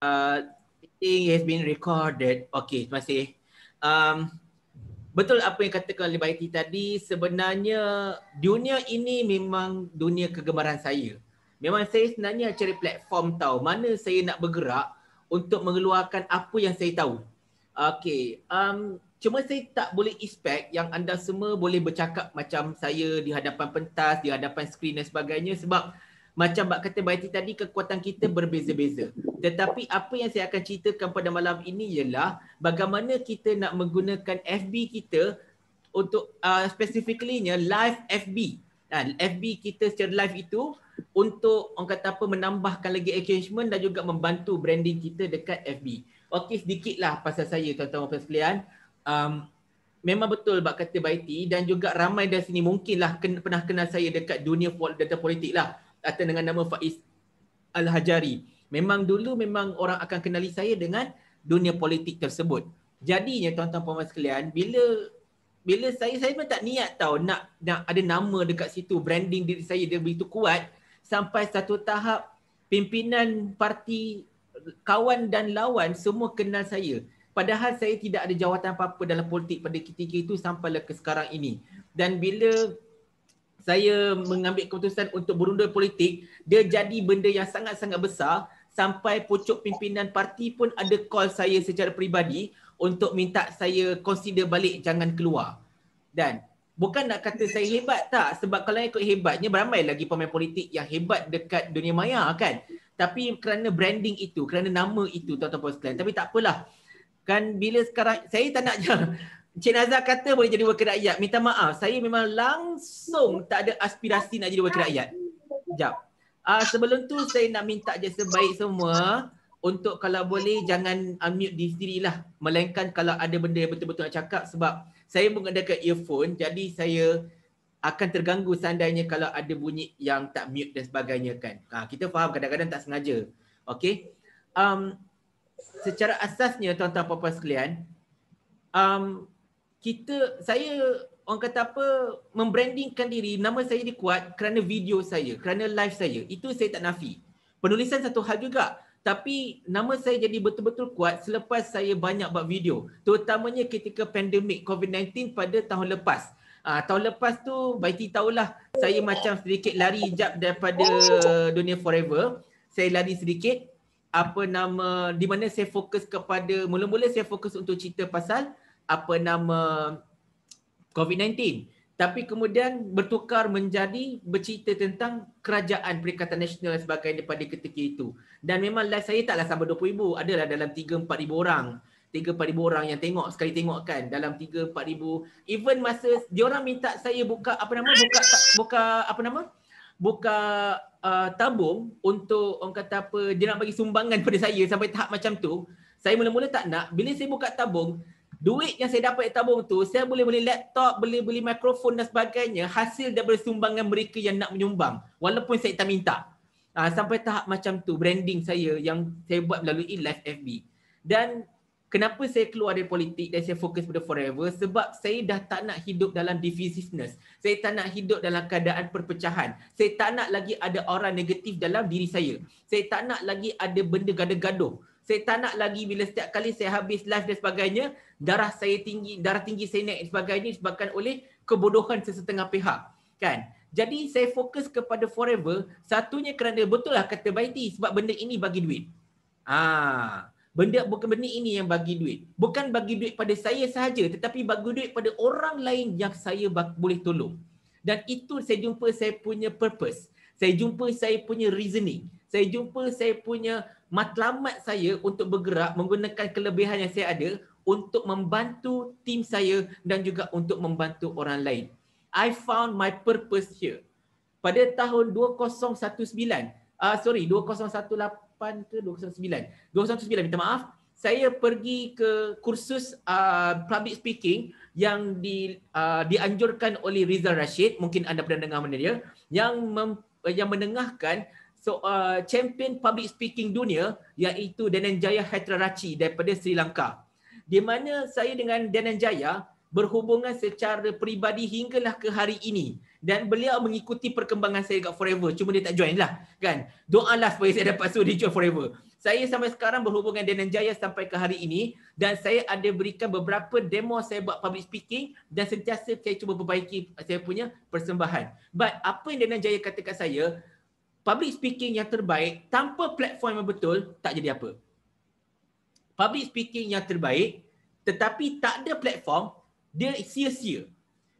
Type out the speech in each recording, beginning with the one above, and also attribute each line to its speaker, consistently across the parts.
Speaker 1: meeting uh, has been recorded. Okay, terima kasih. Um, betul apa yang katakan oleh Baiti tadi, sebenarnya dunia ini memang dunia kegemaran saya. Memang saya sebenarnya cari platform tahu mana saya nak bergerak untuk mengeluarkan apa yang saya tahu. Okay, um, cuma saya tak boleh expect yang anda semua boleh bercakap macam saya di hadapan pentas, di hadapan skrin dan sebagainya sebab macam Mbak kata Mbak Haiti tadi kekuatan kita berbeza-beza tetapi apa yang saya akan ceritakan pada malam ini ialah bagaimana kita nak menggunakan FB kita untuk uh, specificallynya live FB dan FB kita secara live itu untuk orang kata apa menambahkan lagi engagement dan juga membantu branding kita dekat FB. Okey sedikitlah pasal saya tuan-tuan dan sekalian. Um, memang betul bab kata Baiti dan juga ramai dari sini mungkinlah ken- pernah kenal saya dekat dunia pol- data politik lah atau dengan nama Faiz Al-Hajari. Memang dulu memang orang akan kenali saya dengan dunia politik tersebut. Jadinya tuan-tuan puan-puan sekalian, bila bila saya saya pun tak niat tahu nak nak ada nama dekat situ, branding diri saya dia begitu kuat sampai satu tahap pimpinan parti kawan dan lawan semua kenal saya. Padahal saya tidak ada jawatan apa-apa dalam politik pada ketika itu sampai ke sekarang ini. Dan bila saya mengambil keputusan untuk berundur politik, dia jadi benda yang sangat-sangat besar sampai pucuk pimpinan parti pun ada call saya secara peribadi untuk minta saya consider balik jangan keluar. Dan bukan nak kata saya hebat tak sebab kalau ikut hebatnya ramai lagi pemain politik yang hebat dekat dunia maya kan. Tapi kerana branding itu, kerana nama itu tuan-tuan puan sekalian. Tapi tak apalah. Kan bila sekarang saya tak nak Cik Nazar kata boleh jadi wakil rakyat. Minta maaf, saya memang langsung tak ada aspirasi nak jadi wakil rakyat. Sekejap. Uh, ah, sebelum tu saya nak minta jasa baik semua untuk kalau boleh jangan unmute di sini lah. Melainkan kalau ada benda yang betul-betul nak cakap sebab saya menggunakan earphone jadi saya akan terganggu seandainya kalau ada bunyi yang tak mute dan sebagainya kan. Uh, kita faham kadang-kadang tak sengaja. Okay. Um, secara asasnya tuan-tuan puan-puan sekalian um, kita saya orang kata apa membrandingkan diri nama saya dikuat kerana video saya kerana live saya itu saya tak nafi penulisan satu hal juga tapi nama saya jadi betul-betul kuat selepas saya banyak buat video terutamanya ketika pandemik COVID-19 pada tahun lepas Ah, tahun lepas tu Baiti tahulah saya macam sedikit lari jap daripada dunia forever. Saya lari sedikit apa nama di mana saya fokus kepada mula-mula saya fokus untuk cerita pasal apa nama COVID-19 tapi kemudian bertukar menjadi bercerita tentang kerajaan Perikatan Nasional dan sebagainya pada ketika itu. Dan memang live saya taklah sampai ribu, adalah dalam 3 ribu orang. 3 ribu orang yang tengok, sekali tengok kan dalam 3 ribu. Even masa dia orang minta saya buka apa nama, buka buka apa nama? Buka uh, tabung untuk orang kata apa, dia nak bagi sumbangan pada saya sampai tahap macam tu. Saya mula-mula tak nak, bila saya buka tabung, duit yang saya dapat tabung tu saya boleh beli laptop, boleh beli mikrofon dan sebagainya hasil daripada sumbangan mereka yang nak menyumbang walaupun saya tak minta. Ha, sampai tahap macam tu branding saya yang saya buat melalui live FB. Dan kenapa saya keluar dari politik dan saya fokus pada forever sebab saya dah tak nak hidup dalam divisiveness. Saya tak nak hidup dalam keadaan perpecahan. Saya tak nak lagi ada orang negatif dalam diri saya. Saya tak nak lagi ada benda gaduh-gaduh saya tak nak lagi bila setiap kali saya habis live dan sebagainya darah saya tinggi darah tinggi saya naik dan sebagainya disebabkan oleh kebodohan sesetengah pihak kan jadi saya fokus kepada forever satunya kerana betul lah kata Baiti sebab benda ini bagi duit ah benda bukan benda ini yang bagi duit bukan bagi duit pada saya sahaja tetapi bagi duit pada orang lain yang saya boleh tolong dan itu saya jumpa saya punya purpose saya jumpa saya punya reasoning saya jumpa saya punya matlamat saya untuk bergerak menggunakan kelebihan yang saya ada untuk membantu tim saya dan juga untuk membantu orang lain. I found my purpose here. Pada tahun 2019, uh, ah, sorry 2018 ke 2009, 2019 minta maaf, saya pergi ke kursus uh, public speaking yang di, uh, dianjurkan oleh Rizal Rashid, mungkin anda pernah dengar benda dia, yang, mem, yang menengahkan so uh, champion public speaking dunia iaitu Dananjaya Hetrarachi daripada Sri Lanka. Di mana saya dengan Dananjaya berhubungan secara peribadi hinggalah ke hari ini dan beliau mengikuti perkembangan saya dekat Forever cuma dia tak join lah kan doalah supaya saya dapat suruh dia Forever saya sampai sekarang berhubungan dengan Jaya sampai ke hari ini dan saya ada berikan beberapa demo saya buat public speaking dan sentiasa saya cuba perbaiki saya punya persembahan but apa yang dengan Jaya kata kat saya public speaking yang terbaik tanpa platform yang betul tak jadi apa. Public speaking yang terbaik tetapi tak ada platform dia sia-sia.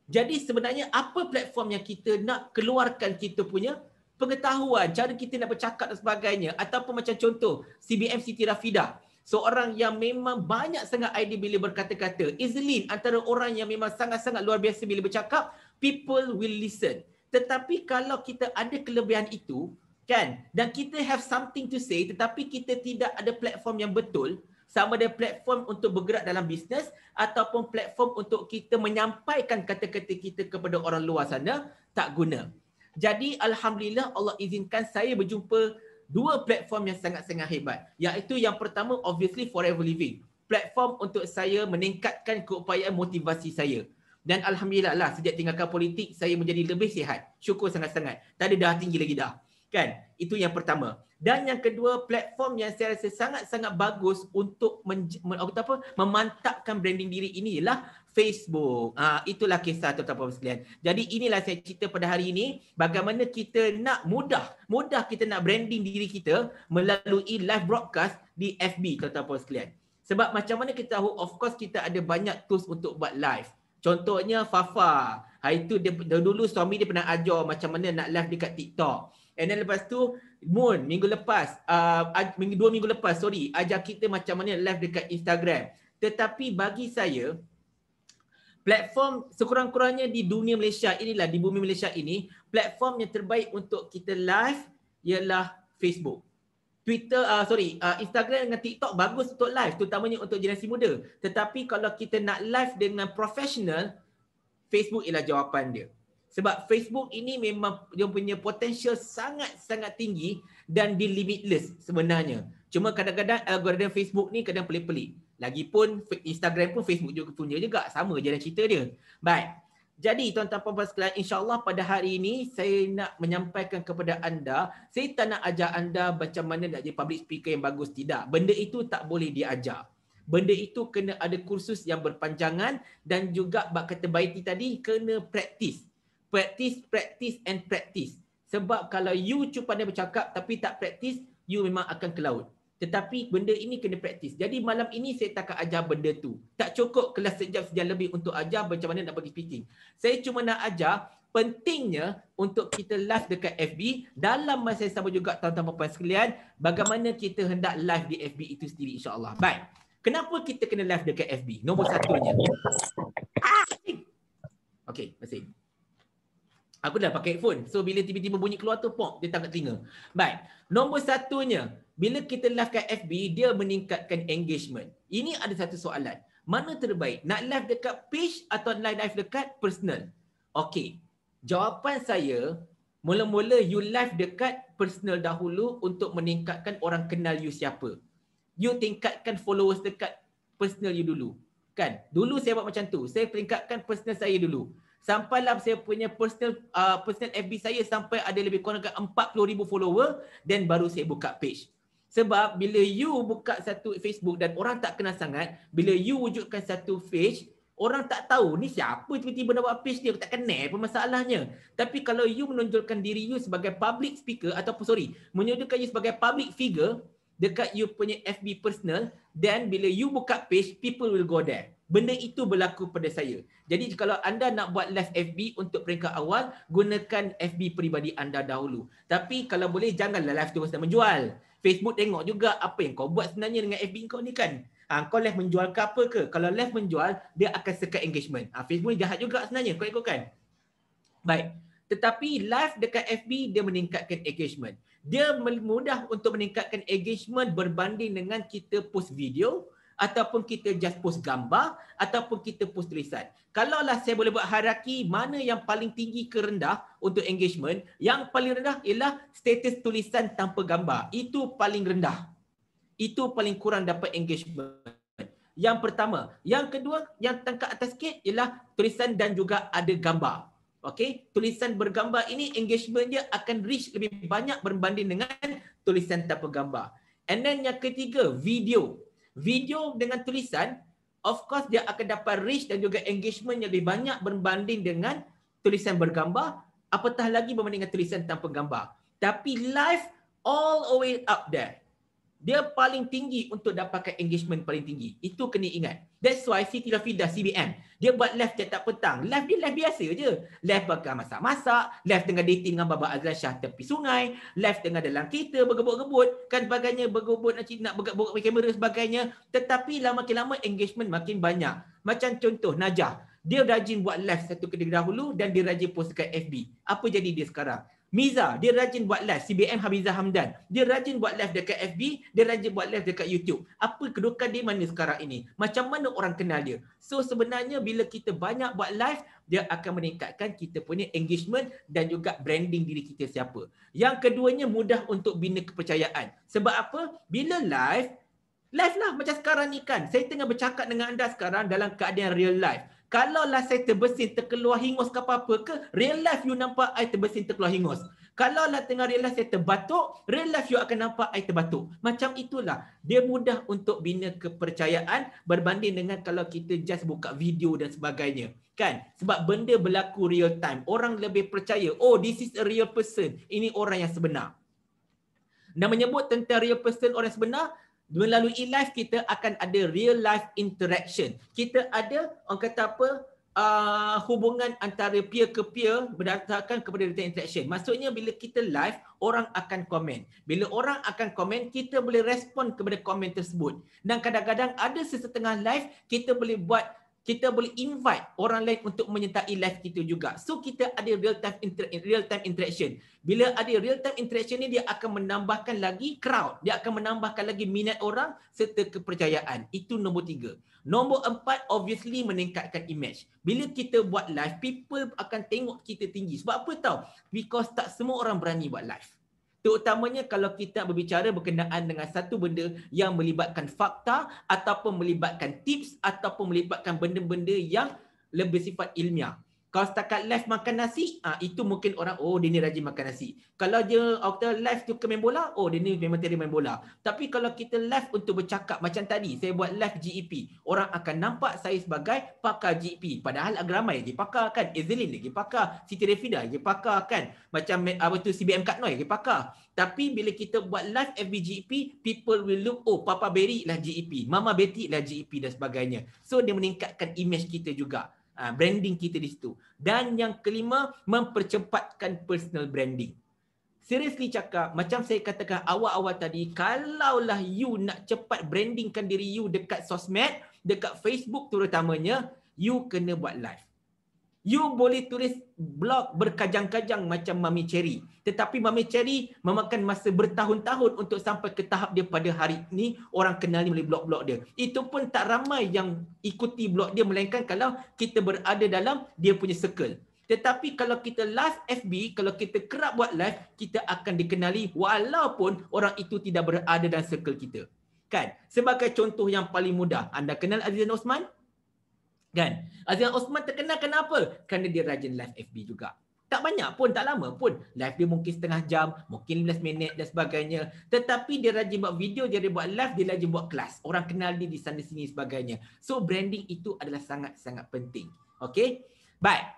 Speaker 1: Jadi sebenarnya apa platform yang kita nak keluarkan kita punya pengetahuan, cara kita nak bercakap dan sebagainya ataupun macam contoh CBM Siti Rafidah seorang yang memang banyak sangat idea bila berkata-kata. Izlin antara orang yang memang sangat-sangat luar biasa bila bercakap, people will listen tetapi kalau kita ada kelebihan itu kan dan kita have something to say tetapi kita tidak ada platform yang betul sama ada platform untuk bergerak dalam bisnes ataupun platform untuk kita menyampaikan kata-kata kita kepada orang luar sana tak guna. Jadi alhamdulillah Allah izinkan saya berjumpa dua platform yang sangat-sangat hebat iaitu yang pertama obviously Forever Living. Platform untuk saya meningkatkan keupayaan motivasi saya. Dan Alhamdulillah lah sejak tinggalkan politik saya menjadi lebih sihat. Syukur sangat-sangat. Tak ada dah tinggi lagi dah. Kan? Itu yang pertama. Dan yang kedua platform yang saya rasa sangat-sangat bagus untuk men, men, apa, memantapkan branding diri ini ialah Facebook. Ha, itulah kisah tuan-tuan puan sekalian. Jadi inilah saya cerita pada hari ini bagaimana kita nak mudah, mudah kita nak branding diri kita melalui live broadcast di FB tuan-tuan puan sekalian. Sebab macam mana kita tahu, of course kita ada banyak tools untuk buat live. Contohnya Fafa. Hari itu dia, dulu suami dia pernah ajar macam mana nak live dekat TikTok. And then lepas tu Moon minggu lepas, uh, minggu, dua minggu lepas sorry, ajar kita macam mana live dekat Instagram. Tetapi bagi saya, platform sekurang-kurangnya di dunia Malaysia inilah, di bumi Malaysia ini, platform yang terbaik untuk kita live ialah Facebook. Twitter uh, sorry uh, Instagram dengan TikTok bagus untuk live terutamanya untuk generasi muda tetapi kalau kita nak live dengan profesional, Facebook ialah jawapan dia sebab Facebook ini memang dia punya potensial sangat-sangat tinggi dan di limitless sebenarnya cuma kadang-kadang algoritma Facebook ni kadang pelik-pelik lagipun Instagram pun Facebook juga punya juga sama je dan cerita dia baik jadi tuan-tuan puan-puan sekalian, insyaAllah pada hari ini saya nak menyampaikan kepada anda, saya tak nak ajar anda macam mana nak jadi public speaker yang bagus, tidak. Benda itu tak boleh diajar. Benda itu kena ada kursus yang berpanjangan dan juga bak kata Baiti tadi, kena praktis. Praktis, praktis and praktis. Sebab kalau you cuba nak bercakap tapi tak praktis, you memang akan ke laut. Tetapi benda ini kena praktis. Jadi malam ini saya tak akan ajar benda tu. Tak cukup kelas sejam sejam lebih untuk ajar macam mana nak bagi speaking. Saya cuma nak ajar pentingnya untuk kita live dekat FB dalam masa yang sama juga tuan-tuan puan sekalian bagaimana kita hendak live di FB itu sendiri insyaAllah. Baik. Kenapa kita kena live dekat FB? Nombor satu satunya. Ah! Okay, masih. Aku dah pakai phone. So bila tiba-tiba bunyi keluar tu, pok, dia tangkap telinga. Baik. Nombor satunya, bila kita live kat FB dia meningkatkan engagement ini ada satu soalan mana terbaik nak live dekat page atau live live dekat personal okey jawapan saya mula-mula you live dekat personal dahulu untuk meningkatkan orang kenal you siapa you tingkatkan followers dekat personal you dulu kan dulu saya buat macam tu saya peringkatkan personal saya dulu Sampailah saya punya personal uh, personal FB saya sampai ada lebih kurang dekat 40,000 follower Then baru saya buka page sebab bila you buka satu Facebook dan orang tak kenal sangat, bila you wujudkan satu page, orang tak tahu ni siapa tiba-tiba nak buat page ni, tak kenal apa masalahnya. Tapi kalau you menunjukkan diri you sebagai public speaker ataupun sorry, menunjukkan you sebagai public figure dekat you punya FB personal, then bila you buka page, people will go there. Benda itu berlaku pada saya. Jadi kalau anda nak buat live FB untuk peringkat awal, gunakan FB peribadi anda dahulu. Tapi kalau boleh janganlah live tu pasal menjual. Facebook tengok juga apa yang kau buat sebenarnya dengan FB kau ni kan. Ha, kau left menjual ke apa ke? Kalau left menjual, dia akan sekat engagement. Ha, Facebook ni jahat juga sebenarnya. Kau ikut kan? Baik. Tetapi live dekat FB, dia meningkatkan engagement. Dia mudah untuk meningkatkan engagement berbanding dengan kita post video ataupun kita just post gambar ataupun kita post tulisan. Kalaulah saya boleh buat hierarki mana yang paling tinggi ke rendah untuk engagement, yang paling rendah ialah status tulisan tanpa gambar. Itu paling rendah. Itu paling kurang dapat engagement. Yang pertama. Yang kedua, yang tangkap atas sikit ialah tulisan dan juga ada gambar. Okay, tulisan bergambar ini engagement dia akan reach lebih banyak berbanding dengan tulisan tanpa gambar. And then yang ketiga, video video dengan tulisan of course dia akan dapat reach dan juga engagement yang lebih banyak berbanding dengan tulisan bergambar apatah lagi berbanding dengan tulisan tanpa gambar tapi live all the way up there dia paling tinggi untuk dapatkan engagement paling tinggi. Itu kena ingat. That's why Siti Lafida CBM, dia buat live tiap petang. Live dia live biasa je. Live bakal masak-masak, live tengah dating dengan Baba Azlan Shah tepi sungai, live tengah dalam kereta bergebut-gebut, kan bagainya bergebut nak nak bergebut kamera sebagainya. Tetapi makin lama engagement makin banyak. Macam contoh Najah, dia rajin buat live satu ketika dahulu dan dia rajin post dekat FB. Apa jadi dia sekarang? Miza, dia rajin buat live. CBM Habiza Hamdan. Dia rajin buat live dekat FB. Dia rajin buat live dekat YouTube. Apa kedudukan dia mana sekarang ini? Macam mana orang kenal dia? So sebenarnya bila kita banyak buat live, dia akan meningkatkan kita punya engagement dan juga branding diri kita siapa. Yang keduanya mudah untuk bina kepercayaan. Sebab apa? Bila live, live lah macam sekarang ni kan. Saya tengah bercakap dengan anda sekarang dalam keadaan real life. Kalaulah saya terbesin terkeluar hingus ke apa-apa ke, real life you nampak saya terbesin terkeluar hingus. Kalaulah tengah real life saya terbatuk, real life you akan nampak saya terbatuk. Macam itulah. Dia mudah untuk bina kepercayaan berbanding dengan kalau kita just buka video dan sebagainya. Kan? Sebab benda berlaku real time. Orang lebih percaya. Oh, this is a real person. Ini orang yang sebenar. Dan menyebut tentang real person orang sebenar, melalui live kita akan ada real life interaction. Kita ada orang kata apa uh, hubungan antara peer ke peer berdasarkan kepada real interaction. Maksudnya bila kita live orang akan komen. Bila orang akan komen kita boleh respon kepada komen tersebut. Dan kadang-kadang ada sesetengah live kita boleh buat kita boleh invite orang lain untuk menyertai live kita juga. So kita ada real time inter- real time interaction. Bila ada real time interaction ni dia akan menambahkan lagi crowd, dia akan menambahkan lagi minat orang serta kepercayaan. Itu nombor tiga. Nombor empat obviously meningkatkan image. Bila kita buat live, people akan tengok kita tinggi. Sebab apa tahu? Because tak semua orang berani buat live. Terutamanya kalau kita berbicara berkenaan dengan satu benda yang melibatkan fakta ataupun melibatkan tips ataupun melibatkan benda-benda yang lebih sifat ilmiah. Kalau setakat live makan nasi, ah ha, itu mungkin orang, oh dia ni rajin makan nasi. Kalau dia after live tu ke main bola, oh dia ni memang terima main bola. Tapi kalau kita live untuk bercakap macam tadi, saya buat live GEP, orang akan nampak saya sebagai pakar GEP. Padahal agama lagi pakar kan. Ezelin lagi pakar. Siti Refida lagi pakar kan. Macam apa tu CBM Kak Noi lagi pakar. Tapi bila kita buat live FB GEP, people will look, oh Papa Berry lah GEP. Mama Betty lah GEP dan sebagainya. So dia meningkatkan image kita juga. Ah, branding kita di situ. Dan yang kelima, mempercepatkan personal branding. Seriously cakap, macam saya katakan awal-awal tadi, kalaulah you nak cepat brandingkan diri you dekat sosmed, dekat Facebook terutamanya, you kena buat live. You boleh tulis blog berkajang-kajang macam Mami Cherry. Tetapi Mami Cherry memakan masa bertahun-tahun untuk sampai ke tahap dia pada hari ini orang kenali melalui blog-blog dia. Itu pun tak ramai yang ikuti blog dia melainkan kalau kita berada dalam dia punya circle. Tetapi kalau kita last FB, kalau kita kerap buat live, kita akan dikenali walaupun orang itu tidak berada dalam circle kita. Kan? Sebagai contoh yang paling mudah, anda kenal Azizan Osman? Kan? Azlan Osman terkenal kenapa? Kerana dia rajin live FB juga. Tak banyak pun, tak lama pun. Live dia mungkin setengah jam, mungkin 15 minit dan sebagainya. Tetapi dia rajin buat video, dia rajin buat live, dia rajin buat kelas. Orang kenal dia di sana sini sebagainya. So branding itu adalah sangat-sangat penting. Okay? Baik.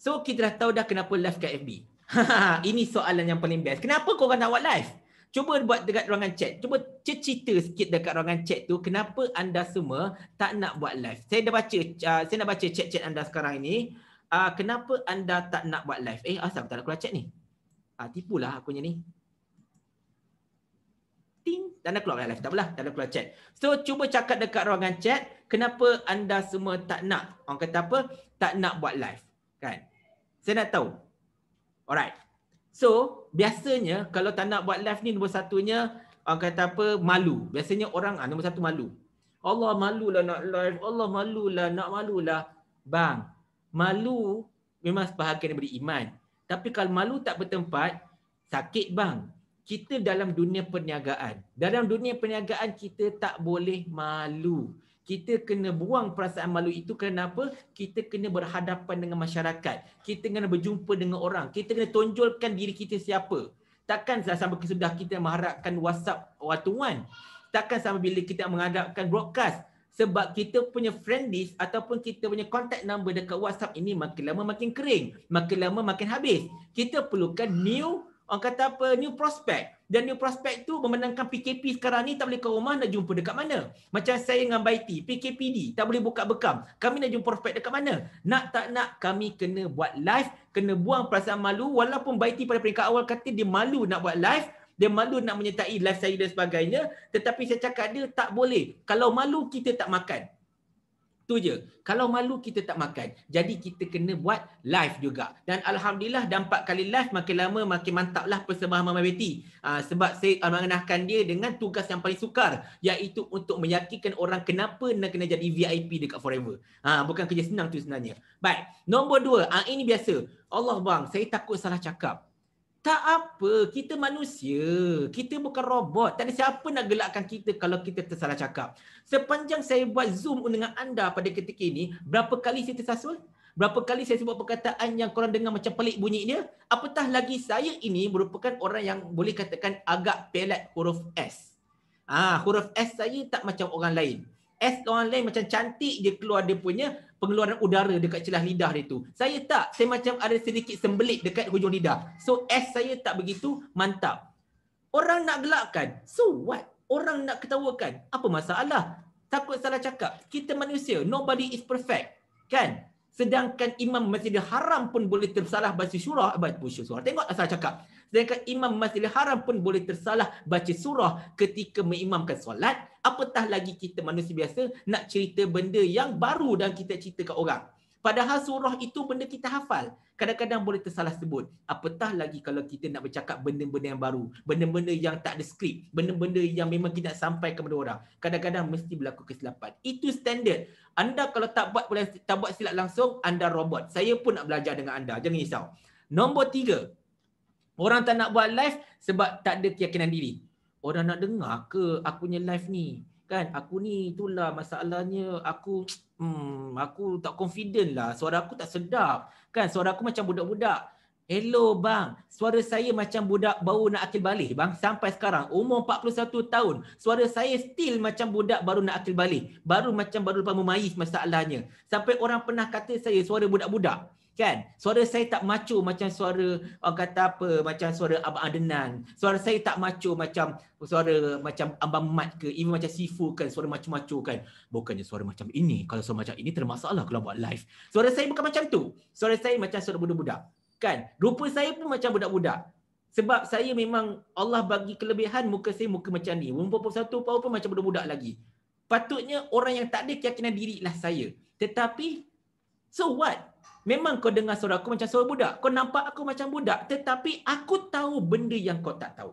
Speaker 1: So kita dah tahu dah kenapa live kat FB. Ini soalan yang paling best. Kenapa korang nak buat live? Cuba buat dekat ruangan chat. Cuba cerita sikit dekat ruangan chat tu kenapa anda semua tak nak buat live. Saya dah baca uh, saya dah baca chat-chat anda sekarang ini. Uh, kenapa anda tak nak buat live? Eh, asal tak nak keluar chat ni? Uh, tipulah aku ni. Ting, tak nak keluar live. Tak apalah, tak nak keluar chat. So, cuba cakap dekat ruangan chat kenapa anda semua tak nak. Orang kata apa? Tak nak buat live. Kan? Saya nak tahu. Alright. So, biasanya kalau tak nak buat live ni nombor satunya orang kata apa malu. Biasanya orang ah nombor satu malu. Allah malulah nak live, Allah malulah nak malulah. Bang, malu memang sebahagian daripada iman. Tapi kalau malu tak bertempat, sakit bang. Kita dalam dunia perniagaan. Dalam dunia perniagaan kita tak boleh malu kita kena buang perasaan malu itu kenapa kita kena berhadapan dengan masyarakat kita kena berjumpa dengan orang kita kena tonjolkan diri kita siapa takkan sampai kesudah kita mengharapkan whatsapp watuan takkan sampai bila kita mengadakan broadcast sebab kita punya friend list ataupun kita punya contact number dekat WhatsApp ini makin lama makin kering, makin lama makin habis. Kita perlukan new, orang kata apa, new prospect dan new prospect tu memenangkan PKP sekarang ni tak boleh ke rumah nak jumpa dekat mana macam saya dengan Baiti PKPD tak boleh buka bekam kami nak jumpa prospect dekat mana nak tak nak kami kena buat live kena buang perasaan malu walaupun Baiti pada peringkat awal kata dia malu nak buat live dia malu nak menyertai live saya dan sebagainya tetapi saya cakap dia tak boleh kalau malu kita tak makan Tu je. Kalau malu kita tak makan. Jadi kita kena buat live juga. Dan Alhamdulillah dampak kali live makin lama makin mantaplah persembahan Mama Betty. Uh, sebab saya mengenahkan dia dengan tugas yang paling sukar. Iaitu untuk meyakinkan orang kenapa nak kena jadi VIP dekat Forever. Uh, bukan kerja senang tu sebenarnya. Baik. Nombor dua. Uh, ini biasa. Allah bang, saya takut salah cakap. Tak apa, kita manusia, kita bukan robot. Tak ada siapa nak gelakkan kita kalau kita tersalah cakap. Sepanjang saya buat zoom dengan anda pada ketika ini, berapa kali saya tersasul? Berapa kali saya sebut perkataan yang korang dengar macam pelik bunyi dia? Apatah lagi saya ini merupakan orang yang boleh katakan agak pelat huruf S. Ah, ha, huruf S saya tak macam orang lain. As orang lain macam cantik je keluar dia punya pengeluaran udara dekat celah lidah dia tu. Saya tak. Saya macam ada sedikit sembelit dekat hujung lidah. So as saya tak begitu mantap. Orang nak gelakkan. So what? Orang nak ketawakan. Apa masalah? Takut salah cakap. Kita manusia. Nobody is perfect. Kan? Sedangkan Imam Masjidil Haram pun boleh tersalah baca surah. Baca surah. Tengok asal lah cakap. Sedangkan imam Masjidil Haram pun boleh tersalah baca surah ketika mengimamkan solat. Apatah lagi kita manusia biasa nak cerita benda yang baru dan kita cerita ke orang. Padahal surah itu benda kita hafal. Kadang-kadang boleh tersalah sebut. Apatah lagi kalau kita nak bercakap benda-benda yang baru. Benda-benda yang tak ada skrip. Benda-benda yang memang kita nak sampai kepada orang. Kadang-kadang mesti berlaku kesilapan. Itu standard. Anda kalau tak buat boleh tak buat silap langsung, anda robot. Saya pun nak belajar dengan anda. Jangan risau. Nombor tiga. Orang tak nak buat live sebab tak ada keyakinan diri. Orang nak dengar ke aku punya live ni? Kan? Aku ni itulah masalahnya aku hmm, aku tak confident lah. Suara aku tak sedap. Kan? Suara aku macam budak-budak. Hello bang, suara saya macam budak baru nak akil balik bang Sampai sekarang, umur 41 tahun Suara saya still macam budak baru nak akil balik Baru macam baru lepas memais masalahnya Sampai orang pernah kata saya suara budak-budak kan suara saya tak macu macam suara orang kata apa macam suara abang adenan. suara saya tak macu macam suara macam abang Mat ke even macam Sifu kan suara macu-macu kan bukannya suara macam ini kalau suara macam ini termasalah kalau buat live suara saya bukan macam tu suara saya macam suara budak-budak kan rupa saya pun macam budak-budak sebab saya memang Allah bagi kelebihan muka saya muka macam ni umur pun satu pun macam budak-budak lagi patutnya orang yang tak ada keyakinan diri lah saya tetapi So what? Memang kau dengar suara aku macam suara budak. Kau nampak aku macam budak. Tetapi aku tahu benda yang kau tak tahu.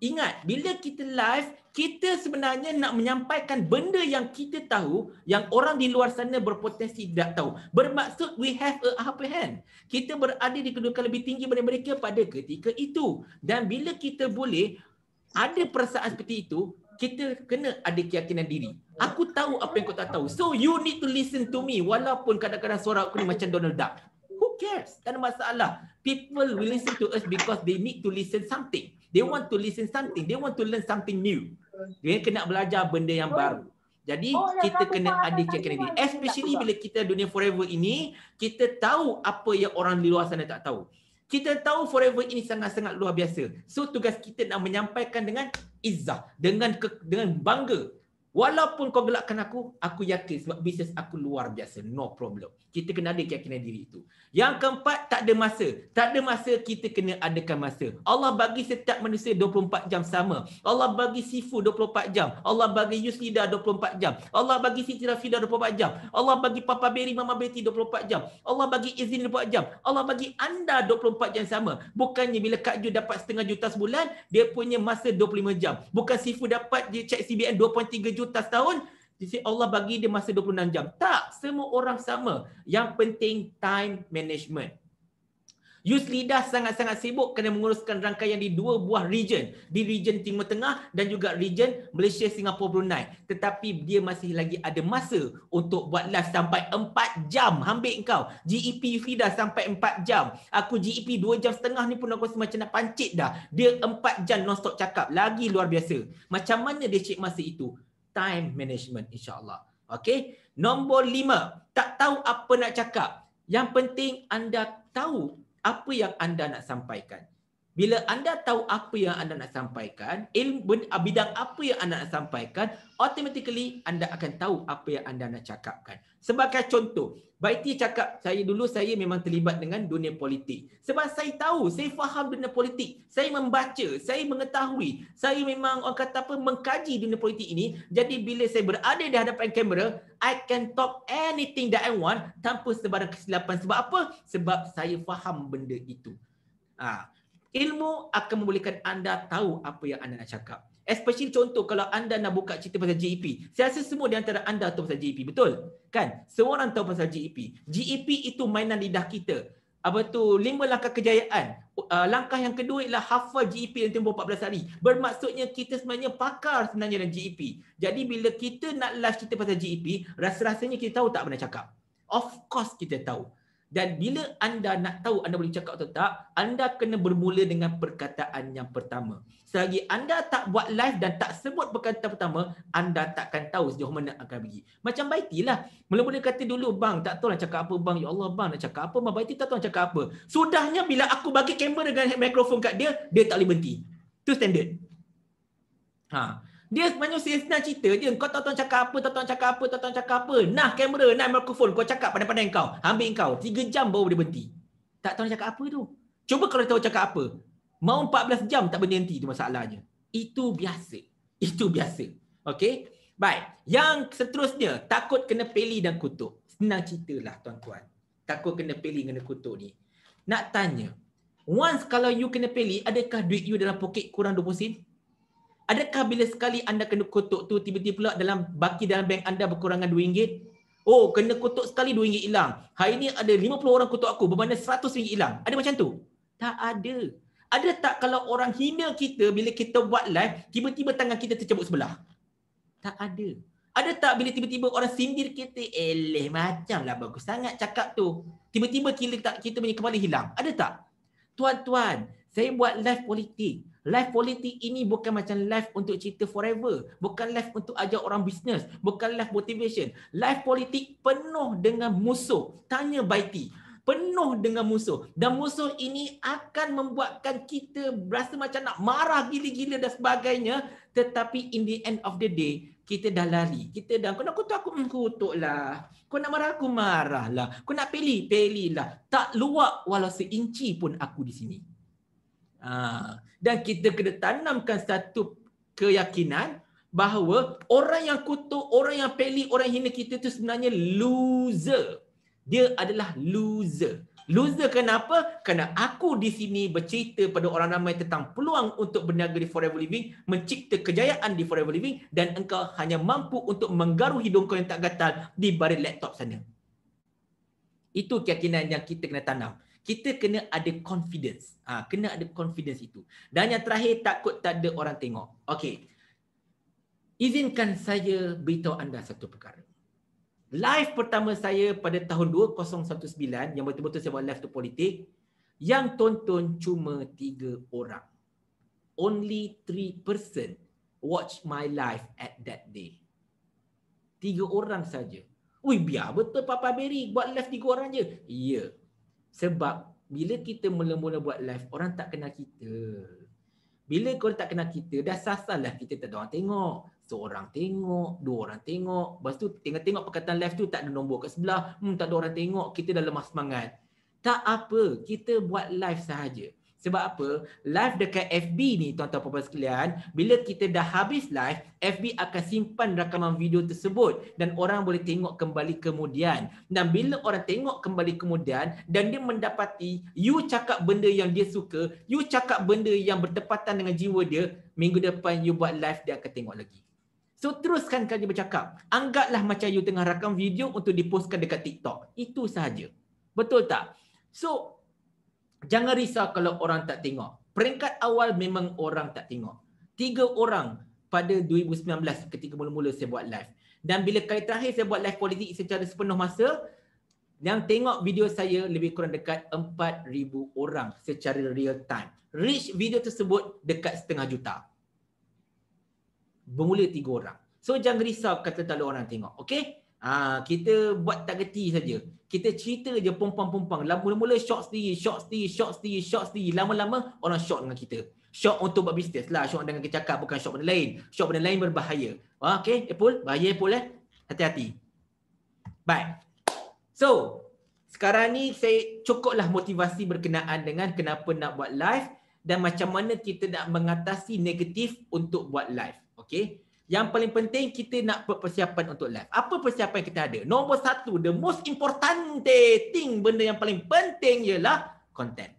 Speaker 1: Ingat, bila kita live, kita sebenarnya nak menyampaikan benda yang kita tahu yang orang di luar sana berpotensi tidak tahu. Bermaksud we have a upper hand. Kita berada di kedudukan lebih tinggi daripada mereka pada ketika itu. Dan bila kita boleh ada perasaan seperti itu, kita kena ada keyakinan diri. Aku tahu apa yang kau tak tahu. So you need to listen to me walaupun kadang-kadang suara aku ni macam Donald Duck. Who cares? Tak ada masalah. People will listen to us because they need to listen something. They want to listen something. They want to learn something new. Dia kena belajar benda yang baru. Jadi oh, ya, kita ya, kena ada keyakinan diri. Especially bila kita dunia forever ini, kita tahu apa yang orang di luar sana tak tahu. Kita tahu forever ini sangat-sangat luar biasa. So tugas kita nak menyampaikan dengan izah, dengan ke, dengan bangga Walaupun kau gelakkan aku, aku yakin sebab bisnes aku luar biasa. No problem. Kita kena ada keyakinan diri itu. Yang keempat, tak ada masa. Tak ada masa, kita kena adakan masa. Allah bagi setiap manusia 24 jam sama. Allah bagi Sifu 24 jam. Allah bagi Yuslida 24 jam. Allah bagi Siti Rafida 24 jam. Allah bagi Papa Beri, Mama Beti 24 jam. Allah bagi Izin 24 jam. Allah bagi anda 24 jam sama. Bukannya bila Kak Ju dapat setengah juta sebulan, dia punya masa 25 jam. Bukan Sifu dapat, dia cek CBN 2.3 juta Tuntas tahun, setahun Allah bagi dia masa 26 jam tak semua orang sama yang penting time management Yus Lida sangat-sangat sibuk kena menguruskan rangkaian di dua buah region. Di region Timur Tengah dan juga region Malaysia, Singapura, Brunei. Tetapi dia masih lagi ada masa untuk buat live sampai 4 jam. Ambil kau. GEP Yus Lidah sampai 4 jam. Aku GEP 2 jam setengah ni pun aku rasa macam nak pancit dah. Dia 4 jam non-stop cakap. Lagi luar biasa. Macam mana dia cek masa itu? time management insyaAllah. Okay. Nombor lima. Tak tahu apa nak cakap. Yang penting anda tahu apa yang anda nak sampaikan bila anda tahu apa yang anda nak sampaikan, ilmu ah, bidang apa yang anda nak sampaikan, automatically anda akan tahu apa yang anda nak cakapkan. Sebagai contoh, Baiti cakap saya dulu saya memang terlibat dengan dunia politik. Sebab saya tahu, saya faham dunia politik. Saya membaca, saya mengetahui, saya memang orang kata apa mengkaji dunia politik ini. Jadi bila saya berada di hadapan kamera, I can talk anything that I want tanpa sebarang kesilapan. Sebab apa? Sebab saya faham benda itu. Ah. Ha ilmu akan membolehkan anda tahu apa yang anda nak cakap. Especially contoh kalau anda nak buka cerita pasal GEP. Saya rasa semua di antara anda tahu pasal GEP, betul? Kan? Semua orang tahu pasal GEP. GEP itu mainan lidah kita. Apa tu? Lima langkah kejayaan. Uh, langkah yang kedua ialah hafal GEP dalam tempoh 14 hari. Bermaksudnya kita sebenarnya pakar sebenarnya dalam GEP. Jadi bila kita nak live cerita pasal GEP, rasa-rasanya kita tahu tak pernah cakap. Of course kita tahu. Dan bila anda nak tahu anda boleh cakap atau tak, anda kena bermula dengan perkataan yang pertama. Selagi anda tak buat live dan tak sebut perkataan pertama, anda takkan tahu sejauh mana akan pergi. Macam Baiti lah. Mula-mula kata dulu, bang, tak tahu nak cakap apa, bang. Ya Allah, bang, nak cakap apa, bang. Baiti tak tahu nak cakap apa. Sudahnya bila aku bagi kamera dengan mikrofon kat dia, dia tak boleh berhenti. Itu standard. Ha. Dia manusia senang cerita je. Kau tak tahu cakap apa, tak tahu cakap apa, tak tahu cakap apa. Nah kamera, nah mikrofon. Kau cakap pada pandai kau. Ambil kau. Tiga jam baru dia berhenti. Tak tahu cakap apa tu. Cuba kalau dia tahu cakap apa. Mau 14 jam tak berhenti tu masalahnya. Itu biasa. Itu biasa. Okay. Baik. Yang seterusnya, takut kena peli dan kutuk. Senang lah tuan-tuan. Takut kena peli kena kutuk ni. Nak tanya, once kalau you kena peli, adakah duit you dalam poket kurang 20 sen? Adakah bila sekali anda kena kutuk tu tiba-tiba pula dalam baki dalam bank anda berkurangan RM2? Oh, kena kutuk sekali RM2 hilang. Hari ini ada 50 orang kutuk aku, bermakna RM100 hilang. Ada macam tu? Tak ada. Ada tak kalau orang hina kita bila kita buat live, tiba-tiba tangan kita tercabut sebelah? Tak ada. Ada tak bila tiba-tiba orang sindir kita, eleh macam lah bagus sangat cakap tu. Tiba-tiba kita, kita punya kembali hilang. Ada tak? Tuan-tuan, saya buat live politik. Life politik ini bukan macam life untuk cerita forever. Bukan life untuk ajar orang bisnes. Bukan life motivation. Life politik penuh dengan musuh. Tanya Baiti. Penuh dengan musuh. Dan musuh ini akan membuatkan kita berasa macam nak marah gila-gila dan sebagainya. Tetapi in the end of the day, kita dah lari. Kita dah, kau nak kutuk aku, hmm, kutuk lah. Kau nak marah aku, marah lah. Kau nak pilih, pilih lah. Tak luak walau seinci pun aku di sini. Ha. Dan kita kena tanamkan satu keyakinan bahawa orang yang kutuk, orang yang peli, orang hina kita tu sebenarnya loser. Dia adalah loser. Loser kenapa? Kerana aku di sini bercerita pada orang ramai tentang peluang untuk berniaga di Forever Living, mencipta kejayaan di Forever Living dan engkau hanya mampu untuk menggaru hidung kau yang tak gatal di barat laptop sana. Itu keyakinan yang kita kena tanam kita kena ada confidence. Ha, kena ada confidence itu. Dan yang terakhir, takut tak ada orang tengok. Okey. Izinkan saya beritahu anda satu perkara. Live pertama saya pada tahun 2019, yang betul-betul saya buat live tu politik, yang tonton cuma tiga orang. Only three person watch my live at that day. Tiga orang saja. Ui, biar betul Papa Berry buat live tiga orang je. Ya, yeah. Sebab bila kita mula-mula buat live, orang tak kenal kita. Bila kau tak kenal kita, dah lah kita tak ada orang tengok. Seorang tengok, dua orang tengok. Lepas tu tengok-tengok perkataan live tu tak ada nombor kat sebelah. Hmm, tak ada orang tengok, kita dah lemah semangat. Tak apa, kita buat live sahaja. Sebab apa? Live dekat FB ni tuan-tuan puan-puan sekalian, bila kita dah habis live, FB akan simpan rakaman video tersebut dan orang boleh tengok kembali kemudian. Dan bila orang tengok kembali kemudian dan dia mendapati you cakap benda yang dia suka, you cakap benda yang bertepatan dengan jiwa dia, minggu depan you buat live dia akan tengok lagi. So teruskan kerja bercakap. Anggaplah macam you tengah rakam video untuk dipostkan dekat TikTok. Itu sahaja. Betul tak? So Jangan risau kalau orang tak tengok. Peringkat awal memang orang tak tengok. Tiga orang pada 2019 ketika mula-mula saya buat live. Dan bila kali terakhir saya buat live politik secara sepenuh masa, yang tengok video saya lebih kurang dekat 4,000 orang secara real time. Reach video tersebut dekat setengah juta. Bermula tiga orang. So jangan risau kata tak ada orang tengok. Okay? Ha, ah, kita buat tak geti saja kita cerita je pompang-pompang. Lah, mula-mula shock sendiri, shock sendiri, shock sendiri, shock sendiri. Lama-lama orang shock dengan kita. Shock untuk buat bisnes lah. Shock dengan kita cakap bukan shock benda lain. Shock benda lain berbahaya. Ah, okay, Apple? Eh, Bahaya Apple eh? Hati-hati. Baik. So, sekarang ni saya lah motivasi berkenaan dengan kenapa nak buat live dan macam mana kita nak mengatasi negatif untuk buat live. Okay. Yang paling penting kita nak buat persiapan untuk live. Apa persiapan kita ada? Nombor satu, the most important thing, benda yang paling penting ialah content.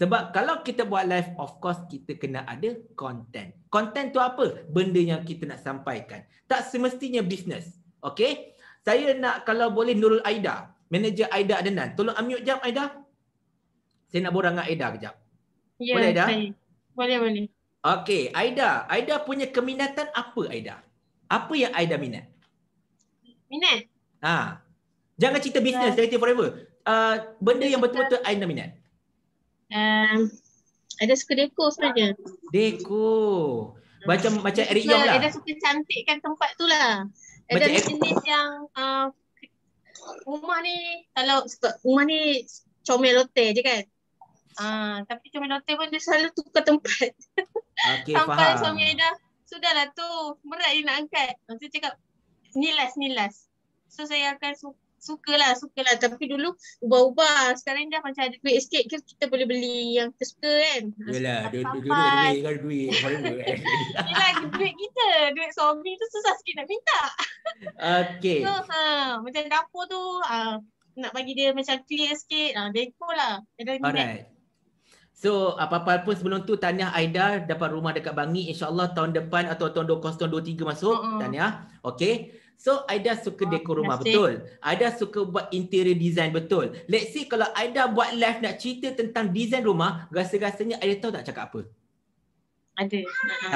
Speaker 1: Sebab kalau kita buat live, of course kita kena ada content. Content tu apa? Benda yang kita nak sampaikan. Tak semestinya business. Okay? Saya nak kalau boleh Nurul Aida, manager Aida Adnan. Tolong unmute jam Aida. Saya nak borang dengan Aida kejap.
Speaker 2: Ya, boleh Aida? Saya.
Speaker 1: Boleh, boleh. Okey, Aida. Aida punya keminatan apa, Aida? Apa yang Aida minat? Minat? Ha. Jangan cerita bisnes, uh, forever. Uh, benda yang betul-betul Aida minat? Uh, Aida suka dekor sebenarnya. Dekor. Hmm. Macam uh, macam Eric Yong lah. Aida
Speaker 2: suka cantikkan tempat tu lah. Aida macam jenis yang uh, rumah ni kalau rumah ni comel lote je kan. Ah, tapi cuma notif pun dia selalu tukar tempat. Okey, faham. Sampai suami Aida, sudahlah tu, berat dia nak angkat. Lepas tu cakap, ni last, ni last. So saya akan su- sukalah, sukalah. Tapi dulu ubah-ubah. Sekarang dah macam ada duit sikit ke kita boleh beli yang kita suka kan. Yelah, dulu ada duit kan duit. Yelah, duit kita. Duit suami tu susah sikit nak minta. Okay. So, ha, macam dapur tu, ha, nak bagi dia macam clear sikit. Ha, deko lah. Alright.
Speaker 1: That. So apa-apa pun sebelum tu tanya Aida dapat rumah dekat Bangi insyaAllah tahun depan atau tahun 2023 masuk. Uh-uh. tanya, Okay. So Aida suka oh, dekor rumah betul. Aida suka buat interior design betul. Let's see kalau Aida buat live nak cerita tentang design rumah, rasa-rasanya Aida tahu tak cakap apa?
Speaker 2: Ada.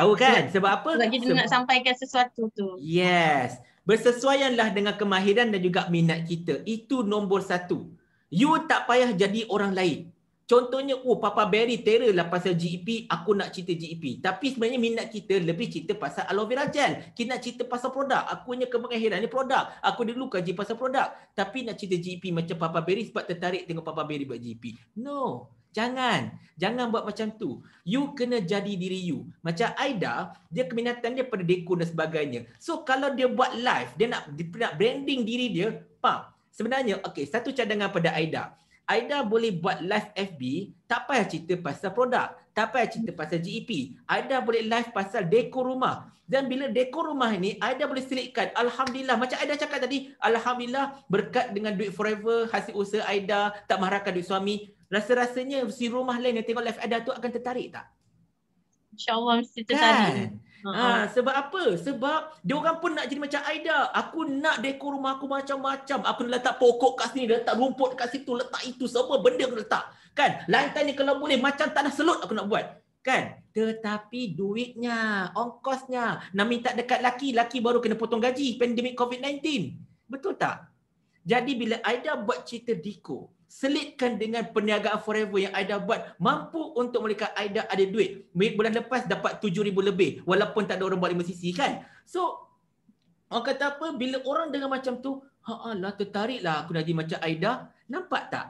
Speaker 2: Tahu kan? Sebab apa? Sebab kita Sebab... nak sampaikan sesuatu tu.
Speaker 1: Yes. Bersesuaianlah dengan kemahiran dan juga minat kita. Itu nombor satu. You tak payah jadi orang lain. Contohnya, oh Papa Barry terror lah pasal GEP, aku nak cerita GEP. Tapi sebenarnya minat kita lebih cerita pasal aloe vera gel. Kita nak cerita pasal produk. Aku punya kemengahiran ni produk. Aku dulu kaji pasal produk. Tapi nak cerita GEP macam Papa Barry sebab tertarik tengok Papa Barry buat GEP. No. Jangan. Jangan buat macam tu. You kena jadi diri you. Macam Aida, dia keminatan dia pada dekor dan sebagainya. So kalau dia buat live, dia nak, dia nak branding diri dia, pam. Sebenarnya, okay, satu cadangan pada Aida. Aida boleh buat live FB tak payah cerita pasal produk, tak payah cerita pasal GEP. Aida boleh live pasal dekor rumah. Dan bila dekor rumah ini, Aida boleh selitkan Alhamdulillah macam Aida cakap tadi Alhamdulillah berkat dengan duit forever hasil usaha Aida tak marahkan duit suami. Rasa-rasanya si rumah lain yang tengok live Aida tu akan tertarik tak? InsyaAllah mesti tertarik. Kan? Ha, ah, ha, sebab apa? Sebab dia orang pun nak jadi macam Aida. Aku nak dekor rumah aku macam-macam. Aku nak letak pokok kat sini, letak rumput kat situ, letak itu semua benda aku letak. Kan? Lantai ni kalau boleh macam tanah selot aku nak buat. Kan? Tetapi duitnya, ongkosnya, nak minta dekat laki, laki baru kena potong gaji pandemik COVID-19. Betul tak? Jadi bila Aida buat cerita dekor, selitkan dengan perniagaan forever yang Aida buat mampu untuk mereka Aida ada duit. Bulan lepas dapat 7000 lebih walaupun tak ada orang buat lima sisi kan. So orang kata apa bila orang dengan macam tu, tertarik lah aku jadi macam Aida, nampak tak?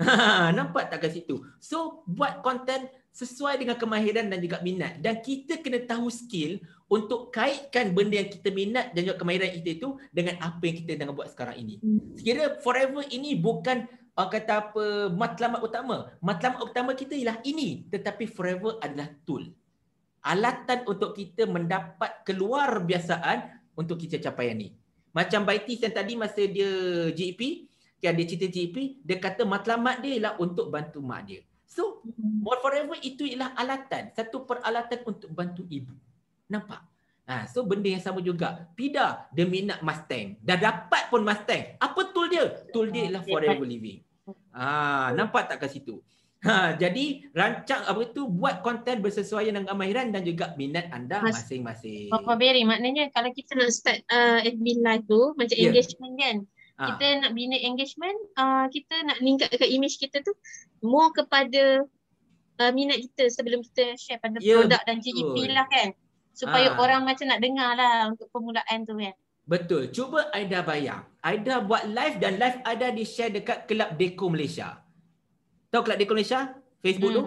Speaker 1: nampak tak kat situ? So buat konten sesuai dengan kemahiran dan juga minat dan kita kena tahu skill untuk kaitkan benda yang kita minat dan juga kemahiran kita itu dengan apa yang kita tengah buat sekarang ini. Hmm. Sekiranya forever ini bukan orang kata apa matlamat utama matlamat utama kita ialah ini tetapi forever adalah tool alatan untuk kita mendapat keluar biasaan untuk kita capai yang ni macam Baiti yang tadi masa dia GEP dia ada cerita GEP dia kata matlamat dia ialah untuk bantu mak dia so more hmm. forever itu ialah alatan satu peralatan untuk bantu ibu nampak Ha, so benda yang sama juga. Pida, dia minat Mustang. Dah dapat pun Mustang. Apa tool dia? Tool dia ialah forever living. Ha, nampak tak kat situ? Ha, jadi rancang apa tu buat konten bersesuaian dengan kemahiran dan juga minat anda masing-masing. Bapa Berry, maknanya kalau kita nak
Speaker 2: start uh, FB live tu macam yeah. engagement kan. Ha. Kita nak bina engagement, uh, kita nak meningkatkan image kita tu more kepada uh, minat kita sebelum kita share pada yeah, produk e betul. dan GDP lah kan supaya ha. orang macam nak dengar lah untuk permulaan tu kan.
Speaker 1: Betul. Cuba Aida bayang. Aida buat live dan live Aida di-share dekat Kelab Deko Malaysia. Tahu Kelab Deko Malaysia? Facebook hmm. tu?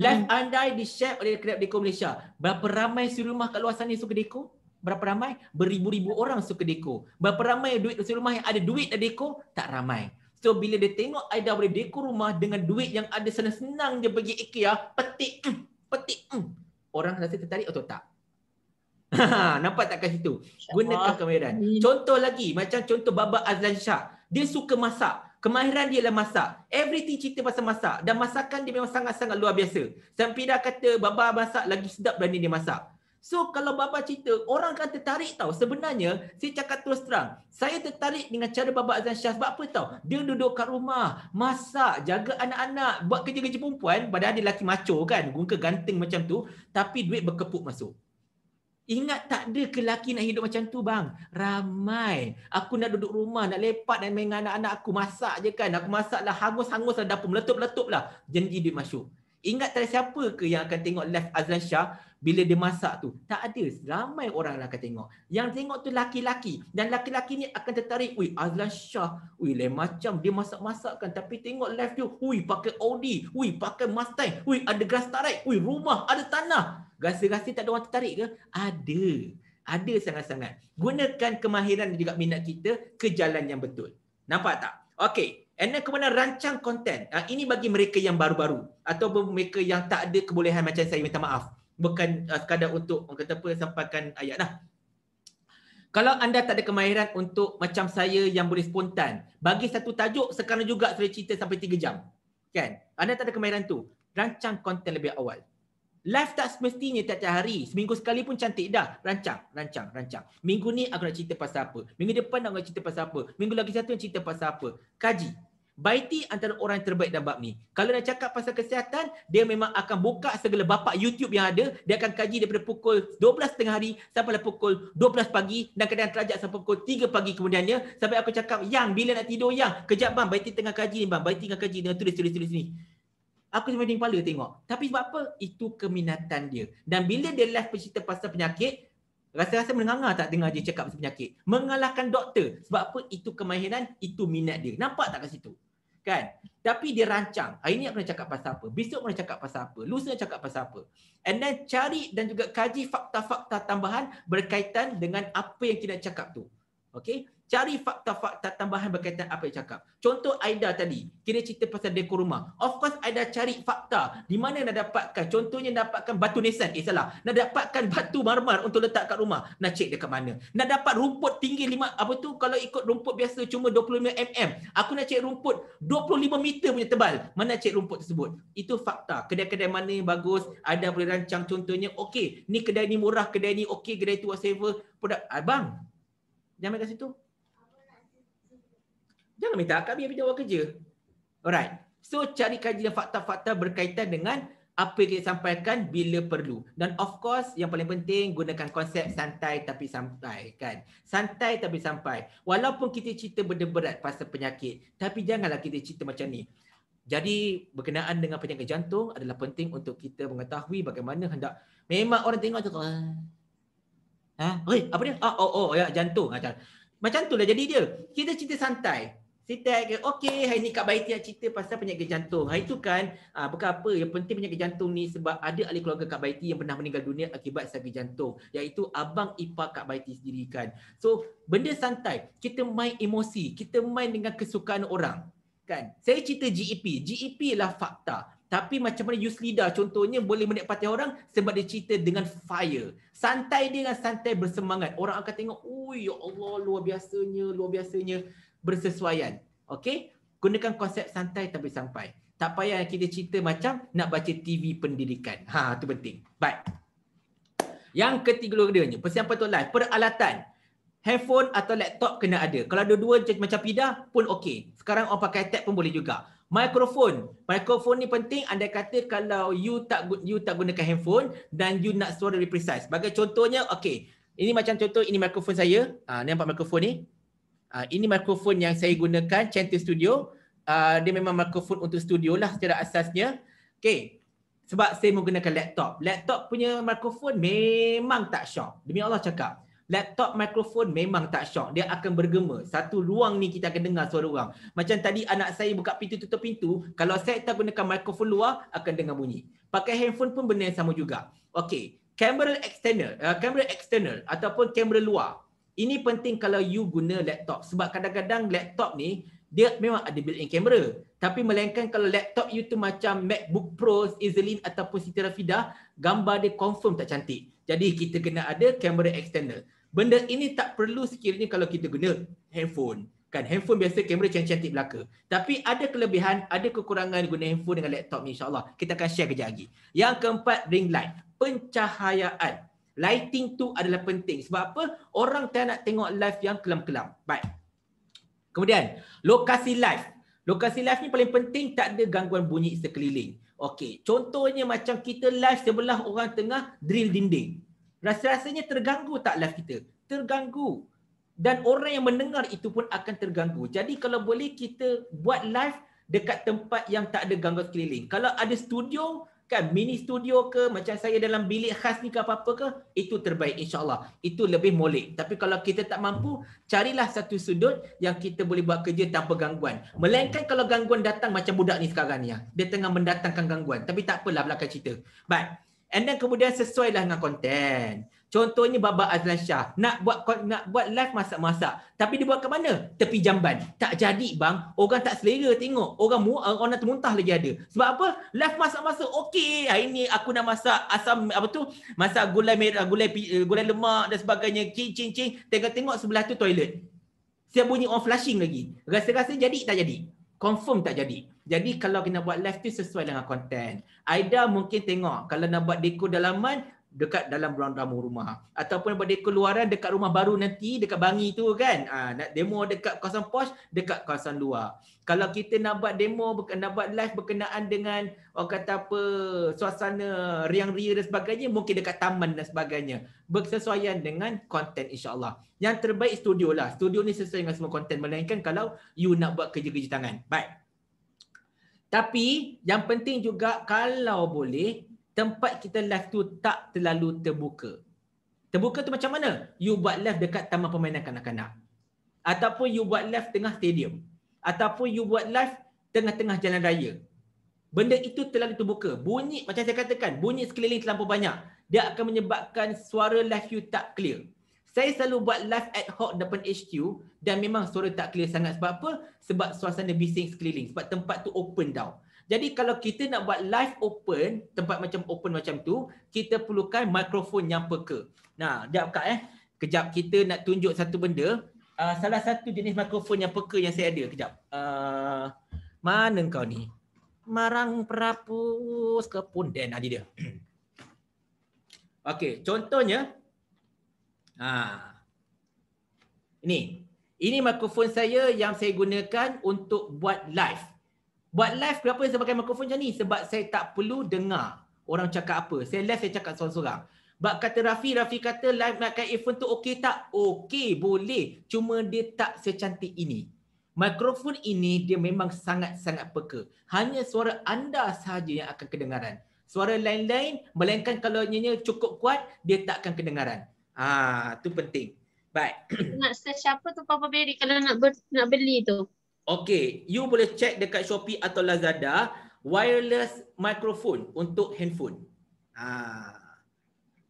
Speaker 1: Live hmm. anda di-share oleh Kelab Deko Malaysia. Berapa ramai si rumah kat luar sana suka deko? Berapa ramai? Beribu-ribu orang suka deko. Berapa ramai duit si rumah yang ada duit dan deko? Tak ramai. So bila dia tengok Aida boleh deko rumah dengan duit yang ada senang-senang je pergi IKEA, petik, mm, petik. Mm. Orang rasa tertarik atau tak? nampak tak kat situ? Gunakan kemahiran. Contoh lagi, macam contoh Baba Azlan Shah. Dia suka masak. Kemahiran dia ialah masak. Everything cerita pasal masak. Dan masakan dia memang sangat-sangat luar biasa. Sampai dah kata Baba masak lagi sedap berani dia masak. So kalau Baba cerita, orang akan tertarik tau. Sebenarnya, saya cakap terus terang. Saya tertarik dengan cara Baba Azlan Shah Sebab apa tau? Dia duduk kat rumah, masak, jaga anak-anak, buat kerja-kerja perempuan. Padahal dia lelaki maco kan? Gungka ganteng macam tu. Tapi duit berkepuk masuk. Ingat tak ada ke lelaki nak hidup macam tu bang? Ramai. Aku nak duduk rumah, nak lepak dan main dengan anak-anak aku. Masak je kan. Aku masak lah, hangus-hangus lah dapur. Meletup-letup lah. Janji duit masuk. Ingat tak ada siapa ke yang akan tengok live Azlan Shah bila dia masak tu. Tak ada. Ramai orang lah akan tengok. Yang tengok tu laki-laki. Dan laki-laki ni akan tertarik. Ui, Azlan Shah. Ui, lain macam. Dia masak-masakkan. Tapi tengok live dia. Ui, pakai Audi. Ui, pakai Mustang. Ui, ada grass tarik. Ui, rumah. Ada tanah. Rasa-rasa tak ada orang tertarik ke? Ada. Ada sangat-sangat. Gunakan kemahiran dan juga minat kita ke jalan yang betul. Nampak tak? Okay. And then kemudian rancang konten. Ah, ini bagi mereka yang baru-baru. Atau mereka yang tak ada kebolehan macam saya minta maaf bukan uh, sekadar untuk orang kata apa sampaikan ayat lah. Kalau anda tak ada kemahiran untuk macam saya yang boleh spontan, bagi satu tajuk sekarang juga saya cerita sampai tiga jam. Kan? Anda tak ada kemahiran tu, rancang konten lebih awal. Live tak semestinya tiap-tiap hari. Seminggu sekali pun cantik dah. Rancang, rancang, rancang. Minggu ni aku nak cerita pasal apa. Minggu depan aku nak cerita pasal apa. Minggu lagi satu nak cerita pasal apa. Kaji, Baiti antara orang yang terbaik dalam bab ni. Kalau nak cakap pasal kesihatan, dia memang akan buka segala bapak YouTube yang ada. Dia akan kaji daripada pukul 12 tengah hari sampai pukul 12 pagi dan kadang-kadang terajak sampai pukul 3 pagi kemudiannya. Sampai aku cakap, yang bila nak tidur, yang kejap bang, Baiti tengah kaji ni bang. Baiti tengah kaji ni tulis-tulis-tulis ni. Aku cuma dingin kepala tengok. Tapi sebab apa? Itu keminatan dia. Dan bila dia live bercerita pasal penyakit, Rasa-rasa menganga tak dengar dia cakap pasal penyakit. Mengalahkan doktor. Sebab apa? Itu kemahiran, itu minat dia. Nampak tak kat situ? kan tapi dia rancang hari ni aku nak cakap pasal apa besok aku nak cakap pasal apa lusa nak cakap pasal apa and then cari dan juga kaji fakta-fakta tambahan berkaitan dengan apa yang kita cakap tu okay? cari fakta-fakta tambahan berkaitan apa yang cakap. Contoh Aida tadi, kira cerita pasal dekor rumah. Of course Aida cari fakta di mana nak dapatkan. Contohnya dapatkan batu nisan, eh salah. Nak dapatkan batu marmar untuk letak kat rumah. Nak cek dekat mana. Nak dapat rumput tinggi lima, apa tu kalau ikut rumput biasa cuma 25 mm. Aku nak cek rumput 25 meter punya tebal. Mana cek rumput tersebut? Itu fakta. Kedai-kedai mana yang bagus, Aida boleh rancang contohnya. Okey, ni kedai ni murah, kedai ni okey, kedai tu whatever. Produk, abang, ah, jangan kat situ. Jangan minta akak biar pindah buat kerja. Alright. So cari kajian fakta-fakta berkaitan dengan apa yang kita sampaikan bila perlu. Dan of course yang paling penting gunakan konsep santai tapi sampai kan. Santai tapi sampai. Walaupun kita cerita benda berat pasal penyakit tapi janganlah kita cerita macam ni. Jadi berkenaan dengan penyakit jantung adalah penting untuk kita mengetahui bagaimana hendak memang orang tengok tu ah. ha? Oi, apa dia? Ah, oh, oh, ya jantung ha, macam macam tu lah jadi dia. Kita cerita santai. Setiap kali, okey hari ni Kak Baiti nak cerita pasal penyakit jantung. Hari tu kan, uh, ah, bukan apa yang penting penyakit jantung ni sebab ada ahli keluarga Kak Baiti yang pernah meninggal dunia akibat sakit jantung. Iaitu abang Ipa Kak Baiti sendiri kan. So, benda santai. Kita main emosi. Kita main dengan kesukaan orang. Kan? Saya cerita GEP. GEP lah fakta. Tapi macam mana Yuslida contohnya boleh menaik orang sebab dia cerita dengan fire. Santai dia dengan santai bersemangat. Orang akan tengok, oh ya Allah luar biasanya, luar biasanya bersesuaian. Okey? Gunakan konsep santai tapi sampai. Tak payah kita cerita macam nak baca TV pendidikan. Ha, tu penting. Baik. Yang ketiga-tiganya, persiapan untuk live. Peralatan. Handphone atau laptop kena ada. Kalau ada dua macam pida pun okey. Sekarang orang pakai tab pun boleh juga. Mikrofon. Mikrofon ni penting anda kata kalau you tak you tak gunakan handphone dan you nak suara lebih precise. Bagi contohnya, okey. Ini macam contoh, ini mikrofon saya. Ha, ni nampak mikrofon ni. Ah, ini mikrofon yang saya gunakan Chanter Studio. Uh, dia memang mikrofon untuk studio lah secara asasnya. Okay. Sebab saya menggunakan laptop. Laptop punya mikrofon memang tak syok. Demi Allah cakap. Laptop mikrofon memang tak syok. Dia akan bergema. Satu ruang ni kita akan dengar suara orang. Macam tadi anak saya buka pintu tutup pintu. Kalau saya tak gunakan mikrofon luar akan dengar bunyi. Pakai handphone pun benda yang sama juga. Okay. kamera eksternal, Uh, ah, camera external ataupun kamera luar. Ini penting kalau you guna laptop sebab kadang-kadang laptop ni dia memang ada built-in camera. Tapi melainkan kalau laptop you tu macam MacBook Pro, Ezelin ataupun Siti Rafidah, gambar dia confirm tak cantik. Jadi kita kena ada kamera external. Benda ini tak perlu sekiranya kalau kita guna handphone. Kan handphone biasa kamera cantik-cantik belaka. Tapi ada kelebihan, ada kekurangan guna handphone dengan laptop ni insyaAllah. Kita akan share kejap lagi. Yang keempat, ring light. Pencahayaan. Lighting tu adalah penting. Sebab apa? Orang tak nak tengok live yang kelam-kelam. Baik. Kemudian, lokasi live. Lokasi live ni paling penting tak ada gangguan bunyi sekeliling. Okey, contohnya macam kita live sebelah orang tengah drill dinding. Rasa-rasanya terganggu tak live kita? Terganggu. Dan orang yang mendengar itu pun akan terganggu. Jadi kalau boleh kita buat live dekat tempat yang tak ada gangguan keliling. Kalau ada studio, kan mini studio ke macam saya dalam bilik khas ni ke apa-apa ke itu terbaik insyaallah itu lebih molek tapi kalau kita tak mampu carilah satu sudut yang kita boleh buat kerja tanpa gangguan melainkan kalau gangguan datang macam budak ni sekarang ni ya dia tengah mendatangkan gangguan tapi tak apalah belakang cerita baik and then kemudian sesuailah dengan konten Contohnya Baba Azlan Shah nak buat nak buat live masak-masak. Tapi dia buat ke mana? Tepi jamban. Tak jadi bang. Orang tak selera tengok. Orang mu orang nak termuntah lagi ada. Sebab apa? Live masak-masak. Okey, hari ni aku nak masak asam apa tu? Masak gulai merah, gulai eh, gulai lemak dan sebagainya. Cing cing cing. Tengok-tengok sebelah tu toilet. Siap bunyi on flashing lagi. Rasa-rasa jadi tak jadi. Confirm tak jadi. Jadi kalau kena buat live tu sesuai dengan konten. Aida mungkin tengok kalau nak buat dekor dalaman dekat dalam ruang tamu rumah ataupun pada keluaran dekat rumah baru nanti dekat bangi tu kan ha, nak demo dekat kawasan pos dekat kawasan luar kalau kita nak buat demo nak buat live berkenaan dengan orang kata apa suasana riang ria dan sebagainya mungkin dekat taman dan sebagainya bersesuaian dengan konten insyaAllah yang terbaik studio lah studio ni sesuai dengan semua konten melainkan kalau you nak buat kerja-kerja tangan baik tapi yang penting juga kalau boleh tempat kita live tu tak terlalu terbuka. Terbuka tu macam mana? You buat live dekat taman permainan kanak-kanak. Ataupun you buat live tengah stadium. Ataupun you buat live tengah-tengah jalan raya. Benda itu terlalu terbuka. Bunyi macam saya katakan, bunyi sekeliling terlalu banyak. Dia akan menyebabkan suara live you tak clear. Saya selalu buat live ad hoc depan HQ dan memang suara tak clear sangat. Sebab apa? Sebab suasana bising sekeliling. Sebab tempat tu open down. Jadi kalau kita nak buat live open, tempat macam open macam tu, kita perlukan mikrofon yang peka. Nah, jap kak eh. Kejap kita nak tunjuk satu benda. Uh, salah satu jenis mikrofon yang peka yang saya ada. Kejap. Uh, mana kau ni? Marang perapus ke dan Adi ah, dia. Okay contohnya. Ha. Ini. Ini mikrofon saya yang saya gunakan untuk buat live. Buat live kenapa saya pakai mikrofon macam ni? Sebab saya tak perlu dengar orang cakap apa. Saya live saya cakap seorang-seorang. Sebab kata Rafi, Rafi kata live nak kain earphone tu okey tak? Okey, boleh. Cuma dia tak secantik ini. Mikrofon ini dia memang sangat-sangat peka. Hanya suara anda sahaja yang akan kedengaran. Suara lain-lain, melainkan kalau nyanyi cukup kuat, dia tak akan kedengaran. Ah, tu penting. Baik.
Speaker 2: Nak search apa tu Papa Berry kalau nak ber- nak beli tu?
Speaker 1: Okay, you boleh check dekat Shopee atau Lazada wireless microphone untuk handphone. Ha.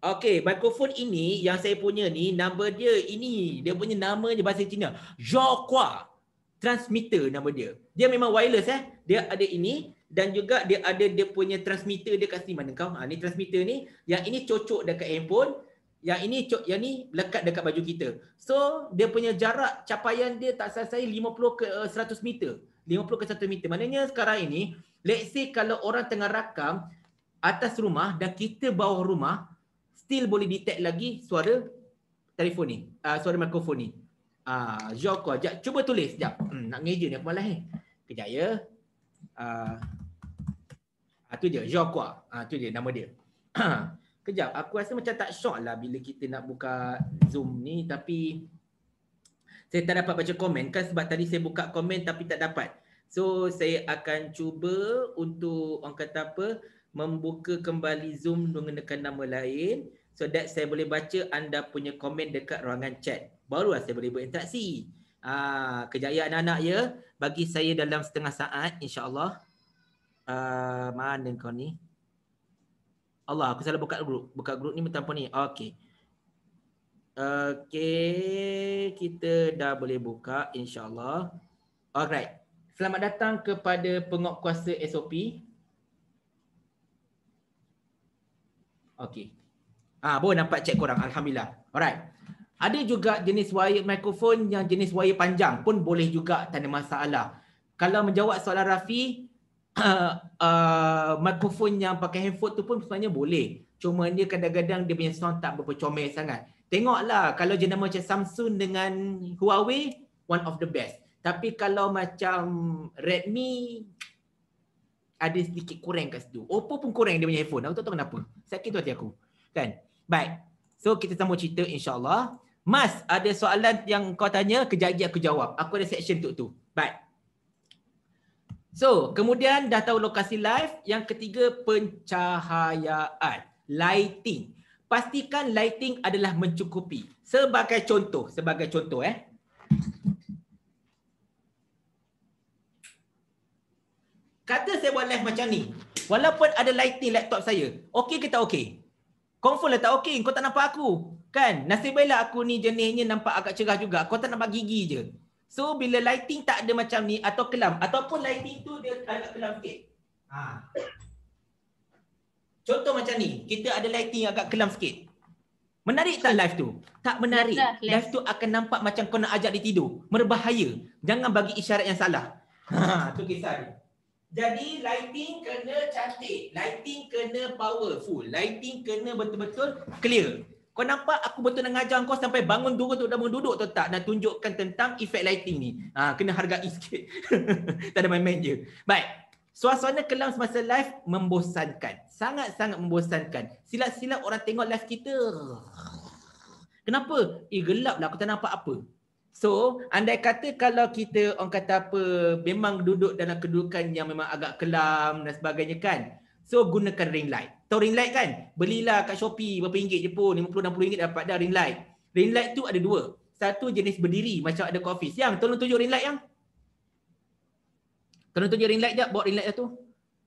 Speaker 1: Okay, microphone ini yang saya punya ni, nama dia ini, dia punya nama dia bahasa Cina. Jokwa transmitter nama dia. Dia memang wireless eh. Dia ada ini dan juga dia ada dia punya transmitter dekat sini mana kau? Ha, ni transmitter ni yang ini cocok dekat handphone yang ini cok, yang ni lekat dekat baju kita. So dia punya jarak capaian dia tak selesai 50 ke 100 eh, meter. 50 ke 100 meter. Maknanya sekarang ini let's say kalau orang tengah rakam atas rumah dan kita bawah rumah still boleh detect lagi suara telefon ni. Uh, suara mikrofon ni. Ah, uh, Joko, jap, cuba tulis sekejap. Hmm, nak ngeja ni aku malas eh. Kejap ya. Ah, uh, tu dia, Joko. Ah, uh, tu dia, nama dia. Ah, kejap aku rasa macam tak shock lah bila kita nak buka Zoom ni tapi saya tak dapat baca komen kan sebab tadi saya buka komen tapi tak dapat. So saya akan cuba untuk orang kata apa membuka kembali Zoom menggunakan nama lain so that saya boleh baca anda punya komen dekat ruangan chat. Barulah saya boleh berinteraksi. Ah, kejayaan anak-anak ya. Bagi saya dalam setengah saat insya-Allah. Uh, mana kau ni? Allah aku salah buka grup buka grup ni tanpa ni okey okey kita dah boleh buka insyaallah alright selamat datang kepada penguatkuasa SOP okey ah boleh nampak cek korang alhamdulillah alright ada juga jenis wire microphone yang jenis wire panjang pun boleh juga tak ada masalah kalau menjawab soalan Rafi uh, mikrofon yang pakai handphone tu pun sebenarnya boleh. Cuma dia kadang-kadang dia punya sound tak berapa comel sangat. Tengoklah kalau jenama macam Samsung dengan Huawei, one of the best. Tapi kalau macam Redmi, ada sedikit kurang kat situ. Oppo pun kurang dia punya handphone. Aku tak tahu kenapa. Sakit tu hati aku. Kan? Baik. So kita sambung cerita insyaAllah. Mas, ada soalan yang kau tanya, kejap lagi aku jawab. Aku ada section untuk tu. Baik. So, kemudian dah tahu lokasi live. Yang ketiga, pencahayaan. Lighting. Pastikan lighting adalah mencukupi. Sebagai contoh. Sebagai contoh eh. Kata saya buat live macam ni. Walaupun ada lighting laptop saya. Okey kita tak okey? Confirm lah tak okey. Kau tak nampak aku. Kan? Nasib baiklah aku ni jenisnya nampak agak cerah juga. Kau tak nampak gigi je. So bila lighting tak ada macam ni atau kelam ataupun lighting tu dia agak kelam sikit. Ha. Contoh macam ni, kita ada lighting agak kelam sikit. Menarik tak live tu? Tak menarik. Lah, live tu akan nampak macam kau nak ajak dia tidur. Merbahaya. Jangan bagi isyarat yang salah. Ha, tu kisah dia. Jadi lighting kena cantik. Lighting kena powerful. Lighting kena betul-betul clear. Kau nampak aku betul nak ajar kau sampai bangun dulu tu dah bangun duduk tu tak nak tunjukkan tentang efek lighting ni. Ha, kena hargai sikit. tak ada main-main je. Baik. Suasana kelam semasa live membosankan. Sangat-sangat membosankan. Silap-silap orang tengok live kita. Kenapa? Eh gelap lah aku tak nampak apa. So, andai kata kalau kita orang kata apa, memang duduk dalam kedudukan yang memang agak kelam dan sebagainya kan. So gunakan ring light. Tahu ring light kan? Belilah kat Shopee berapa ringgit je pun. 50-60 ringgit dapat dah ring light. Ring light tu ada dua. Satu jenis berdiri macam ada kat Yang tolong tunjuk ring light yang. Tolong tunjuk ring light jap. Bawa ring light tu.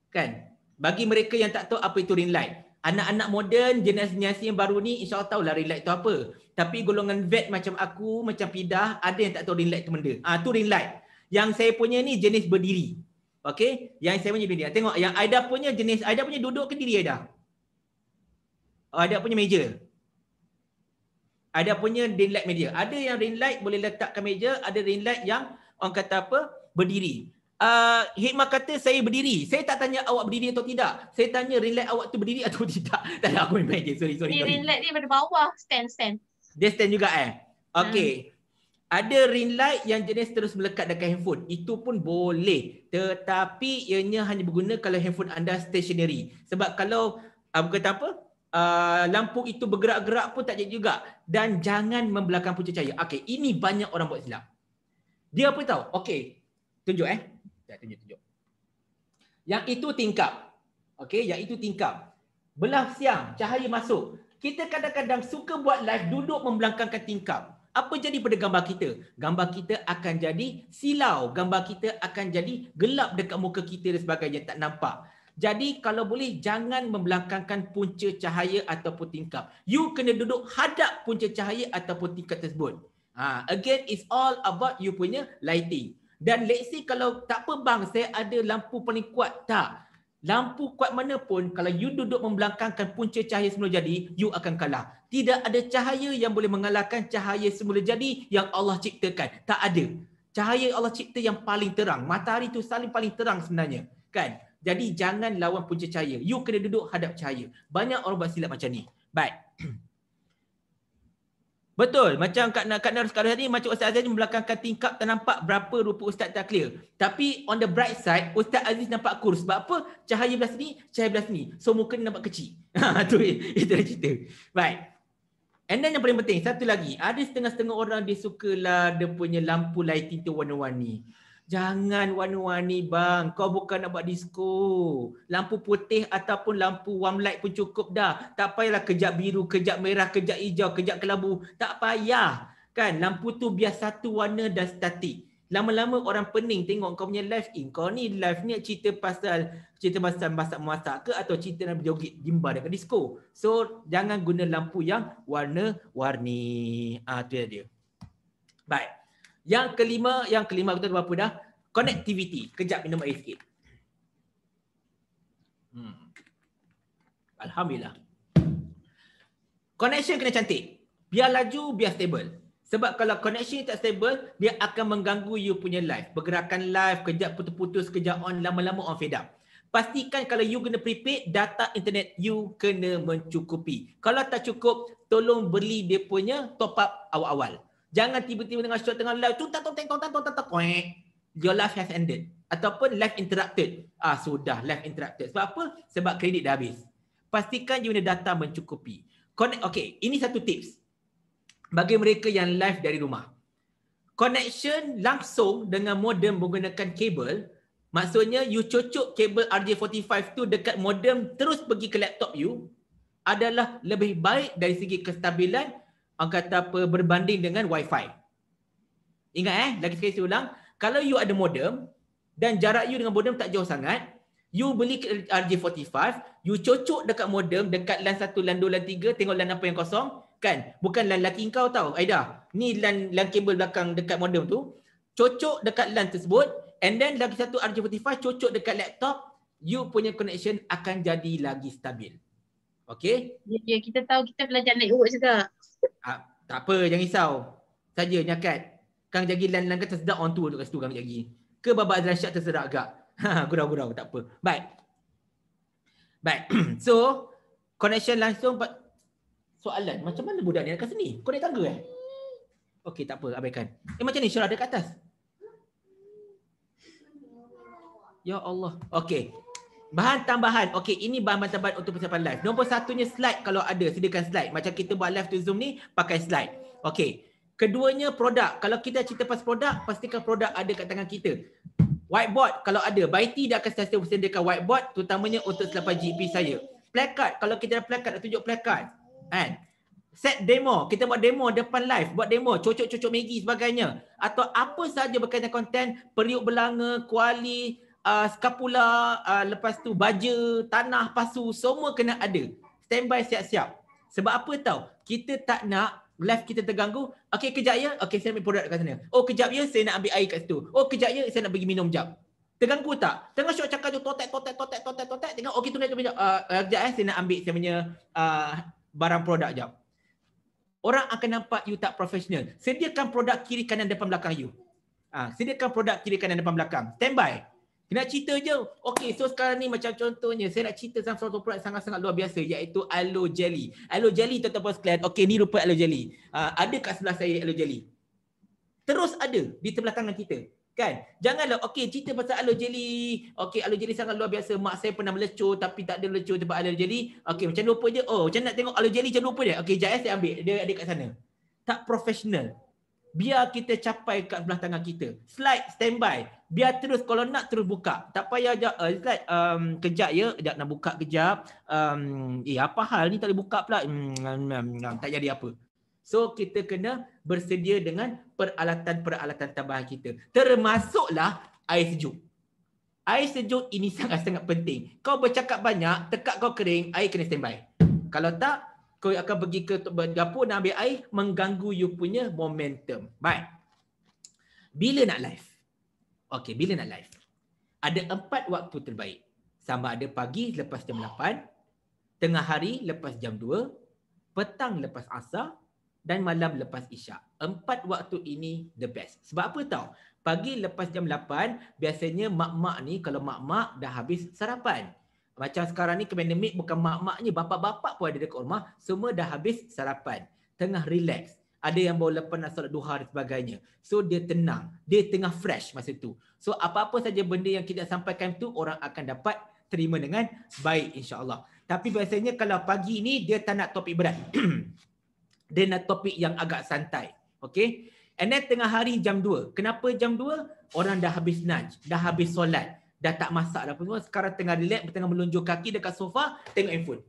Speaker 1: Kan? Bagi mereka yang tak tahu apa itu ring light. Anak-anak moden, generasi yang baru ni insyaAllah tahulah ring light tu apa. Tapi golongan vet macam aku, macam pidah, ada yang tak tahu ring light tu benda. Ah ha, tu ring light. Yang saya punya ni jenis berdiri. Okey, yang saya punya bilik. Tengok yang Aida punya jenis, Aida punya duduk ke diri Aida? Oh, Aida punya meja. Aida punya ring light meja. Ada yang ring light boleh letak ke meja, ada ring light yang orang kata apa? Berdiri. Uh, hikmah kata saya berdiri. Saya tak tanya awak berdiri atau tidak. Saya tanya ring light awak tu berdiri atau tidak. Tak aku main je. Sorry, sorry. Ini ring
Speaker 2: light dia pada bawah. Stand, stand.
Speaker 1: Dia stand juga eh. Okey. Hmm. Ada ring light yang jenis terus melekat dengan handphone. Itu pun boleh. Tetapi ianya hanya berguna kalau handphone anda stationary. Sebab kalau ah, apa kata apa? Uh, lampu itu bergerak-gerak pun tak jadi juga. Dan jangan membelakang punca cahaya. Okey, ini banyak orang buat silap. Dia apa tahu? Okey. Tunjuk eh. Saya tunjuk tunjuk. Yang itu tingkap. Okey, yang itu tingkap. Belah siang cahaya masuk. Kita kadang-kadang suka buat live duduk membelakangkan tingkap apa jadi pada gambar kita? Gambar kita akan jadi silau. Gambar kita akan jadi gelap dekat muka kita dan sebagainya. Tak nampak. Jadi kalau boleh, jangan membelakangkan punca cahaya ataupun tingkap. You kena duduk hadap punca cahaya ataupun tingkap tersebut. Ha, again, it's all about you punya lighting. Dan let's say kalau tak apa bang, saya ada lampu paling kuat. Tak. Lampu kuat mana pun kalau you duduk membelakangkan punca cahaya semula jadi, you akan kalah. Tidak ada cahaya yang boleh mengalahkan cahaya semula jadi yang Allah ciptakan. Tak ada. Cahaya Allah cipta yang paling terang. Matahari tu saling paling terang sebenarnya. Kan? Jadi jangan lawan punca cahaya. You kena duduk hadap cahaya. Banyak orang buat silap macam ni. Baik. Betul. Macam Kak, Kak Nur sekarang tadi, macam Ustaz Aziz membelakangkan tingkap tak nampak berapa rupa Ustaz tak clear. Tapi on the bright side, Ustaz Aziz nampak kurus. Sebab apa? Cahaya belas ni, cahaya belas ni, So muka ni nampak kecil. itu itu cerita. Baik. And then yang paling penting, satu lagi. Ada setengah-setengah orang dia sukalah dia punya lampu lighting tu warna-warni. Jangan warna-warni bang. Kau bukan nak buat disco. Lampu putih ataupun lampu warm light pun cukup dah. Tak payahlah kejap biru, kejap merah, kejap hijau, kejap kelabu. Tak payah. Kan lampu tu biasa satu warna dan statik. Lama-lama orang pening tengok kau punya live in. Eh, kau ni live ni cerita pasal cerita pasal masak muasak ke atau cerita nak joget gimbal dekat disco. So jangan guna lampu yang warna-warni. Ah tu dia. Baik. Yang kelima, yang kelima betul berapa dah? Connectivity. Kejap minum air sikit. Hmm. Alhamdulillah. Connection kena cantik. Biar laju, biar stable. Sebab kalau connection tak stable, dia akan mengganggu you punya life. Pergerakan live, kejap putus-putus, kejap on, lama-lama on fed up. Pastikan kalau you kena prepaid, data internet you kena mencukupi. Kalau tak cukup, tolong beli dia punya top up awal-awal. Jangan tiba-tiba dengan short tengah live tu tak tong tong tong tong tong Your life has ended ataupun life interrupted. Ah sudah life interrupted. Sebab apa? Sebab kredit dah habis. Pastikan you punya data mencukupi. Connect okey, ini satu tips. Bagi mereka yang live dari rumah. Connection langsung dengan modem menggunakan kabel Maksudnya you cocok kabel RJ45 tu dekat modem terus pergi ke laptop you adalah lebih baik dari segi kestabilan orang kata apa berbanding dengan wifi. Ingat eh, lagi sekali saya ulang, kalau you ada modem dan jarak you dengan modem tak jauh sangat, you beli RJ45, you cocok dekat modem, dekat LAN 1, LAN 2, LAN 3, tengok LAN apa yang kosong, kan? Bukan LAN laki kau tau, Aida. Ni LAN, LAN kabel belakang dekat modem tu. Cocok dekat LAN tersebut, and then lagi satu RJ45, cocok dekat laptop, you punya connection akan jadi lagi stabil. Okay?
Speaker 2: Ya, yeah, kita tahu kita belajar network juga.
Speaker 1: Ah, tak apa, jangan risau. Saja nyakat. Kang jagi lain-lain kan tersedak on tour tu kat situ kami jagi. Ke babak Azlan Syak tersedak agak. Ha, gurau-gurau, tak apa. Baik. Baik. so, connection langsung soalan. Macam mana budak ni nak kat sini? Kau naik tangga eh? Okey, tak apa. Abaikan. Eh, macam ni? Syarah ada kat atas? Ya Allah. Okey. Bahan tambahan. Okey, ini bahan-bahan tambahan untuk persiapan live. Nombor satunya slide kalau ada. Sediakan slide. Macam kita buat live to Zoom ni, pakai slide. Okey. Keduanya produk. Kalau kita cerita pasal produk, pastikan produk ada kat tangan kita. Whiteboard kalau ada. Baiti dia akan sentiasa sediakan whiteboard terutamanya untuk selepas GP saya. Plakat Kalau kita ada plakat, tunjuk plakat. Kan? Set demo. Kita buat demo depan live. Buat demo. Cocok-cocok Maggie sebagainya. Atau apa sahaja berkaitan konten. Periuk belanga, kuali, uh, ah, skapula, uh, ah, lepas tu baja, tanah, pasu, semua kena ada. Standby siap-siap. Sebab apa tahu? Kita tak nak life kita terganggu. Okey, kejap ya. Okey, saya ambil produk kat sana. Oh, kejap ya. Saya nak ambil air kat situ. Oh, kejap ya. Saya nak pergi minum jap. Terganggu tak? Tengah syok cakap tu totek, totek, totek, totek, totek. tengah okey, tunggu, tunggu, tunggu. Uh, kejap ya. Saya nak ambil saya punya uh, barang produk jap. Orang akan nampak you tak profesional Sediakan produk kiri kanan depan belakang you. Ah, sediakan produk kiri kanan depan belakang. Standby. Dia nak cerita je. Okay, so sekarang ni macam contohnya, saya nak cerita tentang suatu produk sangat-sangat luar biasa iaitu aloe jelly. Aloe jelly tuan-tuan puan sekalian, okay ni rupa aloe jelly. Uh, ada kat sebelah saya aloe jelly. Terus ada di sebelah tangan kita. Kan? Janganlah, okay, cerita pasal aloe jelly. Okay, aloe jelly sangat luar biasa. Mak saya pernah melecur tapi tak ada lecur sebab aloe jelly. Okay, macam lupa je. Oh, macam nak tengok aloe jelly macam lupa je. Okay, jaya eh, saya ambil. Dia ada kat sana. Tak profesional. Biar kita capai kat sebelah tangan kita. Slide, standby biar terus kalau nak terus buka tak payah ja uh, Zat um, kejap ya kejap nak buka kejap um, eh apa hal ni tak boleh buka pula hmm, hmm, hmm, hmm, tak jadi apa so kita kena bersedia dengan peralatan-peralatan tambahan kita termasuklah air sejuk air sejuk ini sangat-sangat penting kau bercakap banyak tekak kau kering air kena standby kalau tak kau akan pergi ke dapur nak ambil air mengganggu you punya momentum baik bila nak live Okey, bila nak live? Ada empat waktu terbaik. Sama ada pagi lepas jam 8, tengah hari lepas jam 2, petang lepas asar dan malam lepas isyak. Empat waktu ini the best. Sebab apa tahu? Pagi lepas jam 8, biasanya mak-mak ni kalau mak-mak dah habis sarapan. Macam sekarang ni pandemik bukan mak-maknya, bapa-bapa pun ada dekat rumah, semua dah habis sarapan. Tengah relax ada yang baru lepas nak solat duha dan sebagainya. So dia tenang, dia tengah fresh masa tu. So apa-apa saja benda yang kita sampaikan tu orang akan dapat terima dengan baik insya-Allah. Tapi biasanya kalau pagi ni dia tak nak topik berat. dia nak topik yang agak santai. Okay. And then tengah hari jam 2. Kenapa jam 2? Orang dah habis naj, dah habis solat, dah tak masak dah pun. Sekarang tengah relax, tengah melunjuk kaki dekat sofa, tengok handphone.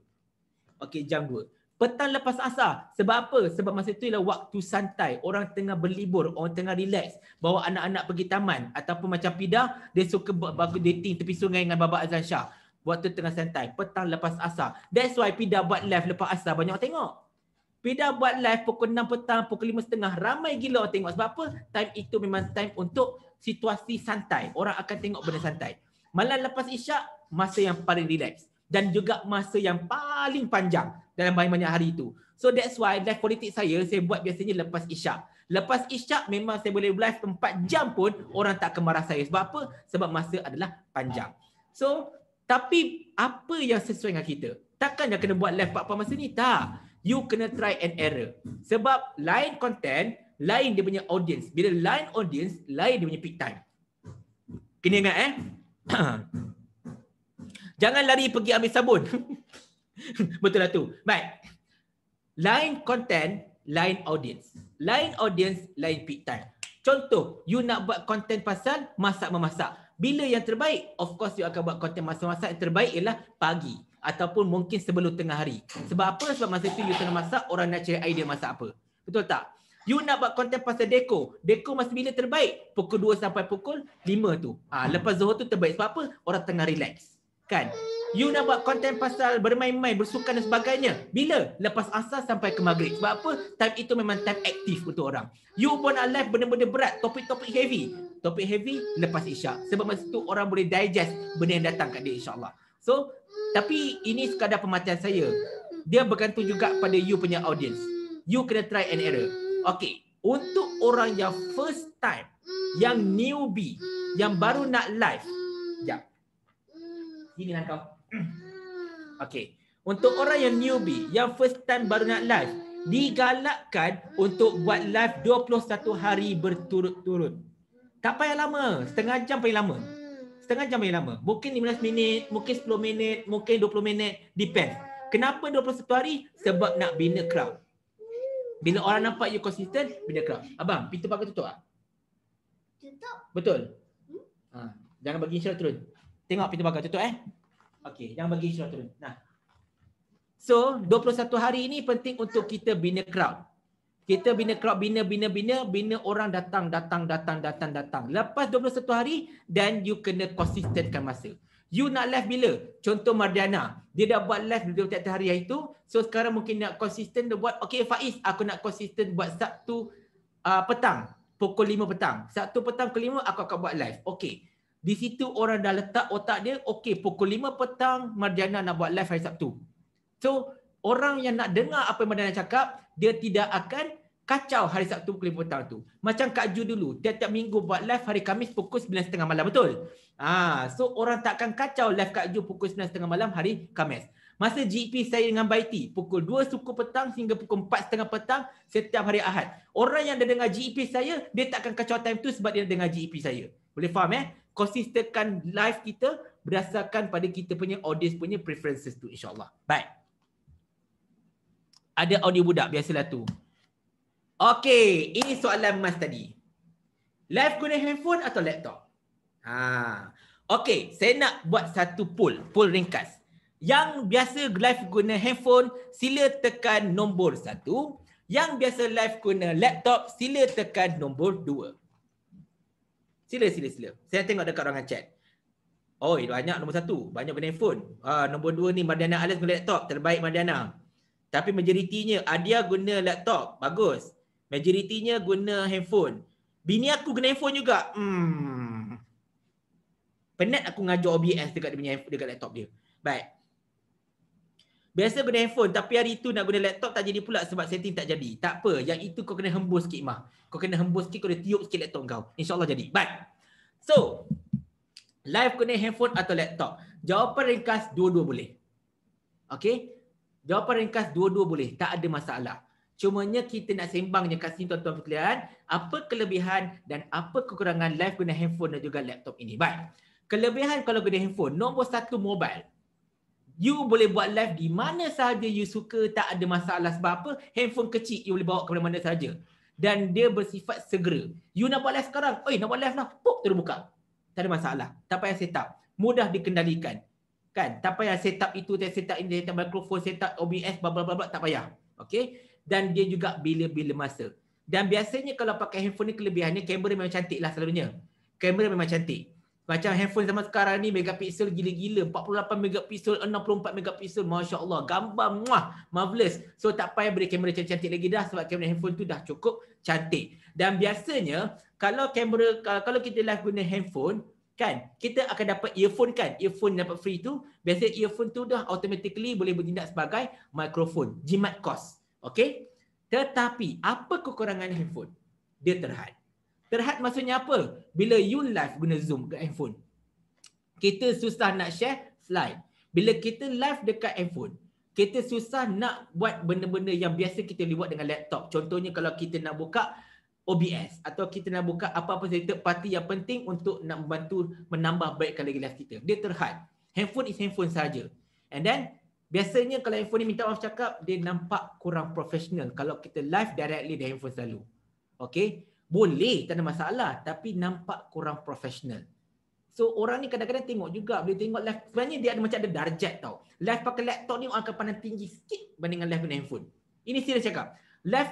Speaker 1: Okay, jam 2 petang lepas asar sebab apa sebab masa tu ialah waktu santai orang tengah berlibur orang tengah relax bawa anak-anak pergi taman ataupun macam pida dia suka bagu dating tepi sungai dengan baba azan syah waktu tengah santai petang lepas asar that's why pida buat live lepas asar banyak orang tengok pida buat live pukul 6 petang pukul setengah ramai gila orang tengok sebab apa time itu memang time untuk situasi santai orang akan tengok benda santai malam lepas isyak masa yang paling relax dan juga masa yang paling panjang dalam banyak-banyak hari itu. So that's why live politik saya, saya buat biasanya lepas isyak. Lepas isyak memang saya boleh live 4 jam pun orang tak kemarah saya. Sebab apa? Sebab masa adalah panjang. So, tapi apa yang sesuai dengan kita? Takkan yang kena buat live apa-apa masa ni? Tak. You kena try and error. Sebab lain content, lain dia punya audience. Bila lain audience, lain dia punya peak time. Kena ingat eh. Jangan lari pergi ambil sabun. Betul lah tu. Baik. Lain content, lain audience. Lain audience, lain peak time. Contoh, you nak buat content pasal masak-memasak. Bila yang terbaik? Of course you akan buat content masak-masak. Yang terbaik ialah pagi. Ataupun mungkin sebelum tengah hari. Sebab apa? Sebab masa tu you tengah masak, orang nak cari idea masak apa. Betul tak? You nak buat content pasal deko. Deko masa bila terbaik? Pukul 2 sampai pukul 5 tu. Ah ha, lepas zohor tu terbaik. Sebab apa? Orang tengah relax. Kan? You nak buat konten pasal bermain-main, bersukan dan sebagainya. Bila? Lepas asal sampai ke maghrib. Sebab apa? Time itu memang time aktif untuk orang. You pun live benda-benda berat. Topik-topik heavy. Topik heavy, lepas isyak. Sebab masa itu orang boleh digest benda yang datang kat dia insyaAllah. So, tapi ini sekadar pematian saya. Dia bergantung juga pada you punya audience. You kena try and error. Okay. Untuk orang yang first time, yang newbie, yang baru nak live. Sekejap. Yeah. Gini lah kau. Hmm. Okay. Untuk orang yang newbie, yang first time baru nak live, hmm. digalakkan untuk buat live 21 hari berturut-turut. Tak payah lama. Setengah jam paling lama. Hmm. Setengah jam paling lama. Mungkin 15 minit, mungkin 10 minit, mungkin 20 minit. Depends. Kenapa 21 hari? Sebab nak bina crowd. Bila orang nampak you consistent, bina crowd. Abang, pintu pakai tutup tak? Tutup. Betul? Hmm? Ha. Jangan bagi insyaAllah turun. Tengok pintu bakar tutup eh. Okey, jangan bagi Hijrah turun. Nah. So, 21 hari ini penting untuk kita bina crowd. Kita bina crowd, bina, bina, bina, bina orang datang, datang, datang, datang, datang. Lepas 21 hari, then you kena konsistenkan masa. You nak live bila? Contoh Mardiana. Dia dah buat live dua tiap-tiap hari itu. So sekarang mungkin nak konsisten dia buat. Okay Faiz, aku nak konsisten buat Sabtu uh, petang. Pukul 5 petang. Sabtu petang ke 5, aku akan buat live. Okay di situ orang dah letak otak dia, okey pukul 5 petang Marjana nak buat live hari Sabtu. So, orang yang nak dengar apa yang Marjana cakap, dia tidak akan kacau hari Sabtu pukul 5 petang tu. Macam Kak Ju dulu, tiap-tiap minggu buat live hari Kamis pukul 9.30 malam, betul? Ah, ha, so, orang tak akan kacau live Kak Ju pukul 9.30 malam hari Kamis. Masa GP saya dengan Baiti, pukul 2 suku petang sehingga pukul 4.30 petang setiap hari Ahad. Orang yang dah dengar GP saya, dia tak akan kacau time tu sebab dia dengar GP saya. Boleh faham eh? konsistenkan live kita berdasarkan pada kita punya audience punya preferences tu insyaAllah. Baik. Ada audio budak biasalah tu. Okay, ini soalan Mas tadi. Live guna handphone atau laptop? Ha. Okay, saya nak buat satu poll, poll ringkas. Yang biasa live guna handphone, sila tekan nombor satu. Yang biasa live guna laptop, sila tekan nombor dua. Sila, sila, sila. Saya tengok dekat ruangan chat. Oi, banyak nombor satu. Banyak benda handphone. Ah, nombor dua ni Mardiana Alis guna laptop. Terbaik Mardiana. Tapi majoritinya Adia guna laptop. Bagus. Majoritinya guna handphone. Bini aku guna handphone juga. Hmm. Penat aku ngajar OBS dekat dia punya dekat laptop dia. Baik. Biasa guna handphone tapi hari itu nak guna laptop tak jadi pula sebab setting tak jadi. Tak apa, yang itu kau kena hembus sikit mah. Kau kena hembus sikit, kau kena tiup sikit laptop kau. InsyaAllah jadi. baik. so, live guna handphone atau laptop? Jawapan ringkas dua-dua boleh. Okay? Jawapan ringkas dua-dua boleh. Tak ada masalah. Cuma Cumanya kita nak sembang je kasih tuan-tuan perkelian apa kelebihan dan apa kekurangan live guna handphone dan juga laptop ini. Baik. Kelebihan kalau guna handphone. Nombor satu mobile. You boleh buat live di mana sahaja you suka, tak ada masalah sebab apa, handphone kecil you boleh bawa ke mana-mana sahaja. Dan dia bersifat segera. You nak buat live sekarang, oi nak buat live lah, pop terbuka. Tak ada masalah, tak payah set up. Mudah dikendalikan. Kan, tak payah set up itu, set up ini, set mikrofon, set up OBS, bla bla bla, tak payah. Okay, dan dia juga bila-bila masa. Dan biasanya kalau pakai handphone ni kelebihannya, kamera memang cantik lah selalunya. Kamera memang cantik. Macam handphone zaman sekarang ni megapixel gila-gila 48 megapixel, 64 megapixel Masya Allah gambar muah marvelous So tak payah beri kamera cantik-cantik lagi dah Sebab kamera handphone tu dah cukup cantik Dan biasanya kalau kamera kalau kita live guna handphone kan Kita akan dapat earphone kan Earphone dapat free tu Biasanya earphone tu dah automatically boleh bertindak sebagai microphone Jimat kos Okay Tetapi apa kekurangan handphone? Dia terhad Terhad maksudnya apa? Bila you live guna Zoom ke handphone. Kita susah nak share slide. Bila kita live dekat handphone, kita susah nak buat benda-benda yang biasa kita buat dengan laptop. Contohnya kalau kita nak buka OBS atau kita nak buka apa-apa cerita parti yang penting untuk nak membantu menambah baikkan lagi live kita. Dia terhad. Handphone is handphone saja. And then biasanya kalau handphone ni minta maaf cakap, dia nampak kurang profesional kalau kita live directly di handphone selalu. Okay? boleh tak ada masalah tapi nampak kurang profesional. so orang ni kadang-kadang tengok juga boleh tengok live sebenarnya dia ada macam ada darjat tau live pakai laptop ni orang akan pandang tinggi sikit berbanding live guna handphone ini serius cakap live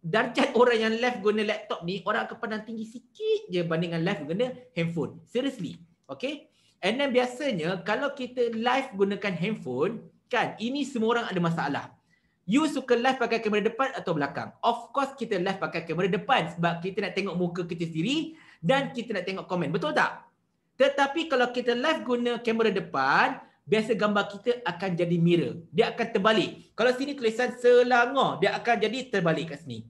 Speaker 1: darjat orang yang live guna laptop ni orang akan pandang tinggi sikit je berbanding live guna handphone seriously okay and then biasanya kalau kita live gunakan handphone kan ini semua orang ada masalah You suka live pakai kamera depan atau belakang? Of course kita live pakai kamera depan sebab kita nak tengok muka kita sendiri dan kita nak tengok komen. Betul tak? Tetapi kalau kita live guna kamera depan, biasa gambar kita akan jadi mirror. Dia akan terbalik. Kalau sini tulisan Selangor, dia akan jadi terbalik kat sini.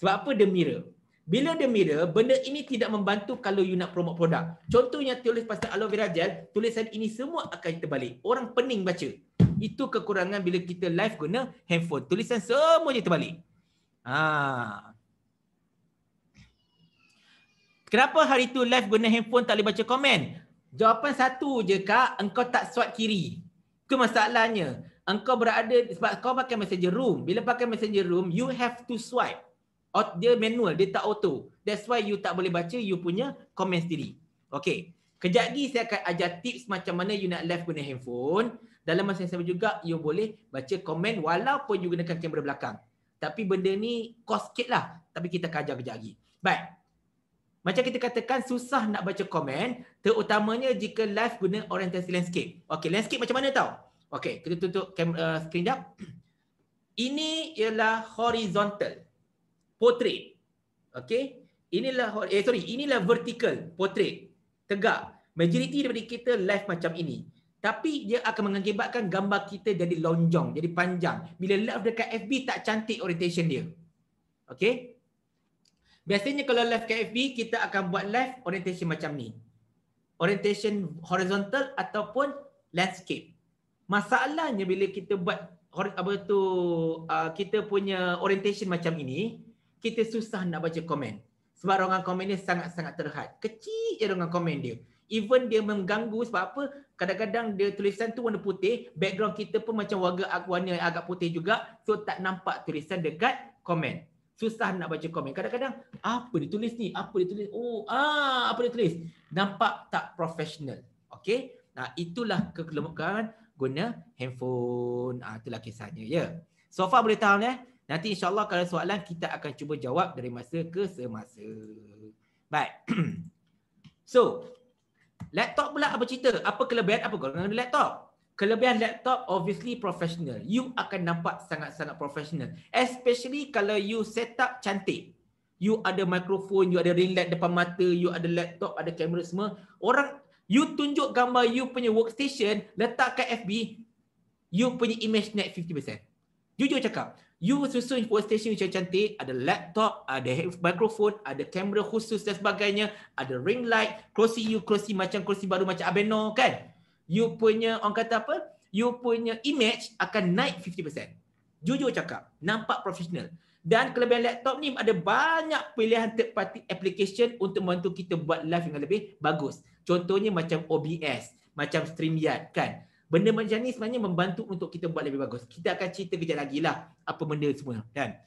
Speaker 1: Sebab apa dia mirror? Bila dia mirror, benda ini tidak membantu kalau you nak promote produk. Contohnya tulis pasal aloe vera gel, tulisan ini semua akan terbalik. Orang pening baca itu kekurangan bila kita live guna handphone. Tulisan semuanya terbalik. Ha. Kenapa hari tu live guna handphone tak boleh baca komen? Jawapan satu je kak, engkau tak swipe kiri. Itu masalahnya. Engkau berada sebab kau pakai messenger room. Bila pakai messenger room, you have to swipe. Out dia manual, dia tak auto. That's why you tak boleh baca you punya komen sendiri. Okay. Kejap lagi saya akan ajar tips macam mana you nak live guna handphone dalam masa yang sama juga you boleh baca komen walaupun you gunakan kamera belakang. Tapi benda ni kos sikit lah. Tapi kita akan ajar kejap lagi. Baik. Macam kita katakan susah nak baca komen terutamanya jika live guna orientasi landscape. Okey, landscape macam mana tau? Okey, kita tutup kamera uh, screen jap. Ini ialah horizontal portrait. Okey, inilah eh sorry, inilah vertical portrait. Tegak. Majoriti daripada kita live macam ini tapi dia akan mengakibatkan gambar kita jadi lonjong, jadi panjang. Bila live dekat FB tak cantik orientation dia. Okay? Biasanya kalau live kat FB, kita akan buat live orientation macam ni. Orientation horizontal ataupun landscape. Masalahnya bila kita buat apa tu uh, kita punya orientation macam ini, kita susah nak baca komen. Sebab ruangan komen ni sangat-sangat terhad. Kecil je ruangan komen dia even dia mengganggu sebab apa kadang-kadang dia tulisan tu warna putih background kita pun macam warga warna agak putih juga so tak nampak tulisan dekat komen susah nak baca komen kadang-kadang apa dia tulis ni apa dia tulis oh ah apa dia tulis nampak tak profesional okey nah itulah kekelemukan guna handphone ah itulah kisahnya ya so far boleh tahu ni eh? nanti insyaallah kalau soalan kita akan cuba jawab dari masa ke semasa baik so Laptop pula apa cerita? Apa kelebihan? Apa kau? kelebihan laptop? Kelebihan laptop obviously professional. You akan nampak sangat-sangat professional. Especially kalau you set up cantik. You ada microphone, you ada ring light depan mata, you ada laptop, ada kamera semua. Orang, you tunjuk gambar you punya workstation, letak kat FB, you punya image naik 50%. Jujur cakap, You susun workstation yang cantik, ada laptop, ada microphone, ada kamera khusus dan sebagainya, ada ring light, kerusi you kerusi macam kerusi baru macam Abeno kan. You punya orang kata apa? You punya image akan naik 50%. Jujur cakap, nampak profesional. Dan kelebihan laptop ni ada banyak pilihan third party application untuk membantu kita buat live yang lebih bagus. Contohnya macam OBS, macam StreamYard kan benda macam ni sebenarnya membantu untuk kita buat lebih bagus. Kita akan cerita kejap lagi lah apa benda semua kan.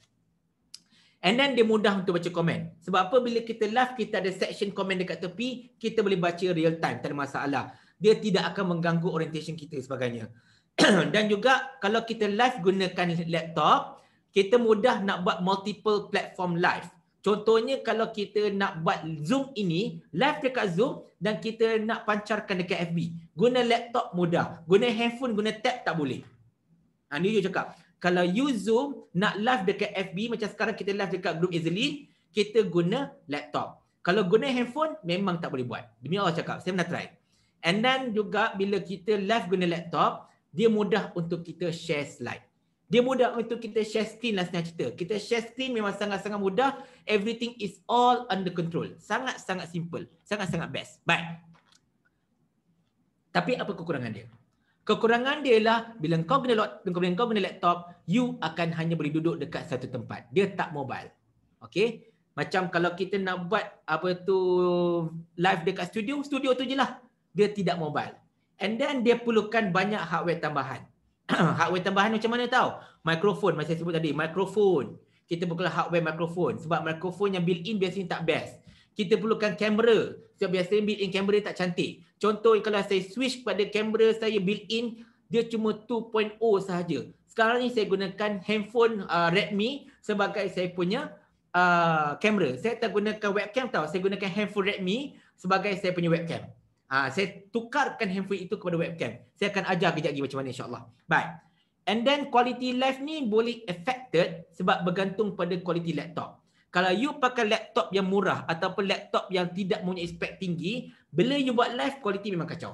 Speaker 1: And then dia mudah untuk baca komen. Sebab apa bila kita live kita ada section komen dekat tepi, kita boleh baca real time, tak ada masalah. Dia tidak akan mengganggu orientation kita sebagainya. dan juga kalau kita live gunakan laptop, kita mudah nak buat multiple platform live. Contohnya kalau kita nak buat Zoom ini, live dekat Zoom dan kita nak pancarkan dekat FB. Guna laptop mudah. Guna handphone, guna tab tak boleh. Ha, ni you cakap. Kalau you Zoom nak live dekat FB, macam sekarang kita live dekat group easily, kita guna laptop. Kalau guna handphone, memang tak boleh buat. Demi Allah cakap. Saya nak try. And then juga bila kita live guna laptop, dia mudah untuk kita share slide. Dia mudah untuk kita share screen lah senang cerita. Kita share screen memang sangat-sangat mudah. Everything is all under control. Sangat-sangat simple. Sangat-sangat best. Baik. tapi apa kekurangan dia? Kekurangan dia ialah bila kau guna laptop, bila kau guna laptop, you akan hanya boleh duduk dekat satu tempat. Dia tak mobile. Okay? Macam kalau kita nak buat apa tu live dekat studio, studio tu je lah. Dia tidak mobile. And then dia perlukan banyak hardware tambahan. hardware tambahan macam mana tahu? Mikrofon macam saya sebut tadi, mikrofon. Kita perlukan hardware mikrofon sebab mikrofon yang built-in biasanya tak best. Kita perlukan kamera. Sebab biasanya built-in kamera tak cantik. Contoh kalau saya switch pada kamera saya built-in, dia cuma 2.0 sahaja. Sekarang ni saya gunakan handphone uh, Redmi sebagai saya punya uh, kamera. Uh, saya tak gunakan webcam tau. Saya gunakan handphone Redmi sebagai saya punya webcam. Uh, saya tukarkan handphone itu kepada webcam. Saya akan ajar kejap lagi macam mana insyaAllah. Baik. And then quality life ni boleh affected sebab bergantung pada quality laptop. Kalau you pakai laptop yang murah ataupun laptop yang tidak punya spek tinggi, bila you buat live, quality memang kacau.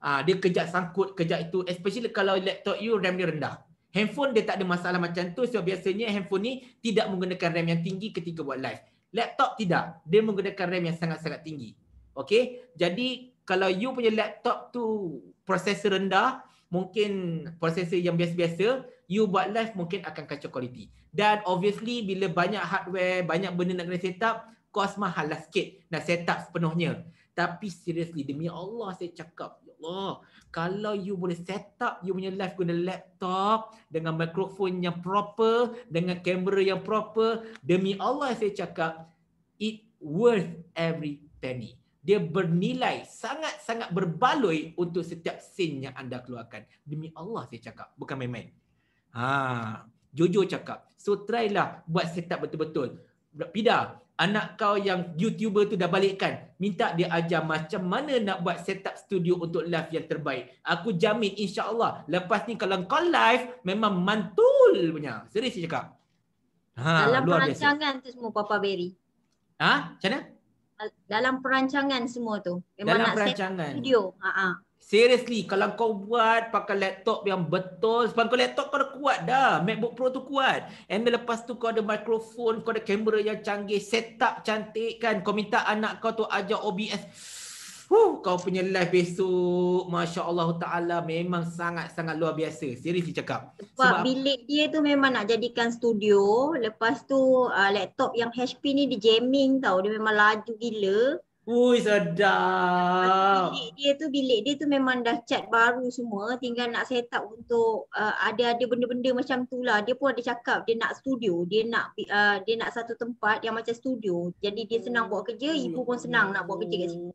Speaker 1: Ah, uh, dia kejap sangkut, kejap itu. Especially kalau laptop you RAM dia rendah. Handphone dia tak ada masalah macam tu sebab biasanya handphone ni tidak menggunakan RAM yang tinggi ketika buat live. Laptop tidak. Dia menggunakan RAM yang sangat-sangat tinggi. Okay, jadi kalau you punya laptop tu processor rendah, mungkin processor yang biasa-biasa, you buat live mungkin akan kacau quality. Dan obviously bila banyak hardware, banyak benda nak kena set up, kos mahal lah sikit nak set up sepenuhnya. Tapi seriously, demi Allah saya cakap, Ya Allah, kalau you boleh set up you punya live guna laptop dengan microphone yang proper, dengan kamera yang proper, demi Allah saya cakap, it worth every penny dia bernilai sangat-sangat berbaloi untuk setiap sin yang anda keluarkan. Demi Allah saya cakap, bukan main-main. Ha, jujur cakap. So try lah buat setup betul-betul. Pida, anak kau yang YouTuber tu dah balikkan. Minta dia ajar macam mana nak buat setup studio untuk live yang terbaik. Aku jamin insya-Allah lepas ni kalau kau live memang mantul punya. Serius saya cakap. Ha, Dalam perancangan
Speaker 3: tu semua Papa Berry.
Speaker 1: Ha? Macam mana?
Speaker 3: dalam perancangan semua tu. Memang dalam nak perancangan. Set video.
Speaker 1: Ha Seriously, kalau kau buat pakai laptop yang betul, sebab kau laptop kau dah kuat dah. MacBook Pro tu kuat. And then lepas tu kau ada microphone, kau ada kamera yang canggih, setup cantik kan. Kau minta anak kau tu ajar OBS. Huh, kau punya live besok, Masya Allah Ta'ala memang sangat-sangat luar biasa. Serius dia cakap. Sebab, Sebab
Speaker 3: bilik dia tu memang nak jadikan studio. Lepas tu uh, laptop yang HP ni dia jamming tau. Dia memang laju gila. Ui sedap. Lepas bilik dia tu, bilik dia tu memang dah cat baru semua. Tinggal nak set up untuk uh, ada-ada benda-benda macam tu lah. Dia pun ada cakap dia nak studio. Dia nak uh, dia nak satu tempat yang macam studio. Jadi dia senang oh, buat kerja, ibu pun senang nak buat kerja kat situ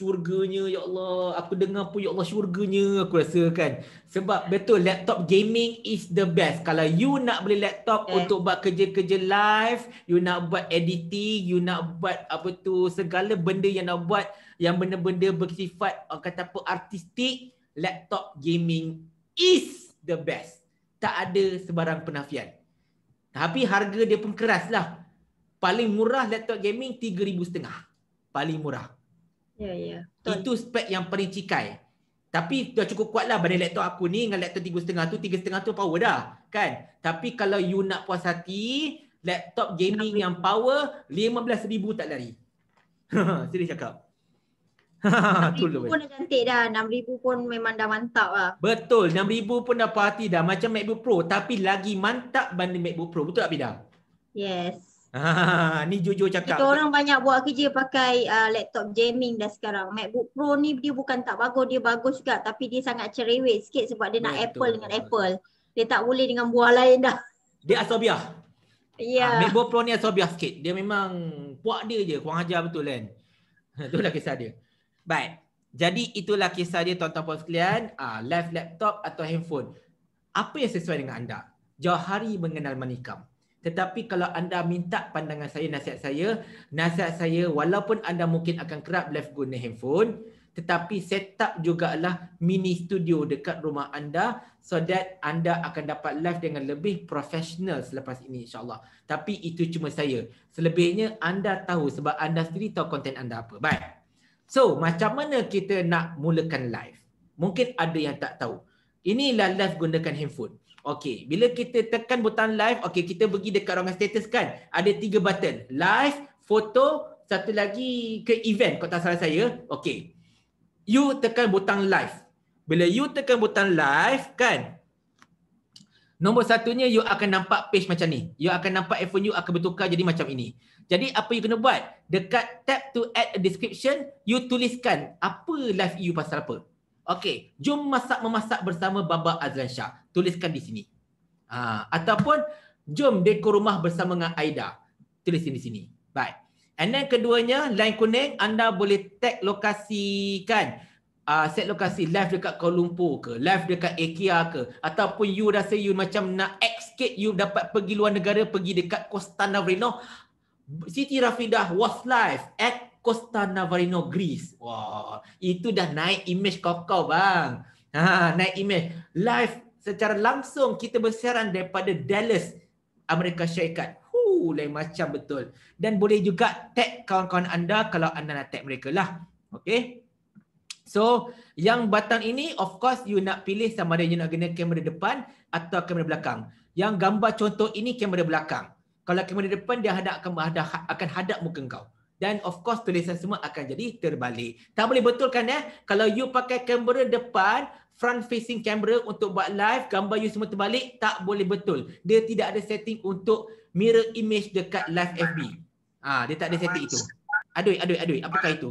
Speaker 1: syurganya ya Allah aku dengar pun ya Allah syurganya aku rasa kan sebab betul laptop gaming is the best kalau you nak beli laptop okay. Hmm. untuk buat kerja-kerja live you nak buat editing you nak buat apa tu segala benda yang nak buat yang benda-benda bersifat kata apa artistik laptop gaming is the best tak ada sebarang penafian tapi harga dia pun keras paling murah laptop gaming setengah paling murah Ya, ya. Itu spek yang paling cikai. Tapi dah cukup kuat lah. pada laptop aku ni dengan laptop tiga setengah tu, tiga setengah tu power dah. Kan? Tapi kalau you nak puas hati, laptop gaming yang power, RM15,000 tak lari. Sini cakap. RM6,000 pun
Speaker 3: dah cantik dah. 6000 pun memang dah mantap lah.
Speaker 1: Betul. 6000 pun dah puas dah. Macam MacBook Pro. Tapi lagi mantap banding MacBook Pro. Betul tak Bidang? Yes. Ah, ni jujur cakap. Kita orang
Speaker 3: banyak buat kerja pakai uh, laptop gaming dah sekarang. MacBook Pro ni dia bukan tak bagus, dia bagus juga tapi dia sangat cerewet sikit sebab dia nak Betul. Apple dengan Apple. Dia tak boleh dengan buah lain dah. Dia asobiah. Ya. Yeah. Uh,
Speaker 1: MacBook Pro ni asobiah sikit. Dia memang puak dia je, kurang ajar betul kan. Itulah kisah dia. Baik. Jadi itulah kisah dia tuan-tuan puan sekalian, ah uh, live laptop atau handphone. Apa yang sesuai dengan anda? Jauh hari mengenal manikam. Tetapi kalau anda minta pandangan saya, nasihat saya, nasihat saya walaupun anda mungkin akan kerap live guna handphone, tetapi set up jugalah mini studio dekat rumah anda so that anda akan dapat live dengan lebih professional selepas ini insyaAllah. Tapi itu cuma saya. Selebihnya anda tahu sebab anda sendiri tahu konten anda apa. Baik. So macam mana kita nak mulakan live? Mungkin ada yang tak tahu. Inilah live gunakan handphone. Okey, bila kita tekan butang live, okey kita pergi dekat ruangan status kan. Ada tiga button, live, foto, satu lagi ke event kalau tak salah saya. Okey. You tekan butang live. Bila you tekan butang live kan, nombor satunya you akan nampak page macam ni. You akan nampak iPhone you akan bertukar jadi macam ini. Jadi apa you kena buat? Dekat tab to add a description, you tuliskan apa live you pasal apa. Okey, jom masak-memasak bersama Baba Azlan Shah. Tuliskan di sini. Ha, ataupun, jom dekor rumah bersama dengan Aida. Tuliskan di sini. Baik. And then keduanya, line kuning, anda boleh tag lokasi kan. Uh, ah, set lokasi live dekat Kuala Lumpur ke, live dekat Ikea ke ataupun you rasa you macam nak X you dapat pergi luar negara pergi dekat Costa Navarino Siti Rafidah was live at Costa Navarino Greece. Wah, itu dah naik image kau kau bang. Ha, naik image live secara langsung kita bersiaran daripada Dallas, Amerika Syarikat. Hu, lain macam betul. Dan boleh juga tag kawan-kawan anda kalau anda nak tag mereka lah. Okay. So, yang batang ini of course you nak pilih sama ada you nak guna kamera depan atau kamera belakang. Yang gambar contoh ini kamera belakang. Kalau kamera depan dia hadap akan hadap muka kau dan of course tulisan semua akan jadi terbalik. Tak boleh betulkan ya. Eh? Kalau you pakai kamera depan, front facing camera untuk buat live, gambar you semua terbalik, tak boleh betul. Dia tidak ada setting untuk mirror image dekat live FB. Ah, dia tak ada setting itu. Aduh, aduh, aduh. Apakah itu?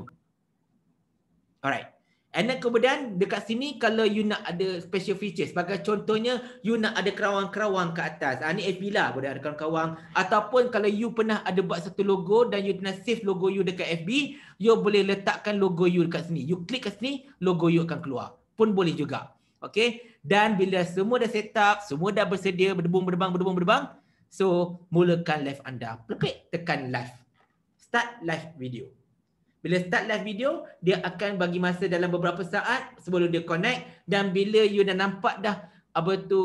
Speaker 1: Alright. And then kemudian dekat sini kalau you nak ada special features sebagai contohnya you nak ada kerawang-kerawang ke atas. Ah ni FB lah boleh ada kerawang-kerawang ataupun kalau you pernah ada buat satu logo dan you pernah save logo you dekat FB, you boleh letakkan logo you dekat sini. You klik kat sini, logo you akan keluar. Pun boleh juga. Okay. Dan bila semua dah set up, semua dah bersedia, berdebung, berdebang, berdebung, berdebang. So, mulakan live anda. Klik tekan live. Start live video. Bila start live video, dia akan bagi masa dalam beberapa saat sebelum dia connect dan bila you dah nampak dah apa tu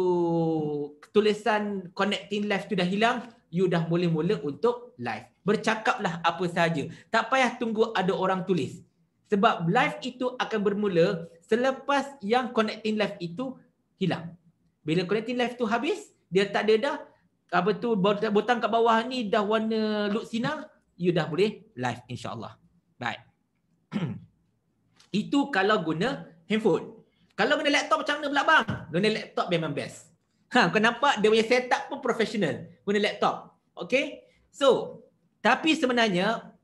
Speaker 1: tulisan connecting live tu dah hilang, you dah boleh mula untuk live. Bercakaplah apa sahaja. Tak payah tunggu ada orang tulis. Sebab live itu akan bermula selepas yang connecting live itu hilang. Bila connecting live tu habis, dia tak ada dah apa tu botang kat bawah ni dah warna lut you dah boleh live insya-Allah. Baik. Itu kalau guna handphone. Kalau guna laptop macam mana pula bang? Guna laptop memang best. Ha, kau nampak dia punya setup pun professional. Guna laptop. Okay. So, tapi sebenarnya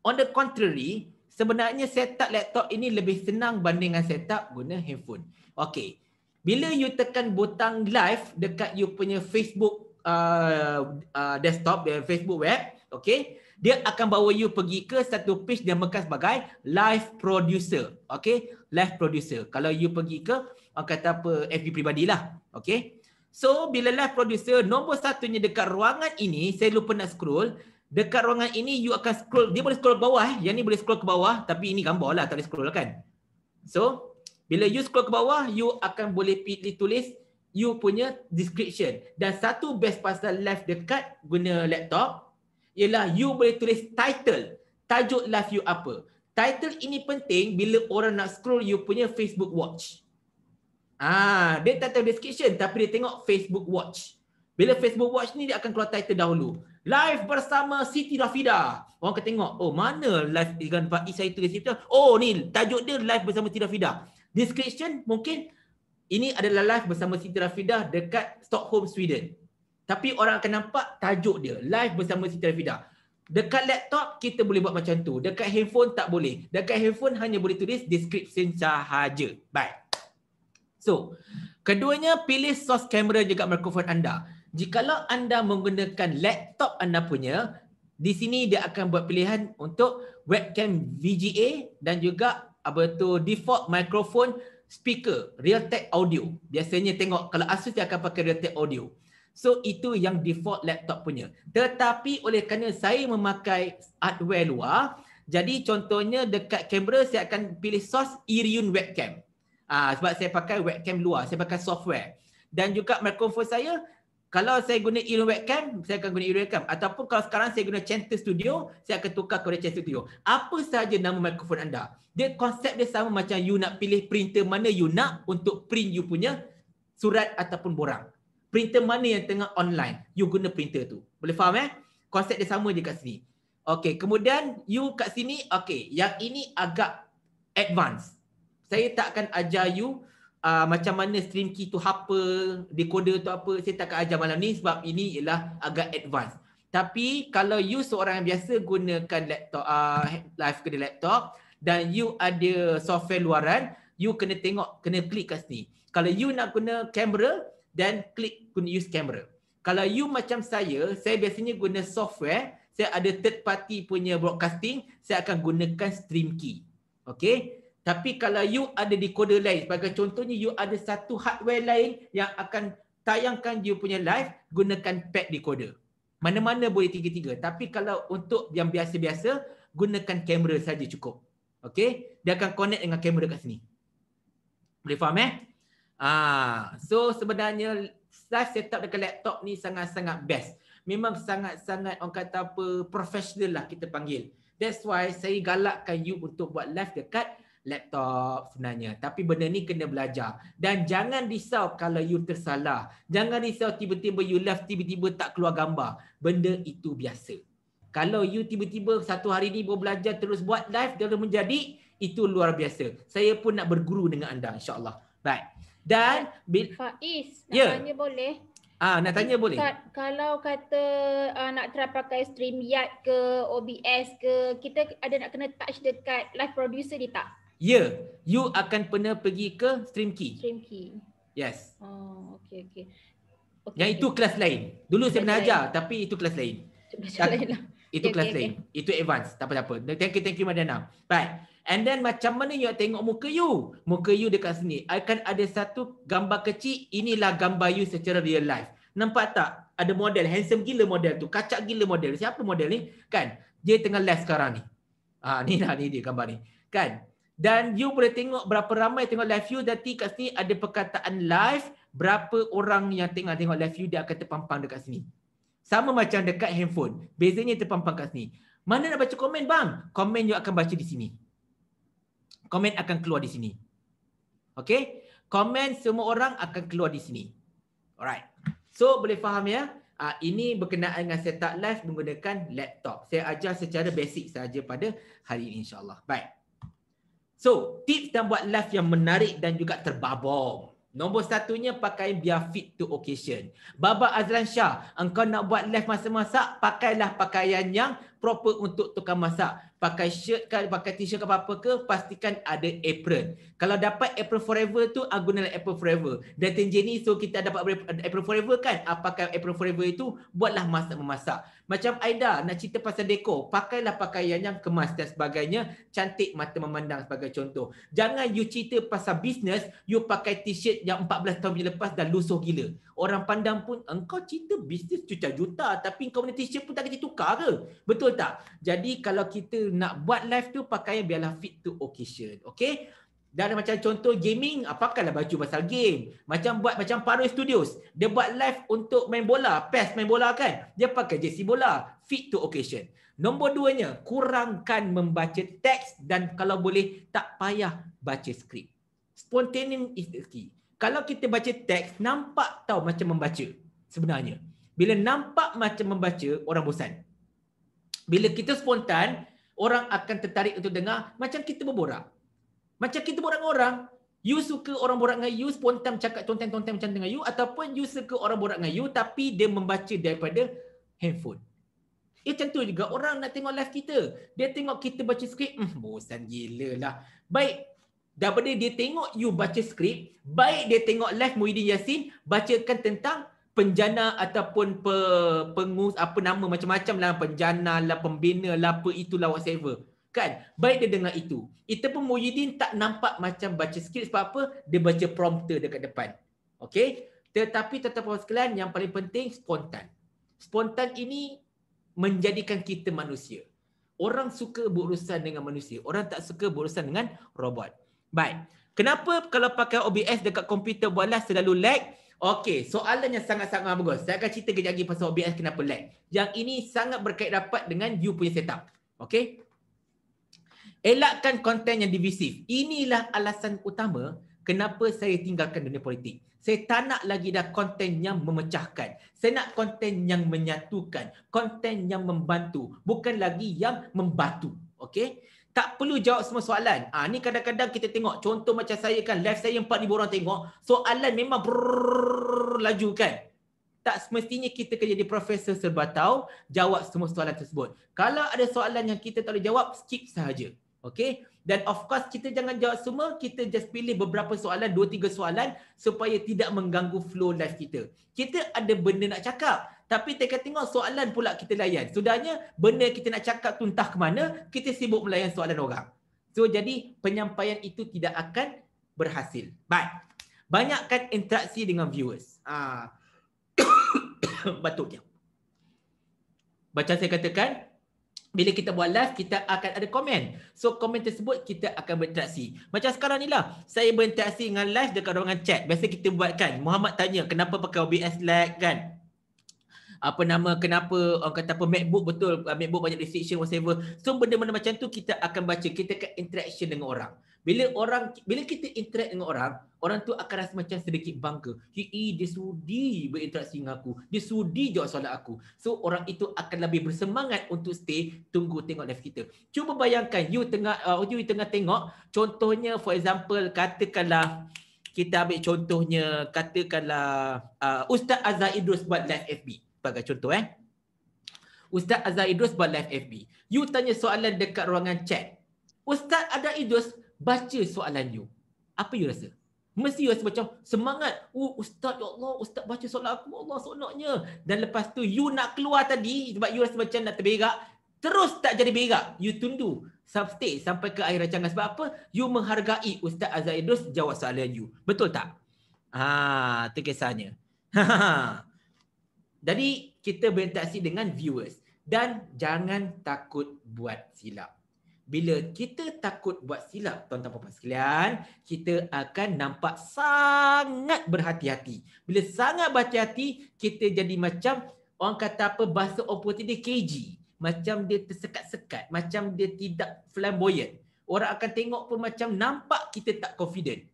Speaker 1: on the contrary, sebenarnya setup laptop ini lebih senang bandingkan setup guna handphone. Okay. Bila you tekan butang live dekat you punya Facebook uh, uh, desktop, uh, Facebook web, okay, dia akan bawa you pergi ke satu page dia makan sebagai live producer okay? live producer kalau you pergi ke kata apa FB peribadilah okay? so bila live producer nombor satunya dekat ruangan ini saya lupa nak scroll dekat ruangan ini you akan scroll dia boleh scroll ke bawah eh? yang ni boleh scroll ke bawah tapi ini gambar lah tak boleh scroll lah, kan so bila you scroll ke bawah you akan boleh pilih tulis you punya description dan satu best pasal live dekat guna laptop ialah you boleh tulis title. Tajuk live you apa. Title ini penting bila orang nak scroll you punya Facebook watch. Ah, dia tak tahu description tapi dia tengok Facebook watch. Bila Facebook watch ni dia akan keluar title dahulu. Live bersama Siti Rafida. Orang akan tengok, oh mana live dengan Faiz saya tulis itu. Oh ni tajuk dia live bersama Siti Rafida. Description mungkin ini adalah live bersama Siti Rafida dekat Stockholm, Sweden. Tapi orang akan nampak tajuk dia. Live bersama Siti Rafida. Dekat laptop kita boleh buat macam tu. Dekat handphone tak boleh. Dekat handphone hanya boleh tulis description sahaja. Baik. So, keduanya pilih sos kamera juga mikrofon anda. Jikalau anda menggunakan laptop anda punya, di sini dia akan buat pilihan untuk webcam VGA dan juga apa tu default microphone speaker, Realtek Audio. Biasanya tengok kalau Asus dia akan pakai Realtek Audio. So itu yang default laptop punya. Tetapi oleh kerana saya memakai hardware luar, jadi contohnya dekat kamera saya akan pilih source Irion webcam. Ah sebab saya pakai webcam luar, saya pakai software. Dan juga microphone saya kalau saya guna Irion webcam, saya akan guna Irion webcam ataupun kalau sekarang saya guna Chanter Studio, saya akan tukar kepada Chanter Studio. Apa sahaja nama microphone anda. Dia konsep dia sama macam you nak pilih printer mana you nak untuk print you punya surat ataupun borang printer mana yang tengah online you guna printer tu boleh faham eh konsep dia sama je kat sini okey kemudian you kat sini okey yang ini agak advance saya tak akan ajar you uh, macam mana stream key tu apa decoder tu apa saya tak akan ajar malam ni sebab ini ialah agak advance tapi kalau you seorang yang biasa gunakan laptop uh, live ke laptop dan you ada software luaran you kena tengok kena klik kat sini kalau you nak guna kamera, dan klik guna use camera. Kalau you macam saya, saya biasanya guna software, saya ada third party punya broadcasting, saya akan gunakan stream key. Okay? Tapi kalau you ada decoder lain, sebagai contohnya you ada satu hardware lain yang akan tayangkan you punya live, gunakan pack decoder. Mana-mana boleh tiga-tiga. Tapi kalau untuk yang biasa-biasa, gunakan kamera saja cukup. Okay? Dia akan connect dengan kamera kat sini. Boleh faham eh? Ah, so sebenarnya live setup dekat laptop ni sangat-sangat best. Memang sangat-sangat orang kata apa professional lah kita panggil. That's why saya galakkan you untuk buat live dekat laptop sebenarnya. Tapi benda ni kena belajar. Dan jangan risau kalau you tersalah. Jangan risau tiba-tiba you live tiba-tiba tak keluar gambar. Benda itu biasa. Kalau you tiba-tiba satu hari ni baru belajar terus buat live terus menjadi itu luar biasa. Saya pun nak berguru dengan anda insya-Allah. Baik. Right. Dan bil
Speaker 4: Faiz, nak yeah. tanya boleh?
Speaker 1: Ah, nak tanya boleh.
Speaker 4: Kalau kata uh, nak try pakai StreamYard ke OBS ke, kita ada nak kena touch dekat live producer dia tak?
Speaker 1: Ya, yeah. you akan pernah pergi ke StreamKey. StreamKey. Yes.
Speaker 4: Oh, okay, okay. okay Yang okay. itu
Speaker 1: kelas lain. Dulu okay. saya pernah ajar tapi itu kelas lain.
Speaker 4: Belajar lain lah. Itu okay, kelas okay, lain.
Speaker 1: Okay. Itu advance. Tak apa-apa. Thank you, thank you Madana. Bye. And then macam mana you tengok muka you? Muka you dekat sini. Akan ada satu gambar kecil. Inilah gambar you secara real life. Nampak tak? Ada model. Handsome gila model tu. Kacak gila model. Siapa model ni? Kan? Dia tengah live sekarang ni. Ha, ni lah ni dia gambar ni. Kan? Dan you boleh tengok berapa ramai tengok live you. Nanti kat sini ada perkataan live. Berapa orang yang tengah tengok live you dia akan terpampang dekat sini. Sama macam dekat handphone. Bezanya terpampang kat sini. Mana nak baca komen bang? Komen you akan baca di sini komen akan keluar di sini. Okay? Komen semua orang akan keluar di sini. Alright. So boleh faham ya? Uh, ini berkenaan dengan setup live menggunakan laptop. Saya ajar secara basic saja pada hari ini insyaAllah. Baik. So tips dan buat live yang menarik dan juga terbabong. Nombor satunya pakai biar fit to occasion. Baba Azlan Shah, engkau nak buat live masa-masa, pakailah pakaian yang proper untuk tukar masak. Pakai shirt ke, kan, pakai t-shirt ke apa-apa ke, pastikan ada apron. Kalau dapat apron forever tu, ah, gunalah apron forever. Dan tinggi ni, so kita dapat apron forever kan, ah, pakai apron forever itu, buatlah masak-memasak. Macam Aida nak cerita pasal dekor, pakailah pakaian yang kemas dan sebagainya, cantik mata memandang sebagai contoh. Jangan you cerita pasal business you pakai t-shirt yang 14 tahun lepas dah lusuh gila orang pandang pun engkau cerita bisnes juta-juta tapi kau punya t-shirt pun tak kena tukar ke? Betul tak? Jadi kalau kita nak buat live tu pakaian biarlah fit to occasion. Okay? Dan macam contoh gaming, apakahlah baju pasal game. Macam buat macam paru Studios. Dia buat live untuk main bola. PES main bola kan? Dia pakai jersey bola. Fit to occasion. Nombor duanya, kurangkan membaca teks dan kalau boleh tak payah baca skrip. Spontaneous is the key kalau kita baca teks nampak tahu macam membaca sebenarnya bila nampak macam membaca orang bosan bila kita spontan orang akan tertarik untuk dengar macam kita berborak macam kita borak dengan orang you suka orang borak dengan you spontan cakap tonton-tonton macam dengan you ataupun you suka orang borak dengan you tapi dia membaca daripada handphone Eh macam tu juga orang nak tengok live kita. Dia tengok kita baca skrip, hmm, bosan gila lah. Baik, daripada dia tengok you baca skrip, baik dia tengok live Muhyiddin Yassin bacakan tentang penjana ataupun pe, pengus apa nama macam-macam lah penjana lah pembina lah apa itulah whatever kan baik dia dengar itu itu pun Muhyiddin tak nampak macam baca skrip sebab apa dia baca prompter dekat depan okey tetapi tetap orang sekalian yang paling penting spontan spontan ini menjadikan kita manusia orang suka berurusan dengan manusia orang tak suka berurusan dengan robot Baik. Kenapa kalau pakai OBS dekat komputer buat live selalu lag? Okey, Soalannya sangat-sangat bagus. Saya akan cerita kejap lagi pasal OBS kenapa lag. Yang ini sangat berkait rapat dengan you punya setup. Okey? Elakkan konten yang divisif. Inilah alasan utama kenapa saya tinggalkan dunia politik. Saya tak nak lagi dah konten yang memecahkan. Saya nak konten yang menyatukan. Konten yang membantu. Bukan lagi yang membatu. Okey? tak perlu jawab semua soalan. Ah ha, ni kadang-kadang kita tengok contoh macam saya kan live saya empat ribu orang tengok, soalan memang brrrr, laju kan. Tak semestinya kita kena jadi profesor serba tahu jawab semua soalan tersebut. Kalau ada soalan yang kita tak boleh jawab, skip sahaja. Okay? Dan of course kita jangan jawab semua, kita just pilih beberapa soalan, dua tiga soalan supaya tidak mengganggu flow live kita. Kita ada benda nak cakap tapi tengah tengok soalan pula kita layan. Sudahnya benda kita nak cakap tu entah ke mana, kita sibuk melayan soalan orang. So jadi penyampaian itu tidak akan berhasil. Baik. Banyakkan interaksi dengan viewers. Ha. Batuk dia. Macam saya katakan, bila kita buat live, kita akan ada komen. So komen tersebut kita akan berinteraksi. Macam sekarang ni lah, saya berinteraksi dengan live dekat ruangan chat. Biasa kita buat kan, Muhammad tanya kenapa pakai OBS lag kan apa nama kenapa orang kata apa MacBook betul uh, MacBook banyak restriction whatever so benda-benda macam tu kita akan baca kita akan interaction dengan orang bila orang bila kita interact dengan orang orang tu akan rasa macam sedikit bangga he dia sudi berinteraksi dengan aku dia sudi jawab soalan aku so orang itu akan lebih bersemangat untuk stay tunggu tengok live kita cuba bayangkan you tengah uh, you tengah tengok contohnya for example katakanlah kita ambil contohnya katakanlah uh, Ustaz Azhar Idrus buat live FB sebagai contoh eh. Ustaz Azhar Idrus buat live FB. You tanya soalan dekat ruangan chat. Ustaz Azhar Idrus baca soalan you. Apa you rasa? Mesti you rasa macam semangat. Oh, Ustaz, ya Allah. Ustaz baca soalan aku. Allah, senangnya. Dan lepas tu, you nak keluar tadi sebab you rasa macam nak terberak. Terus tak jadi berak. You tundu. Substay sampai ke akhir rancangan. Sebab apa? You menghargai Ustaz Azhar Idrus jawab soalan you. Betul tak? Ha, ah, tu kisahnya. Ha, Jadi kita berinteraksi dengan viewers dan jangan takut buat silap. Bila kita takut buat silap, tuan-tuan puan-puan sekalian, kita akan nampak sangat berhati-hati. Bila sangat berhati-hati, kita jadi macam orang kata apa bahasa opportunity dia KG. Macam dia tersekat-sekat, macam dia tidak flamboyant. Orang akan tengok pun macam nampak kita tak confident.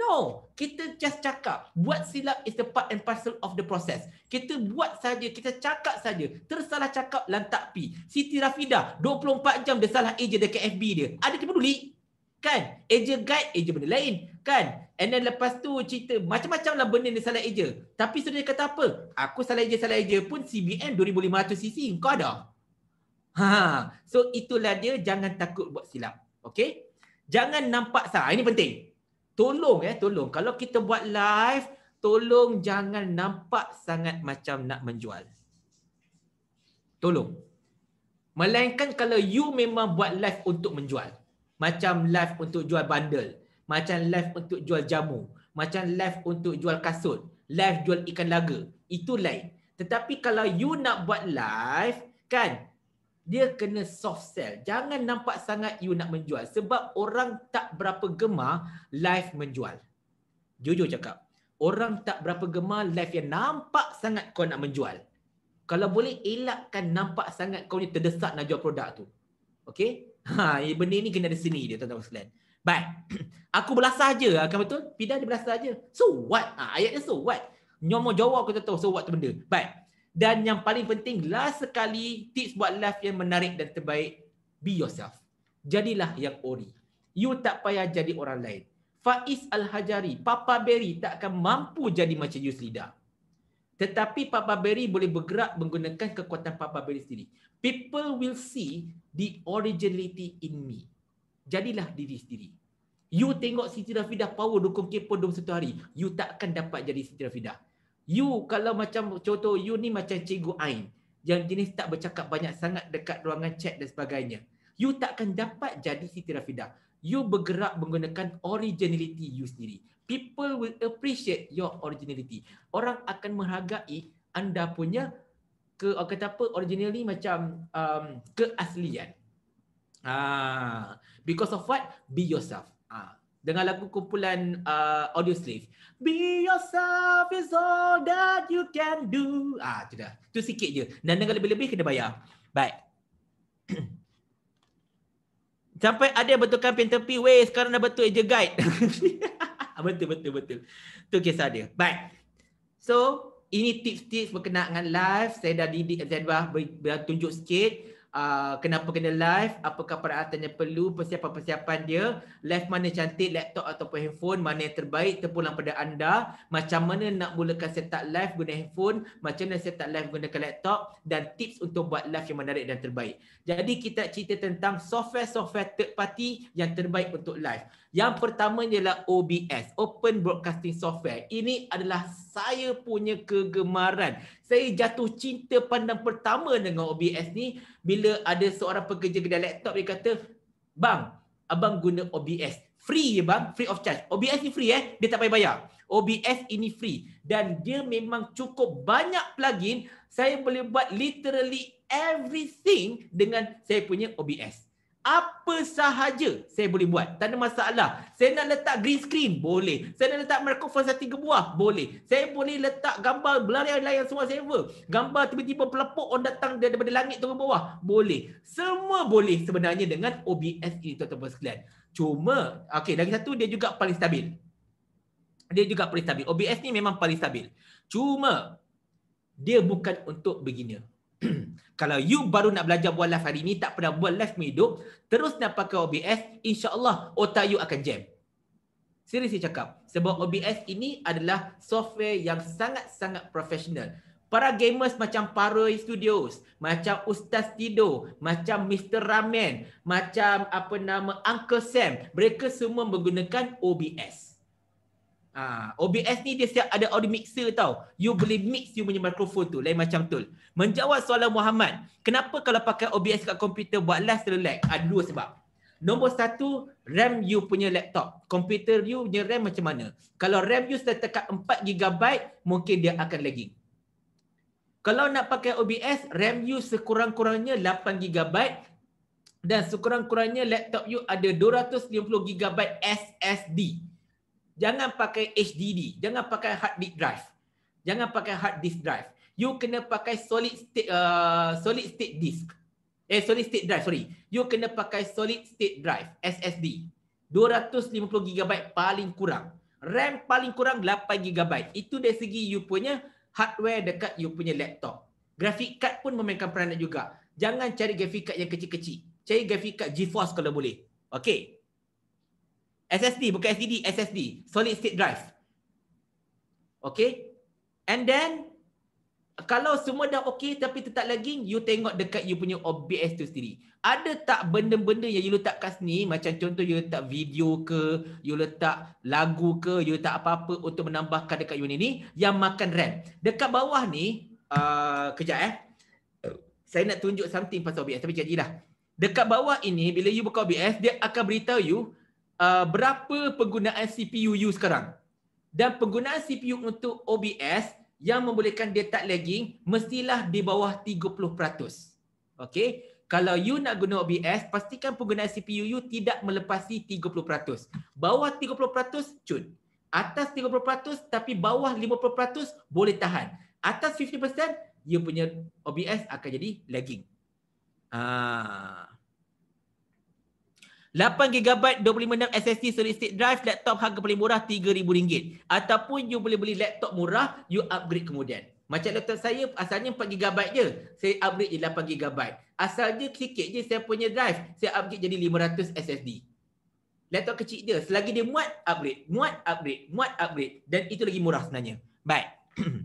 Speaker 1: No, kita just cakap. Buat silap is the part and parcel of the process. Kita buat saja, kita cakap saja. Tersalah cakap lantak pi. Siti Rafida 24 jam dia salah aja dekat FB dia. Ada dia peduli? Kan? Aja guide, aja benda lain. Kan? And then lepas tu cerita macam-macam lah benda ni salah aja. Tapi sudah kata apa? Aku salah aja, salah aja pun CBM 2500cc. Kau ada? Ha, ha, so itulah dia. Jangan takut buat silap. Okay? Jangan nampak salah. Ini penting tolong eh tolong kalau kita buat live tolong jangan nampak sangat macam nak menjual tolong melainkan kalau you memang buat live untuk menjual macam live untuk jual bundle macam live untuk jual jamu macam live untuk jual kasut live jual ikan laga itu lain tetapi kalau you nak buat live kan dia kena soft sell. Jangan nampak sangat you nak menjual. Sebab orang tak berapa gemar live menjual. Jujur cakap. Orang tak berapa gemar live yang nampak sangat kau nak menjual. Kalau boleh elakkan nampak sangat kau ni terdesak nak jual produk tu. Okay? Ha, benda ni kena ada sini dia tuan-tuan sekalian. Baik. Aku belasah je akan betul. Pidah dia belasah je. So what? Ha, ayat so what? Nyomo jawab kita tahu so what tu benda. Baik. Dan yang paling penting, last sekali tips buat life yang menarik dan terbaik, be yourself. Jadilah yang ori. You tak payah jadi orang lain. Faiz Al-Hajari, Papa Berry tak akan mampu jadi macam Yus Lida. Tetapi Papa Berry boleh bergerak menggunakan kekuatan Papa Berry sendiri. People will see the originality in me. Jadilah diri sendiri. You tengok Siti Rafidah power dukung K-pop satu hari. You takkan dapat jadi Siti Rafidah. You kalau macam contoh you ni macam cikgu Ain yang jenis tak bercakap banyak sangat dekat ruangan chat dan sebagainya. You takkan dapat jadi si Rafidah. You bergerak menggunakan originality you sendiri. People will appreciate your originality. Orang akan menghargai anda punya ke kata apa original macam um, keaslian. Ah, because of what? Be yourself dengan lagu kumpulan uh, audio slave. Be yourself is all that you can do. Ah, tu dah. Tu sikit je. Dan dengan lebih-lebih kena bayar. Baik. Sampai ada betulkan pin tepi weh sekarang dah betul je guide. betul, betul, betul. Tu kisah dia. Baik. So, ini tips-tips berkenaan dengan live. Saya dah didik Zedwah ber, ber, tunjuk sikit. Ah, kenapa kena live, apakah peralatan yang perlu, persiapan-persiapan dia, live mana cantik, laptop ataupun handphone, mana yang terbaik, terpulang pada anda, macam mana nak mulakan setup live guna handphone, macam mana setup live gunakan laptop, dan tips untuk buat live yang menarik dan terbaik. Jadi kita cerita tentang software-software third party yang terbaik untuk live. Yang pertama ialah OBS, Open Broadcasting Software. Ini adalah saya punya kegemaran. Saya jatuh cinta pandang pertama dengan OBS ni bila ada seorang pekerja kedai laptop dia kata, "Bang, abang guna OBS. Free ya bang, free of charge. OBS ni free eh, dia tak payah bayar." OBS ini free dan dia memang cukup banyak plugin saya boleh buat literally everything dengan saya punya OBS apa sahaja saya boleh buat. Tak ada masalah. Saya nak letak green screen, boleh. Saya nak letak microphone satu tiga buah, boleh. Saya boleh letak gambar berlayar-layar semua saya Gambar tiba-tiba pelepuk orang datang daripada langit turun bawah, boleh. Semua boleh sebenarnya dengan OBS ini tuan-tuan sekalian. Cuma, okey, lagi satu dia juga paling stabil. Dia juga paling stabil. OBS ni memang paling stabil. Cuma, dia bukan untuk beginner. kalau you baru nak belajar buat live hari ni tak pernah buat live me hidup terus nak pakai OBS insyaallah otak you akan jam serius saya cakap sebab OBS ini adalah software yang sangat-sangat profesional. para gamers macam Paroi Studios macam Ustaz Tido macam Mr Ramen macam apa nama Uncle Sam mereka semua menggunakan OBS Ah, OBS ni dia siap ada audio mixer tau. You boleh mix you punya mikrofon tu lain macam tu. Menjawab soalan Muhammad, kenapa kalau pakai OBS kat komputer buat last terlalu lag? Ada dua sebab. Nombor satu, RAM you punya laptop. Komputer you punya RAM macam mana? Kalau RAM you setakat 4 GB, mungkin dia akan lagging. Kalau nak pakai OBS, RAM you sekurang-kurangnya 8 GB dan sekurang-kurangnya laptop you ada 250 GB SSD jangan pakai HDD, jangan pakai hard disk drive. Jangan pakai hard disk drive. You kena pakai solid state uh, solid state disk. Eh solid state drive, sorry. You kena pakai solid state drive SSD. 250 GB paling kurang. RAM paling kurang 8 GB. Itu dari segi you punya hardware dekat you punya laptop. Graphic card pun memainkan peranan juga. Jangan cari graphic card yang kecil-kecil. Cari graphic card GeForce kalau boleh. Okay. SSD bukan SSD, SSD, solid state drive. Okay. And then kalau semua dah okay tapi tetap lagging, you tengok dekat you punya OBS tu sendiri. Ada tak benda-benda yang you letak kat sini macam contoh you letak video ke, you letak lagu ke, you letak apa-apa untuk menambahkan dekat unit ni yang makan RAM. Dekat bawah ni, uh, kejap eh. Saya nak tunjuk something pasal OBS tapi jadilah. Dekat bawah ini bila you buka OBS dia akan beritahu you Uh, berapa penggunaan CPU you sekarang. Dan penggunaan CPU untuk OBS yang membolehkan dia tak lagging mestilah di bawah 30%. Okay? Kalau you nak guna OBS, pastikan penggunaan CPU you tidak melepasi 30%. Bawah 30% cun. Atas 30% tapi bawah 50% boleh tahan. Atas 50% you punya OBS akan jadi lagging. Ah. 8GB 256 SSD solid state drive laptop harga paling murah RM3,000 ataupun you boleh beli laptop murah you upgrade kemudian macam laptop saya asalnya 4GB je saya upgrade je 8GB asal je sikit je saya punya drive saya upgrade jadi 500 SSD laptop kecil je, selagi dia muat upgrade muat upgrade muat upgrade dan itu lagi murah sebenarnya baik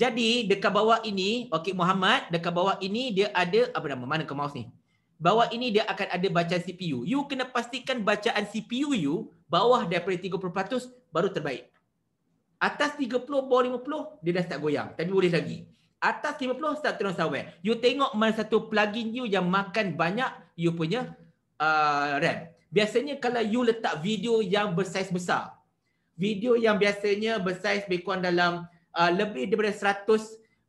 Speaker 1: jadi dekat bawah ini okey Muhammad dekat bawah ini dia ada apa nama mana ke mouse ni bawah ini dia akan ada bacaan CPU. You kena pastikan bacaan CPU you bawah daripada 30% baru terbaik. Atas 30 bawah 50 dia dah start goyang. Tapi boleh lagi. Atas 50 start turun sawer. You tengok mana satu plugin you yang makan banyak you punya uh, RAM. Biasanya kalau you letak video yang bersaiz besar. Video yang biasanya bersaiz lebih dalam uh, lebih daripada 100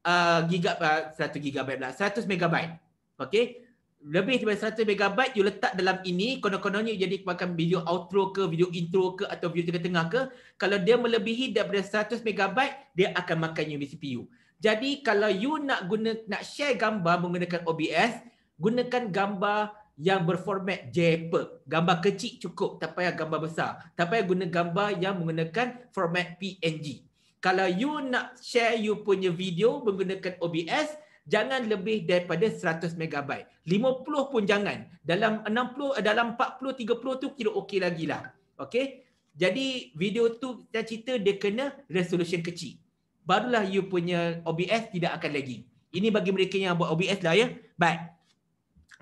Speaker 1: uh, giga, uh, 100 gigabyte lah. 100 megabyte. Okay lebih daripada 100 megabyte you letak dalam ini konon-kononnya jadi makan video outro ke video intro ke atau video tengah-tengah ke kalau dia melebihi daripada 100 megabyte dia akan makan your CPU jadi kalau you nak guna nak share gambar menggunakan OBS gunakan gambar yang berformat JPEG gambar kecil cukup tak payah gambar besar tak payah guna gambar yang menggunakan format PNG kalau you nak share you punya video menggunakan OBS, jangan lebih daripada 100 MB. 50 pun jangan. Dalam 60 eh, dalam 40 30 tu kira okey lagi lah. Okey? Jadi video tu kita cerita dia kena resolution kecil. Barulah you punya OBS tidak akan lagi. Ini bagi mereka yang buat OBS lah ya. Baik.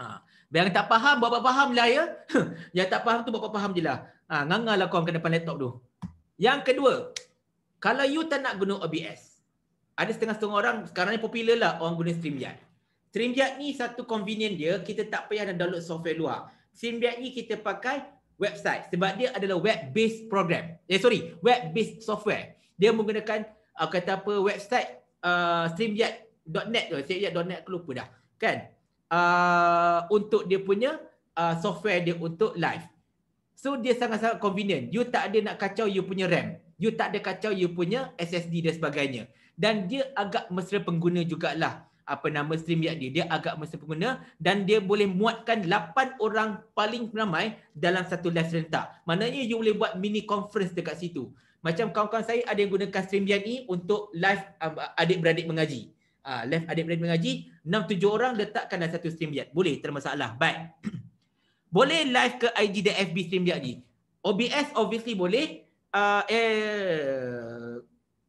Speaker 1: Ha. Yang tak faham, buat-buat faham lah ya. yang tak faham tu buat-buat faham je lah. Ha, ngangar lah korang ke depan laptop tu. Yang kedua, kalau you tak nak guna OBS, ada setengah-setengah orang sekarang ni popular lah orang guna StreamYard. StreamYard ni satu convenient dia, kita tak payah nak download software luar. StreamYard ni kita pakai website sebab dia adalah web-based program. Eh sorry, web-based software. Dia menggunakan uh, kata apa website uh, streamyard.net tu, streamyard.net aku lupa dah. Kan? Uh, untuk dia punya uh, software dia untuk live. So dia sangat-sangat convenient. You tak ada nak kacau you punya RAM. You tak ada kacau you punya SSD dan sebagainya dan dia agak mesra pengguna jugalah apa nama stream yak dia dia agak mesra pengguna dan dia boleh muatkan 8 orang paling ramai dalam satu live serentak maknanya you boleh buat mini conference dekat situ macam kawan-kawan saya ada yang gunakan stream yak ni untuk live um, adik-beradik mengaji uh, live adik-beradik mengaji 6 7 orang letakkan dalam satu stream yak boleh termasalah baik boleh live ke IG dan FB stream yak ni OBS obviously boleh uh, eh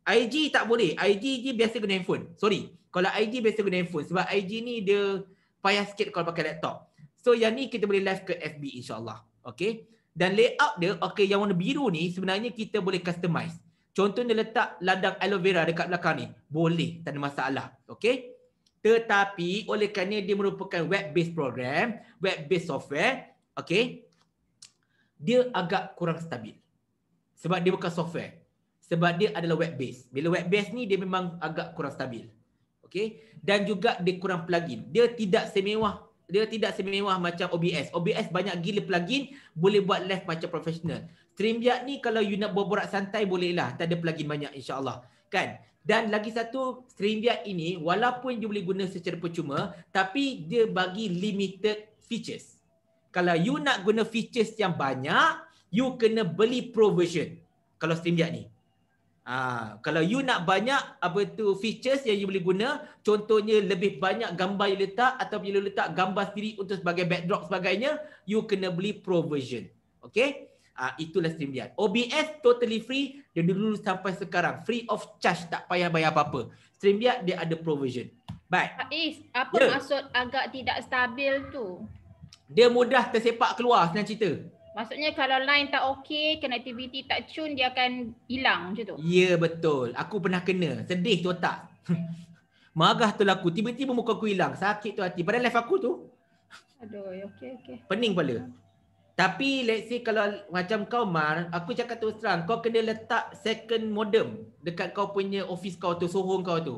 Speaker 1: IG tak boleh. IG je biasa guna handphone. Sorry. Kalau IG biasa guna handphone. Sebab IG ni dia payah sikit kalau pakai laptop. So yang ni kita boleh live ke FB insyaAllah. Okay. Dan layout dia, okay yang warna biru ni sebenarnya kita boleh customize. Contohnya letak ladang aloe vera dekat belakang ni. Boleh. Tak ada masalah. Okay. Tetapi oleh kerana dia merupakan web-based program, web-based software, okay, dia agak kurang stabil. Sebab dia bukan software sebab dia adalah web base. Bila web base ni dia memang agak kurang stabil. Okey. Dan juga dia kurang plugin. Dia tidak semewah dia tidak semewah macam OBS. OBS banyak gila plugin boleh buat live macam professional. StreamYard ni kalau you nak berborak santai bolehlah. Tak ada plugin banyak insyaAllah. Kan? Dan lagi satu, StreamYard ini walaupun you boleh guna secara percuma tapi dia bagi limited features. Kalau you nak guna features yang banyak, you kena beli pro version kalau StreamYard ni. Ha, kalau you nak banyak apa tu features yang you boleh guna, contohnya lebih banyak gambar you letak atau you letak gambar sendiri untuk sebagai backdrop sebagainya, you kena beli pro version. Okay? Ha, itulah StreamYard. OBS totally free dari dulu sampai sekarang. Free of charge, tak payah bayar apa-apa. StreamYard dia ada pro version. Baik.
Speaker 4: Faiz, apa yeah. maksud agak tidak stabil tu?
Speaker 1: Dia mudah tersepak keluar senang cerita.
Speaker 4: Maksudnya kalau line tak okey, connectivity tak cun dia akan hilang macam tu. Ya
Speaker 1: yeah, betul. Aku pernah kena. Sedih tu otak. Marah tu aku. Tiba-tiba muka aku hilang. Sakit tu hati. Padahal live aku tu.
Speaker 4: Aduh, okey okey. Pening
Speaker 1: kepala. Tapi let's say kalau macam kau Mar, aku cakap terus terang, kau kena letak second modem dekat kau punya office kau tu, sohong kau tu.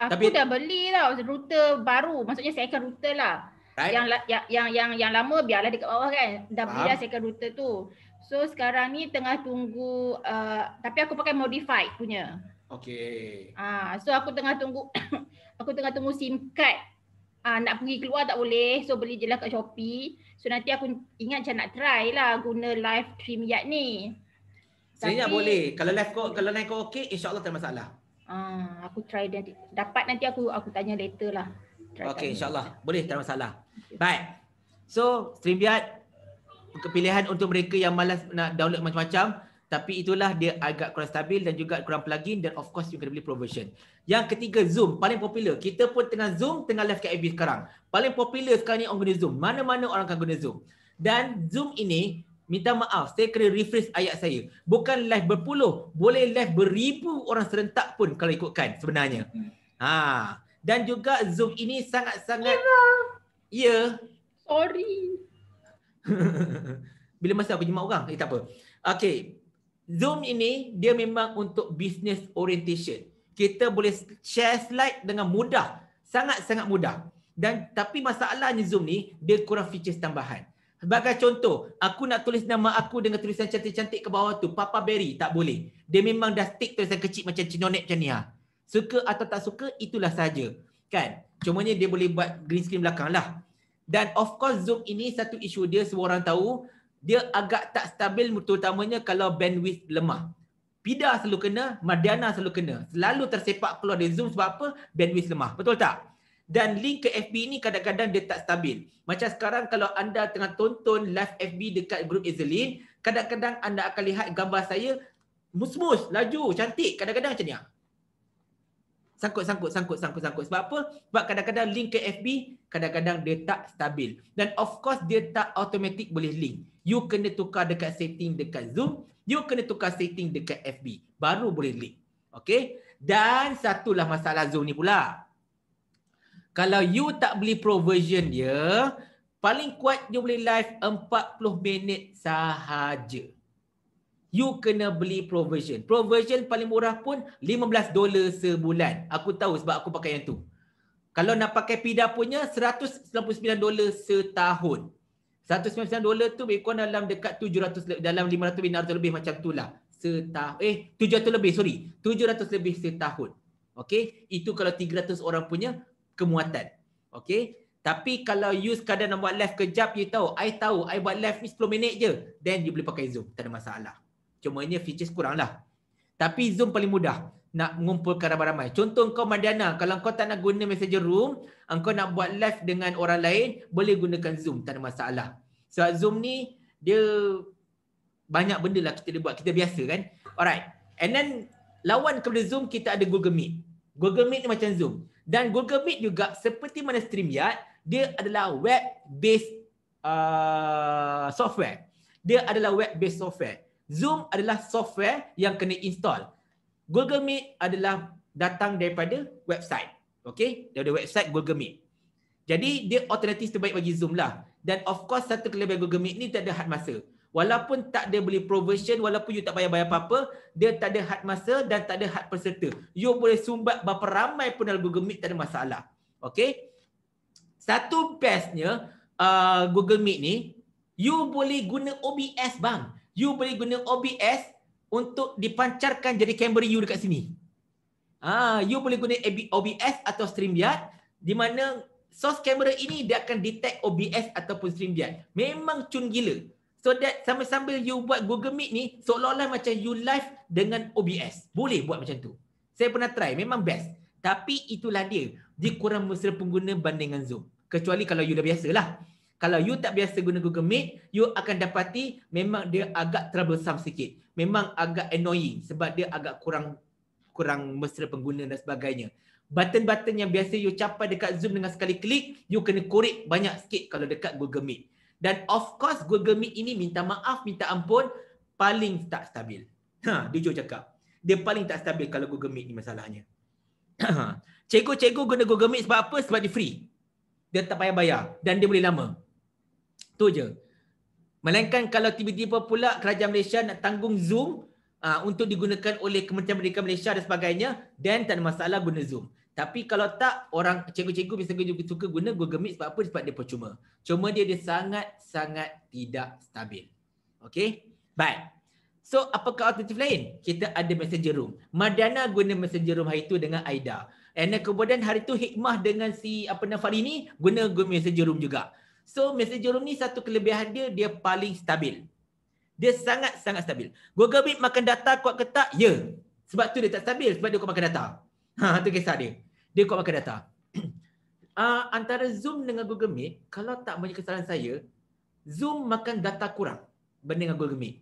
Speaker 1: Aku Tapi, dah
Speaker 4: beli tau router baru, maksudnya second router lah. Right. Yang, yang yang yang yang lama biarlah dekat bawah kan. Dah beli dah second router tu. So sekarang ni tengah tunggu uh, tapi aku pakai modified punya.
Speaker 5: Okay.
Speaker 4: Ah, uh, so aku tengah tunggu aku tengah tunggu SIM card. Ah, uh, nak pergi keluar tak boleh. So beli je lah kat Shopee. So nanti aku ingat macam nak try lah guna live stream yat ni. Sebenarnya boleh. Kalau
Speaker 1: live kau kalau naik kau okey, insya-Allah tak masalah.
Speaker 4: Ah, uh, aku try nanti. Dapat nanti aku aku tanya later lah. Okay,
Speaker 1: insyaAllah. Boleh, tak ada masalah. Baik. So, StreamYard, pilihan untuk mereka yang malas nak download macam-macam. Tapi itulah dia agak kurang stabil dan juga kurang plugin dan of course you kena beli pro version. Yang ketiga Zoom paling popular. Kita pun tengah Zoom tengah live kat FB sekarang. Paling popular sekarang ni orang guna Zoom. Mana-mana orang akan guna Zoom. Dan Zoom ini minta maaf saya kena refresh ayat saya. Bukan live berpuluh, boleh live beribu orang serentak pun kalau ikutkan sebenarnya. Hmm. Ha dan juga Zoom ini sangat-sangat Ya. Yeah. Sorry. Bila masa aku jumpa orang, eh tak apa. Okay. Zoom ini dia memang untuk business orientation. Kita boleh share slide dengan mudah, sangat-sangat mudah. Dan tapi masalahnya Zoom ni dia kurang features tambahan. Sebagai contoh, aku nak tulis nama aku dengan tulisan cantik-cantik ke bawah tu, Papa Berry, tak boleh. Dia memang dah stick tulisan kecil macam cinonet macam ni. Ha suka atau tak suka itulah saja kan Cuma ni dia boleh buat green screen belakang lah dan of course zoom ini satu isu dia semua orang tahu dia agak tak stabil terutamanya kalau bandwidth lemah Pida selalu kena, Madiana selalu kena. Selalu tersepak keluar dari Zoom sebab apa? Bandwidth lemah. Betul tak? Dan link ke FB ni kadang-kadang dia tak stabil. Macam sekarang kalau anda tengah tonton live FB dekat grup Ezeline, kadang-kadang anda akan lihat gambar saya musmus, laju, cantik. Kadang-kadang macam ni. Lah sangkut sangkut sangkut sangkut sangkut sebab apa sebab kadang-kadang link ke FB kadang-kadang dia tak stabil dan of course dia tak automatic boleh link you kena tukar dekat setting dekat Zoom you kena tukar setting dekat FB baru boleh link okey dan satulah masalah Zoom ni pula kalau you tak beli pro version dia paling kuat you boleh live 40 minit sahaja you kena beli provision. Provision paling murah pun 15 dolar sebulan. Aku tahu sebab aku pakai yang tu. Kalau nak pakai PIDA punya 199 dolar setahun. 199 dolar tu lebih dalam dekat 700 dalam 500 binar lebih macam tu lah. Setah eh 700 lebih sorry. 700 lebih setahun. Okay itu kalau 300 orang punya kemuatan. Okay tapi kalau you sekadar nak buat live kejap, you tahu, I tahu, I buat live ni 10 minit je. Then you boleh pakai Zoom. Tak ada masalah. Cuma ini features kurang lah. Tapi Zoom paling mudah nak mengumpulkan ramai-ramai. Contoh kau Madiana, kalau kau tak nak guna messenger room, kau nak buat live dengan orang lain, boleh gunakan Zoom, tak ada masalah. Sebab so, Zoom ni, dia banyak benda lah kita buat, kita biasa kan. Alright, and then lawan kepada Zoom, kita ada Google Meet. Google Meet ni macam Zoom. Dan Google Meet juga seperti mana StreamYard, dia adalah web-based uh, software. Dia adalah web-based software. Zoom adalah software yang kena install. Google Meet adalah datang daripada website. Okay, daripada website Google Meet. Jadi dia alternatif terbaik bagi Zoom lah. Dan of course satu kelebihan Google Meet ni tak ada had masa. Walaupun tak ada beli pro version, walaupun you tak bayar-bayar apa-apa, dia tak ada had masa dan tak ada had peserta. You boleh sumbat berapa ramai pun dalam Google Meet tak ada masalah. Okay. Satu bestnya uh, Google Meet ni, you boleh guna OBS bang you boleh guna OBS untuk dipancarkan jadi camera you dekat sini. Ah, you boleh guna OBS atau StreamYard di mana source camera ini dia akan detect OBS ataupun StreamYard. Memang cun gila. So that sambil-sambil you buat Google Meet ni seolah-olah macam you live dengan OBS. Boleh buat macam tu. Saya pernah try. Memang best. Tapi itulah dia. Dia kurang mesra pengguna banding dengan Zoom. Kecuali kalau you dah biasa lah. Kalau you tak biasa guna Google Meet, you akan dapati memang dia agak troublesome sikit. Memang agak annoying sebab dia agak kurang kurang mesra pengguna dan sebagainya. Button-button yang biasa you capai dekat Zoom dengan sekali klik, you kena korek banyak sikit kalau dekat Google Meet. Dan of course Google Meet ini minta maaf, minta ampun, paling tak stabil. Ha, dia jujur cakap. Dia paling tak stabil kalau Google Meet ni masalahnya. Cikgu-cikgu guna Google Meet sebab apa? Sebab dia free. Dia tak payah bayar dan dia boleh lama. Tu je. Melainkan kalau tiba-tiba pula kerajaan Malaysia nak tanggung Zoom uh, untuk digunakan oleh Kementerian Pendidikan Malaysia dan sebagainya, then tak ada masalah guna Zoom. Tapi kalau tak, orang cikgu-cikgu biasanya juga suka guna Google Meet sebab apa? Sebab dia percuma. Cuma dia dia sangat-sangat tidak stabil. Okay? Baik. So, apakah alternatif lain? Kita ada messenger room. Madana guna messenger room hari itu dengan Aida. And kemudian hari itu Hikmah dengan si apa nama Farini guna Google messenger room juga. So Mr. Jerome ni satu kelebihan dia, dia paling stabil. Dia sangat-sangat stabil. Google Meet makan data kuat ke tak? Ya. Sebab tu dia tak stabil sebab dia kuat makan data. Ha, tu kisah dia. Dia kuat makan data. uh, antara Zoom dengan Google Meet, kalau tak banyak kesalahan saya, Zoom makan data kurang berbanding dengan Google Meet.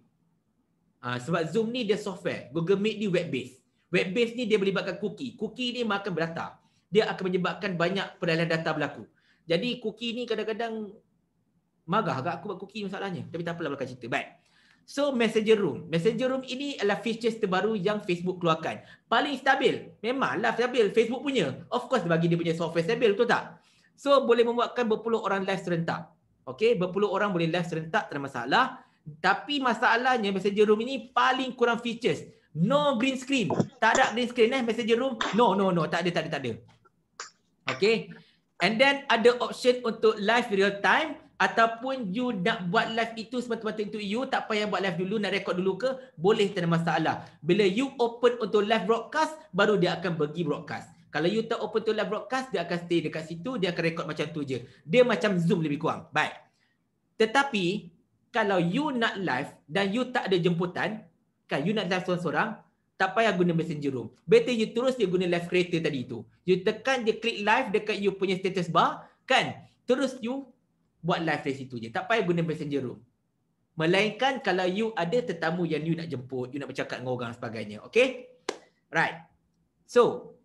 Speaker 1: Uh, sebab Zoom ni dia software. Google Meet ni web-based. Web-based ni dia melibatkan cookie. Cookie ni makan data. Dia akan menyebabkan banyak peralihan data berlaku. Jadi kuki ni kadang-kadang marah agak aku buat kuki masalahnya. Tapi tak apalah belakang cerita. Baik. So Messenger Room. Messenger Room ini adalah features terbaru yang Facebook keluarkan. Paling stabil. memang lah stabil Facebook punya. Of course bagi dia punya software stabil betul tak? So boleh membuatkan berpuluh orang live serentak. Okay, berpuluh orang boleh live serentak tak ada masalah. Tapi masalahnya Messenger Room ini paling kurang features. No green screen. Tak ada green screen eh Messenger Room. No, no, no. Tak ada, tak ada, tak ada. Okay. And then ada option untuk live real time ataupun you nak buat live itu semata-mata untuk you tak payah buat live dulu nak record dulu ke boleh tak ada masalah. Bila you open untuk live broadcast baru dia akan bagi broadcast. Kalau you tak open untuk live broadcast dia akan stay dekat situ dia akan record macam tu je. Dia macam zoom lebih kurang. Baik. Tetapi kalau you nak live dan you tak ada jemputan kan you nak live seorang-seorang tak payah guna messenger room. Better you terus dia guna live creator tadi tu. You tekan dia click live dekat you punya status bar, kan? Terus you buat live dari situ je. Tak payah guna messenger room. Melainkan kalau you ada tetamu yang you nak jemput, you nak bercakap dengan orang sebagainya. Okay? Right. So,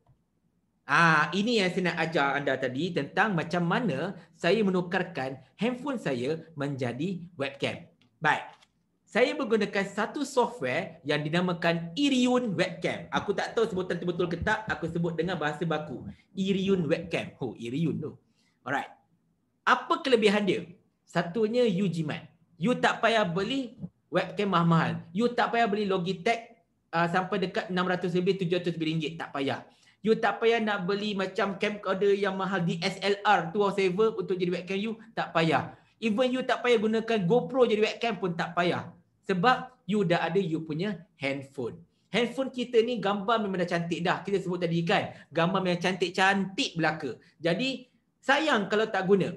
Speaker 1: ah ini yang saya nak ajar anda tadi tentang macam mana saya menukarkan handphone saya menjadi webcam. Baik saya menggunakan satu software yang dinamakan Iriun Webcam. Aku tak tahu sebutan betul ke tak, aku sebut dengan bahasa baku. Iriun Webcam. Oh, Iriun, tu. Alright. Apa kelebihan dia? Satunya you jimat. You tak payah beli webcam mahal-mahal. You tak payah beli Logitech uh, sampai dekat 600 lebih, 700 lebih ringgit. Tak payah. You tak payah nak beli macam camcorder yang mahal DSLR tu saver untuk jadi webcam you. Tak payah. Even you tak payah gunakan GoPro jadi webcam pun tak payah. Sebab you dah ada you punya handphone. Handphone kita ni gambar memang dah cantik dah. Kita sebut tadi kan. Gambar memang cantik-cantik belaka. Jadi sayang kalau tak guna.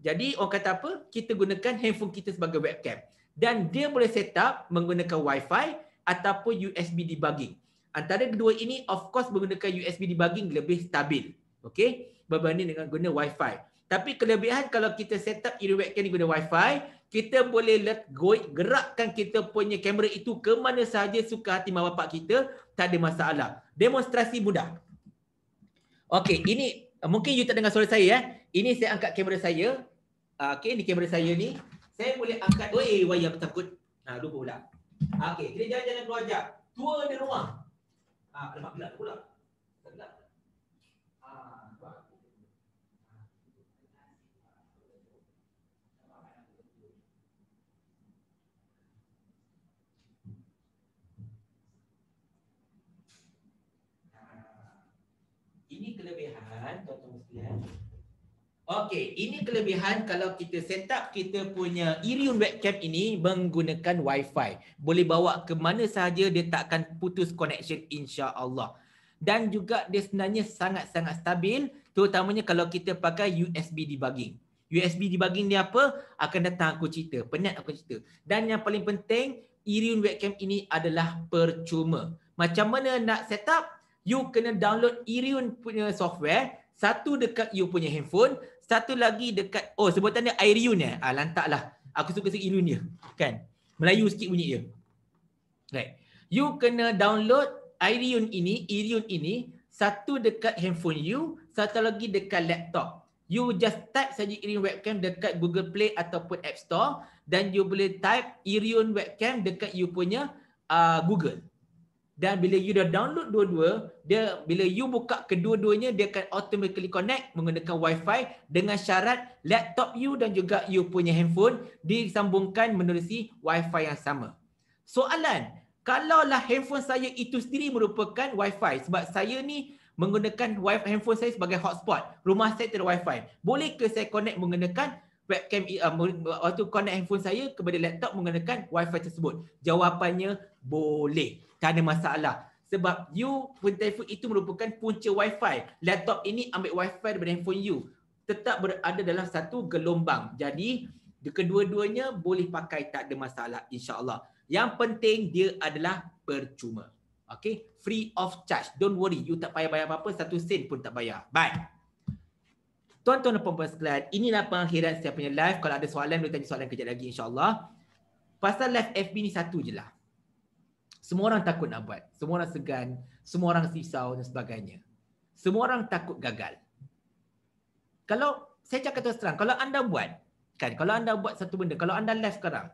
Speaker 1: Jadi orang kata apa? Kita gunakan handphone kita sebagai webcam. Dan dia boleh set up menggunakan wifi ataupun USB debugging. Antara kedua ini of course menggunakan USB debugging lebih stabil. Okay? Berbanding dengan guna wifi. Tapi kelebihan kalau kita set up iri webcam ni guna wifi, kita boleh let go, gerakkan kita punya kamera itu ke mana sahaja suka hati mak bapak kita, tak ada masalah. Demonstrasi mudah. Okey, ini mungkin you tak dengar suara saya eh. Ini saya angkat kamera saya. Uh, Okey, ni kamera saya ni. Saya boleh angkat. Oi, oh, eh, wayang takut. Ha, lupa pula. Ah, okey, kita jalan-jalan keluar jap. Tua di rumah. Ha, ah, ada mak gelap pula. kelebihan eh. Okey, ini kelebihan kalau kita set up kita punya Irion webcam ini menggunakan Wi-Fi. Boleh bawa ke mana sahaja dia takkan putus connection insya-Allah. Dan juga dia sebenarnya sangat-sangat stabil terutamanya kalau kita pakai USB debugging. USB debugging ni apa? Akan datang aku cerita, penat aku cerita. Dan yang paling penting, Irion webcam ini adalah percuma. Macam mana nak set up? you kena download Irion punya software satu dekat you punya handphone satu lagi dekat oh sebutan dia Irion eh ah lantaklah aku suka si Irion dia kan Melayu sikit bunyi dia right you kena download Irion ini Irion ini satu dekat handphone you satu lagi dekat laptop you just type saja Irion webcam dekat Google Play ataupun App Store dan you boleh type Irion webcam dekat you punya uh, Google dan bila you dah download dua-dua dia bila you buka kedua-duanya dia akan automatically connect menggunakan wifi dengan syarat laptop you dan juga you punya handphone disambungkan menerusi wifi yang sama soalan kalaulah handphone saya itu sendiri merupakan wifi sebab saya ni menggunakan wifi handphone saya sebagai hotspot rumah saya tiada wifi boleh ke saya connect menggunakan webcam uh, waktu connect handphone saya kepada laptop menggunakan wifi tersebut jawapannya boleh tak ada masalah. Sebab you punya telefon itu merupakan punca wifi. Laptop ini ambil wifi daripada handphone you. Tetap berada dalam satu gelombang. Jadi kedua-duanya boleh pakai tak ada masalah insyaAllah. Yang penting dia adalah percuma. Okay, free of charge. Don't worry, you tak payah bayar apa-apa, satu sen pun tak bayar. Bye. Tuan-tuan dan perempuan sekalian, inilah pengakhiran saya punya live. Kalau ada soalan, boleh tanya soalan kejap lagi insyaAllah. Pasal live FB ni satu je lah. Semua orang takut nak buat. Semua orang segan. Semua orang sisau dan sebagainya. Semua orang takut gagal. Kalau saya cakap terus terang, kalau anda buat, kan, kalau anda buat satu benda, kalau anda left sekarang,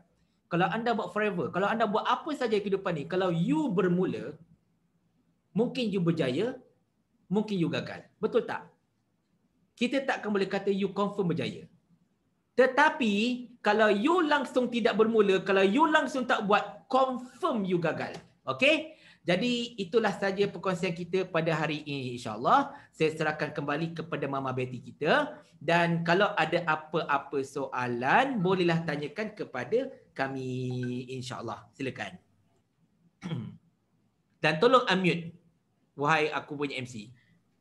Speaker 1: kalau anda buat forever, kalau anda buat apa saja kehidupan ni, kalau you bermula, mungkin you berjaya, mungkin you gagal. Betul tak? Kita tak boleh kata you confirm berjaya. Tetapi kalau you langsung tidak bermula, kalau you langsung tak buat, confirm you gagal. Okay? Jadi itulah saja perkongsian kita pada hari ini insyaAllah. Saya serahkan kembali kepada Mama Betty kita. Dan kalau ada apa-apa soalan, bolehlah tanyakan kepada kami insyaAllah. Silakan. Dan tolong unmute. Wahai aku punya MC.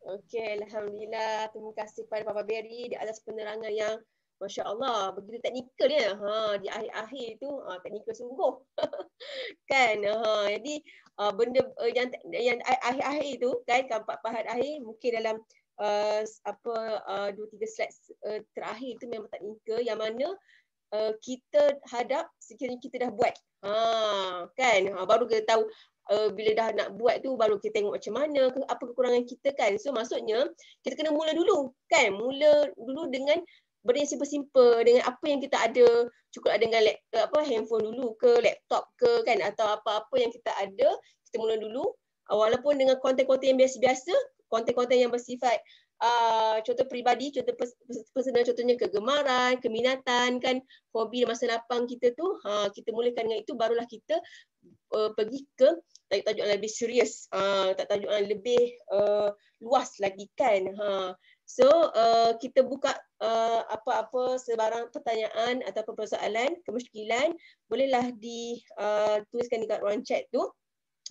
Speaker 6: Okay, Alhamdulillah. Terima kasih kepada Papa Berry di atas penerangan yang Masya Allah, begitu teknikal ya. Ha, di akhir-akhir itu ha, teknikal sungguh. kan? Ha, jadi uh, benda uh, yang yang akhir-akhir itu kan keempat pahat akhir mungkin dalam uh, apa uh, dua tiga slide uh, terakhir itu memang teknikal yang mana uh, kita hadap sekiranya kita dah buat. Ha, kan? Ha, baru kita tahu Uh, bila dah nak buat tu baru kita tengok macam mana ke, apa kekurangan kita kan so maksudnya kita kena mula dulu kan mula dulu dengan benda yang simple-simple dengan apa yang kita ada cukup ada dengan laptop, apa handphone dulu ke laptop ke kan atau apa-apa yang kita ada kita mula dulu ah, walaupun dengan konten-konten yang biasa-biasa konten-konten yang bersifat uh, contoh peribadi contoh personal contohnya kegemaran keminatan kan hobi masa lapang kita tu ha kita mulakan dengan itu barulah kita uh, pergi ke tajuk-tajuk yang lebih serius uh, tajuk-tajuk yang lebih uh, luas lagi kan uh, So uh, kita buka uh, apa-apa sebarang pertanyaan atau persoalan, kemusykilan bolehlah dituliskan uh, dekat ruang chat tu.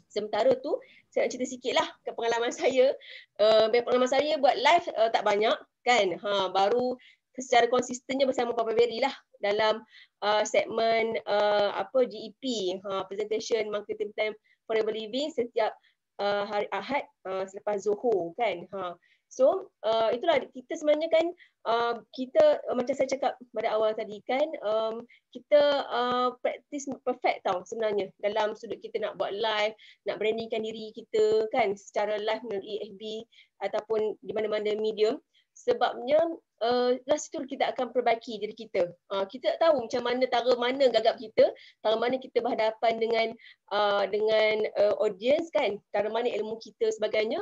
Speaker 6: Sementara tu saya nak cerita sikitlah ke pengalaman saya. Uh, pengalaman saya buat live uh, tak banyak kan. Ha, baru secara konsistennya bersama Papa Berry lah dalam uh, segmen uh, apa GEP, ha, presentation marketing time for living setiap uh, hari Ahad uh, selepas Zohor kan. Ha. So uh, itulah kita sebenarnya kan uh, kita uh, macam saya cakap pada awal tadi kan um, kita uh, practice perfect tau sebenarnya dalam sudut kita nak buat live, nak brandingkan diri kita kan secara live melalui EFB ataupun di mana-mana medium sebabnya uh, last tour kita akan perbaiki diri kita. Uh, kita tak tahu macam mana tara mana gagap kita, tara mana kita berhadapan dengan uh, dengan uh, audience kan, tara mana ilmu kita sebagainya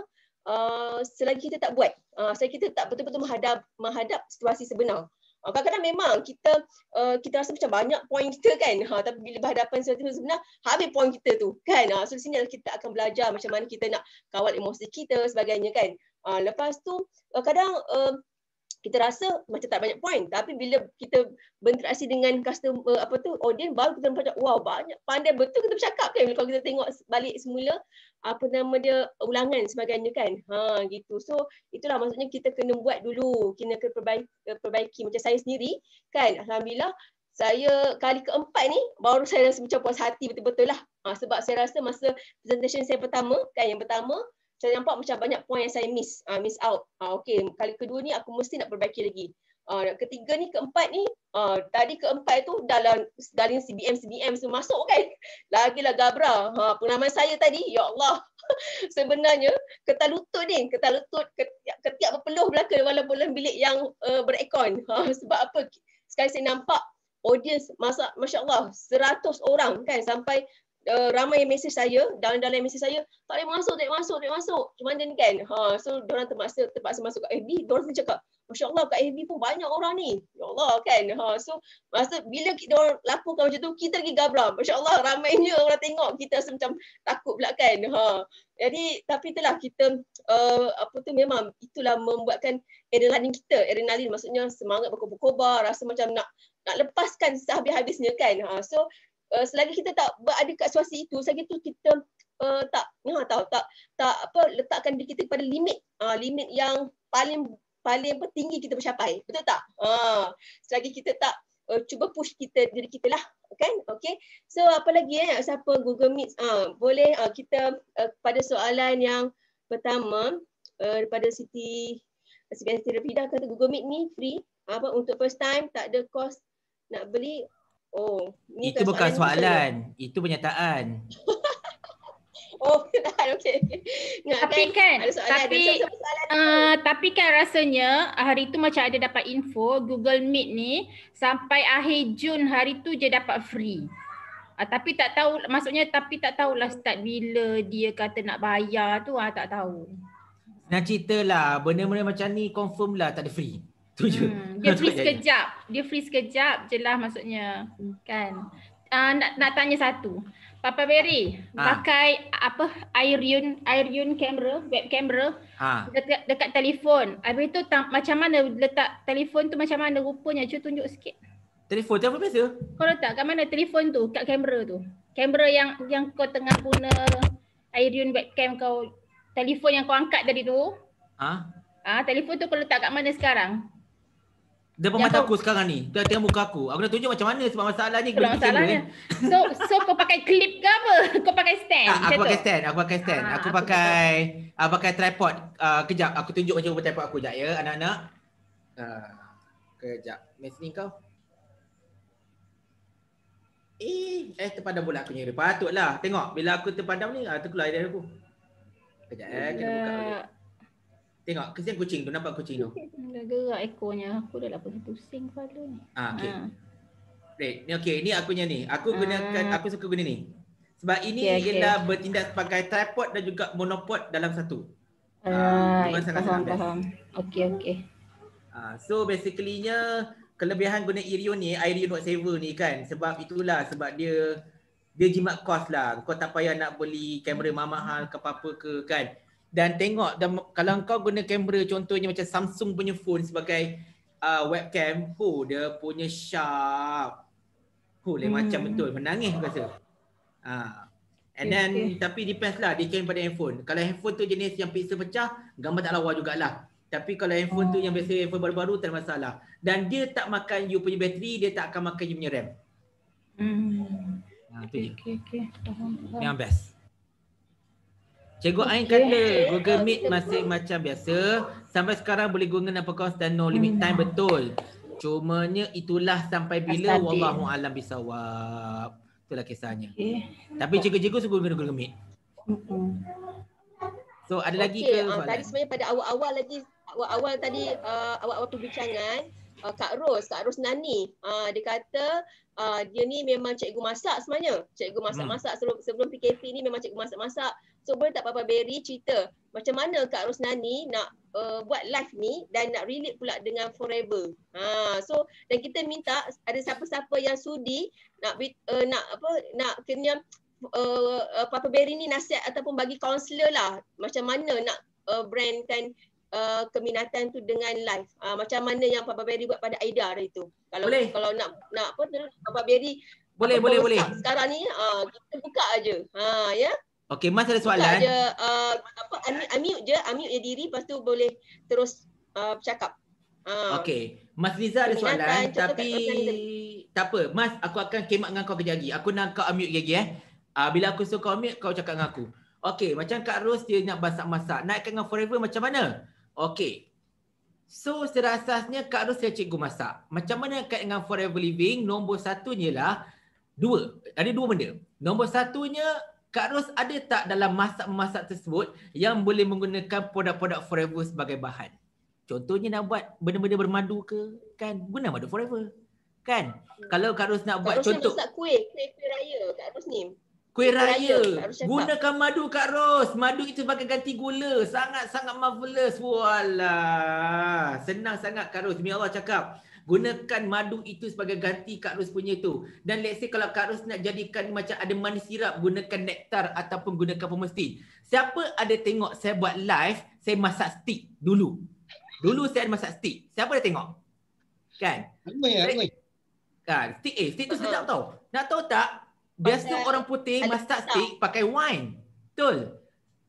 Speaker 6: uh, selagi kita tak buat, uh, selagi kita tak betul-betul menghadap menghadap situasi sebenar. Uh, kadang-kadang memang kita uh, kita rasa macam banyak poin kita kan, ha, tapi bila berhadapan sesuatu yang sebenar, habis poin kita tu kan. Uh, so di sini kita akan belajar macam mana kita nak kawal emosi kita sebagainya kan. Uh, lepas tu uh, kadang uh, kita rasa macam tak banyak point tapi bila kita berinteraksi dengan customer eh, apa tu audience baru kita nampak wow banyak pandai betul kita bercakap kan kalau kita tengok balik semula apa nama dia ulangan sebagainya kan ha gitu so itulah maksudnya kita kena buat dulu kena kena perbaiki, eh, perbaiki macam saya sendiri kan alhamdulillah saya kali keempat ni baru saya rasa macam puas hati betul-betul lah ha, sebab saya rasa masa presentation saya pertama kan yang pertama saya nampak macam banyak point yang saya miss, uh, miss out. Uh, okay, kali kedua ni aku mesti nak perbaiki lagi. Uh, ketiga ni, keempat ni, uh, tadi keempat tu dalam dalam CBM CBM semua masuk kan? Lagilah gabra. Ha, uh, pengalaman saya tadi, ya Allah. Sebenarnya ketal lutut ni, ketal lutut ketiak, ketiak berpeluh belakang walaupun dalam bilik yang uh, berekon. uh, sebab apa? Sekali saya nampak audience masa masya-Allah seratus orang kan sampai uh, ramai yang mesej saya, dalam-dalam mesej saya, tak boleh masuk, tak boleh masuk, tak boleh masuk. Cuma macam ni kan. Ha, so, diorang terpaksa, terpaksa masuk kat FB, diorang pun cakap, Masya Allah kat FB pun banyak orang ni. Ya Allah kan. Ha, so, masa bila kita orang laporkan macam tu, kita lagi gabrah. Masya Allah, ramainya orang tengok, kita rasa macam takut pula kan. Ha. Jadi, tapi itulah kita, uh, apa tu memang, itulah membuatkan adrenalin kita. Adrenalin maksudnya semangat berkobar-kobar, rasa macam nak nak lepaskan sehabis-habisnya kan. Ha. So, uh, selagi kita tak berada kat situasi itu selagi itu kita uh, tak ya tahu tak tak apa letakkan diri kita pada limit uh, limit yang paling paling apa tinggi kita mencapai betul tak uh, selagi kita tak uh, cuba push kita diri kita lah kan okey so apa lagi eh siapa Google Meet uh, boleh uh, kita uh, pada soalan yang pertama uh, daripada Siti Siti Rafidah kata Google Meet ni free apa untuk first time tak ada kos nak beli Oh, itu bukan
Speaker 1: ya? soalan. Juga. Itu pernyataan.
Speaker 4: oh, okey. Okay. Tapi kan, kan ada tapi ada uh, tapi kan rasanya hari tu macam ada dapat info Google Meet ni sampai akhir Jun hari tu je dapat free. Uh, tapi tak tahu maksudnya tapi tak tahu lah start bila dia kata nak bayar tu ah uh, tak tahu.
Speaker 1: Nak lah, benar-benar macam ni confirm lah tak ada free tu
Speaker 4: Hmm. Dia freeze kejap. Dia freeze kejap je lah maksudnya. Kan. Uh, nak, nak tanya satu. Papa Berry ha. Ah. pakai apa Iron Iron camera web camera ha. Ah. dekat, dekat telefon. Habis tu tam, macam mana letak telefon tu macam mana rupanya cuba tunjuk sikit. Telefon telefon biasa. Kau letak kat mana telefon tu kat kamera tu? Kamera yang yang kau tengah guna Iron webcam kau telefon yang kau angkat tadi tu. Ah. Ha? Ah, telefon tu kau letak kat mana sekarang?
Speaker 1: depan mata aku sekarang ni. Dia tengok muka aku. Aku nak tunjuk macam mana sebab masalahnya. Sebab masalahnya.
Speaker 4: Kan. So, so kau pakai clip ke apa? Kau pakai stand? Tak, aku pakai
Speaker 1: stand. Aku pakai stand. Ha, aku, aku pakai betul. aku ah, pakai tripod. Uh, kejap, aku tunjuk macam mana tripod aku sekejap ya, anak-anak. Uh, kejap. Mesti kau. Eh, eh terpadam pula aku nyari. Patutlah. Tengok, bila aku terpadam ni, uh, terkeluar air aku. Kejap eh, kena buka balik. Tengok, kesian kucing tu. Nampak kucing tu?
Speaker 4: Gerak ekornya. Aku dah dapat pusing kepala ni. Ah, okay. Ah. Ha.
Speaker 1: Right. Ni okay. Ni akunya ni. Aku guna ah. aku suka guna ni. Sebab ini okay, ialah okay. bertindak sebagai tripod dan juga monopod dalam satu.
Speaker 6: Ah, ah uh, sangat faham, faham. Okay, okay. Ah, so
Speaker 1: basically-nya kelebihan guna Irio ni, Irio Note Saver ni kan. Sebab itulah sebab dia dia jimat kos lah. Kau tak payah nak beli kamera mahal ke apa-apa ke kan dan tengok dan kalau kau guna kamera contohnya macam Samsung punya phone sebagai uh, webcam hu oh, dia punya sharp hu oh, hmm. macam betul menangis aku rasa ha and then okay. tapi depends lah dia came pada handphone kalau handphone tu jenis yang pixel pecah gambar tak lawa jugalah tapi kalau handphone oh. tu yang biasa handphone baru-baru tak ada masalah dan dia tak makan you punya bateri dia tak akan makan you punya RAM hmm. ha, okay,
Speaker 4: okay, okay. yang
Speaker 1: best Cikgu okay. Ain kata Google Meet masih okay. macam biasa. Sampai sekarang boleh guna apa kos dan no limit hmm. time betul. Cumanya itulah sampai bila wallahu alam bisawab. Itulah kisahnya. Okay. Tapi cikgu-cikgu suka guna Google Meet. So ada okay. lagi ke? Uh, tadi
Speaker 6: sebenarnya pada awal-awal lagi awal-awal tadi uh, awal-awal perbincangan uh, Kak Ros, Kak Ros Nani, uh, dia kata uh, dia ni memang cikgu masak sebenarnya. Cikgu hmm. masak-masak hmm. sebelum, sebelum PKP ni memang cikgu masak-masak. So boleh tak Papa Berry cerita macam mana Kak Rosnani nak uh, buat live ni dan nak relate pula dengan Forever. Ha, so dan kita minta ada siapa-siapa yang sudi nak uh, nak apa nak kena uh, Papa Berry ni nasihat ataupun bagi counselor lah macam mana nak uh, brandkan uh, keminatan tu dengan live. Uh, macam mana yang Papa Berry buat pada Aida hari tu. Kalau boleh. kalau nak nak apa tu Papa Berry boleh boleh boleh. Sekarang ni uh, kita buka aje. Ha ya. Yeah?
Speaker 1: Okay, Mas ada soalan. Tak ada.
Speaker 6: Uh, apa, unmute, unmute je. Unmute je diri. Lepas tu boleh terus uh, cakap. Uh, okay.
Speaker 1: Mas Liza ada soalan. Tapi... Tak apa. Mas, aku akan kemak dengan kau kejap lagi. Aku nak kau unmute lagi eh. Uh, bila aku suruh kau unmute, kau cakap dengan aku. Okay, macam Kak Ros dia nak masak-masak. Naikkan dengan Forever macam mana? Okay. So, secara asasnya Kak Ros dia cikgu masak. Macam mana kait dengan Forever Living? Nombor satunya lah. Dua. Ada dua benda. Nombor satunya, Kak Ros ada tak dalam masak-masak tersebut yang boleh menggunakan produk-produk forever sebagai bahan? Contohnya nak buat benda-benda bermadu ke? Kan? Guna madu forever. Kan? Hmm. Kalau Kak Ros nak Kak buat Ros contoh. Kak Ros nak
Speaker 6: masak kuih. Kuih-kuih raya Kak Ros ni. Kuih raya. Gunakan
Speaker 1: madu Kak Ros. Madu itu sebagai ganti gula. Sangat-sangat marvelous. Walah. Senang sangat Kak Ros. Demi Allah cakap. Gunakan madu itu sebagai ganti Kak Ros punya tu. Dan let's say kalau Kak Ros nak jadikan macam ada manis sirap, gunakan nektar ataupun gunakan pomestin. Siapa ada tengok saya buat live, saya masak stick dulu. Dulu saya ada masak stick. Siapa ada tengok? Kan? Ramai, ramai. Kan? Stick eh. Stick tu ha, ha. sedap tau. Nak tahu tak, Biasa orang putih masak steak pakai wine. Betul.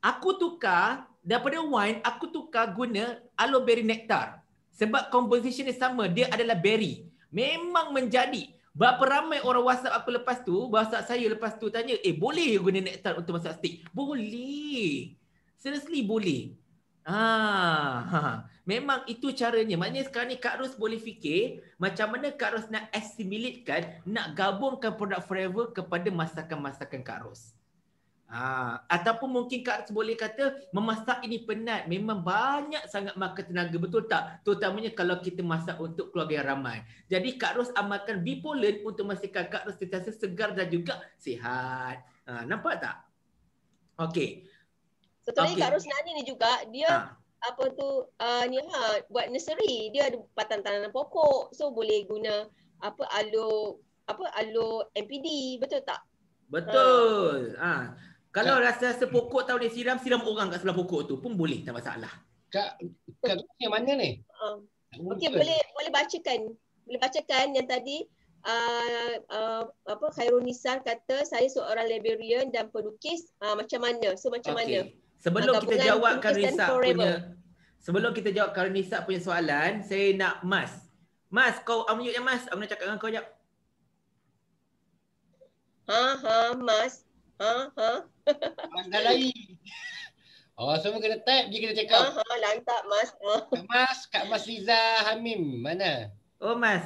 Speaker 1: Aku tukar daripada wine, aku tukar guna aloe berry nectar. Sebab composition dia sama, dia adalah berry. Memang menjadi. Berapa ramai orang WhatsApp aku lepas tu, WhatsApp saya lepas tu tanya, eh boleh guna nectar untuk masak steak? Boleh. Seriously boleh. Ah, ha, ha. Memang itu caranya. Maknanya sekarang ni Kak Ros boleh fikir macam mana Kak Ros nak assimilatekan, nak gabungkan produk forever kepada masakan-masakan Kak Ros. Ha, ah, ataupun mungkin Kak Ros boleh kata memasak ini penat. Memang banyak sangat makan tenaga. Betul tak? Terutamanya kalau kita masak untuk keluarga yang ramai. Jadi Kak Ros amalkan bipolar untuk memastikan Kak Ros sentiasa segar dan juga sihat. Ha, nampak tak? Okey.
Speaker 6: Betul, okay. lagi Kak Rosnani ni juga, dia ha. apa tu, uh, ni ha, buat nursery. Dia ada patan tanaman pokok. So boleh guna apa alo apa alo MPD, betul tak?
Speaker 1: Betul. Ha. ha. Kalau rasa-rasa pokok tak boleh siram, siram orang kat sebelah pokok tu pun boleh, tak masalah.
Speaker 6: Kak, Kak Rosnani yang mana ni? Uh. Okey, kan? boleh boleh bacakan. Boleh bacakan yang tadi Uh, uh, apa Khairul Nisan kata saya seorang librarian dan pelukis uh, macam mana so macam okay. mana Sebelum kita jawab Karnisa punya
Speaker 1: Sebelum kita jawab Karnisa punya soalan, saya nak Mas. Mas, kau unmute ya Mas. Aku nak cakap dengan kau jap.
Speaker 6: Ha ha Mas. Ha ha. Mas dah lari.
Speaker 5: Oh,
Speaker 1: semua kena tap je kena cakap. Ha
Speaker 6: ha lantak Mas. Oh. Mas, Kak Mas Liza Hamim,
Speaker 1: mana? Oh Mas,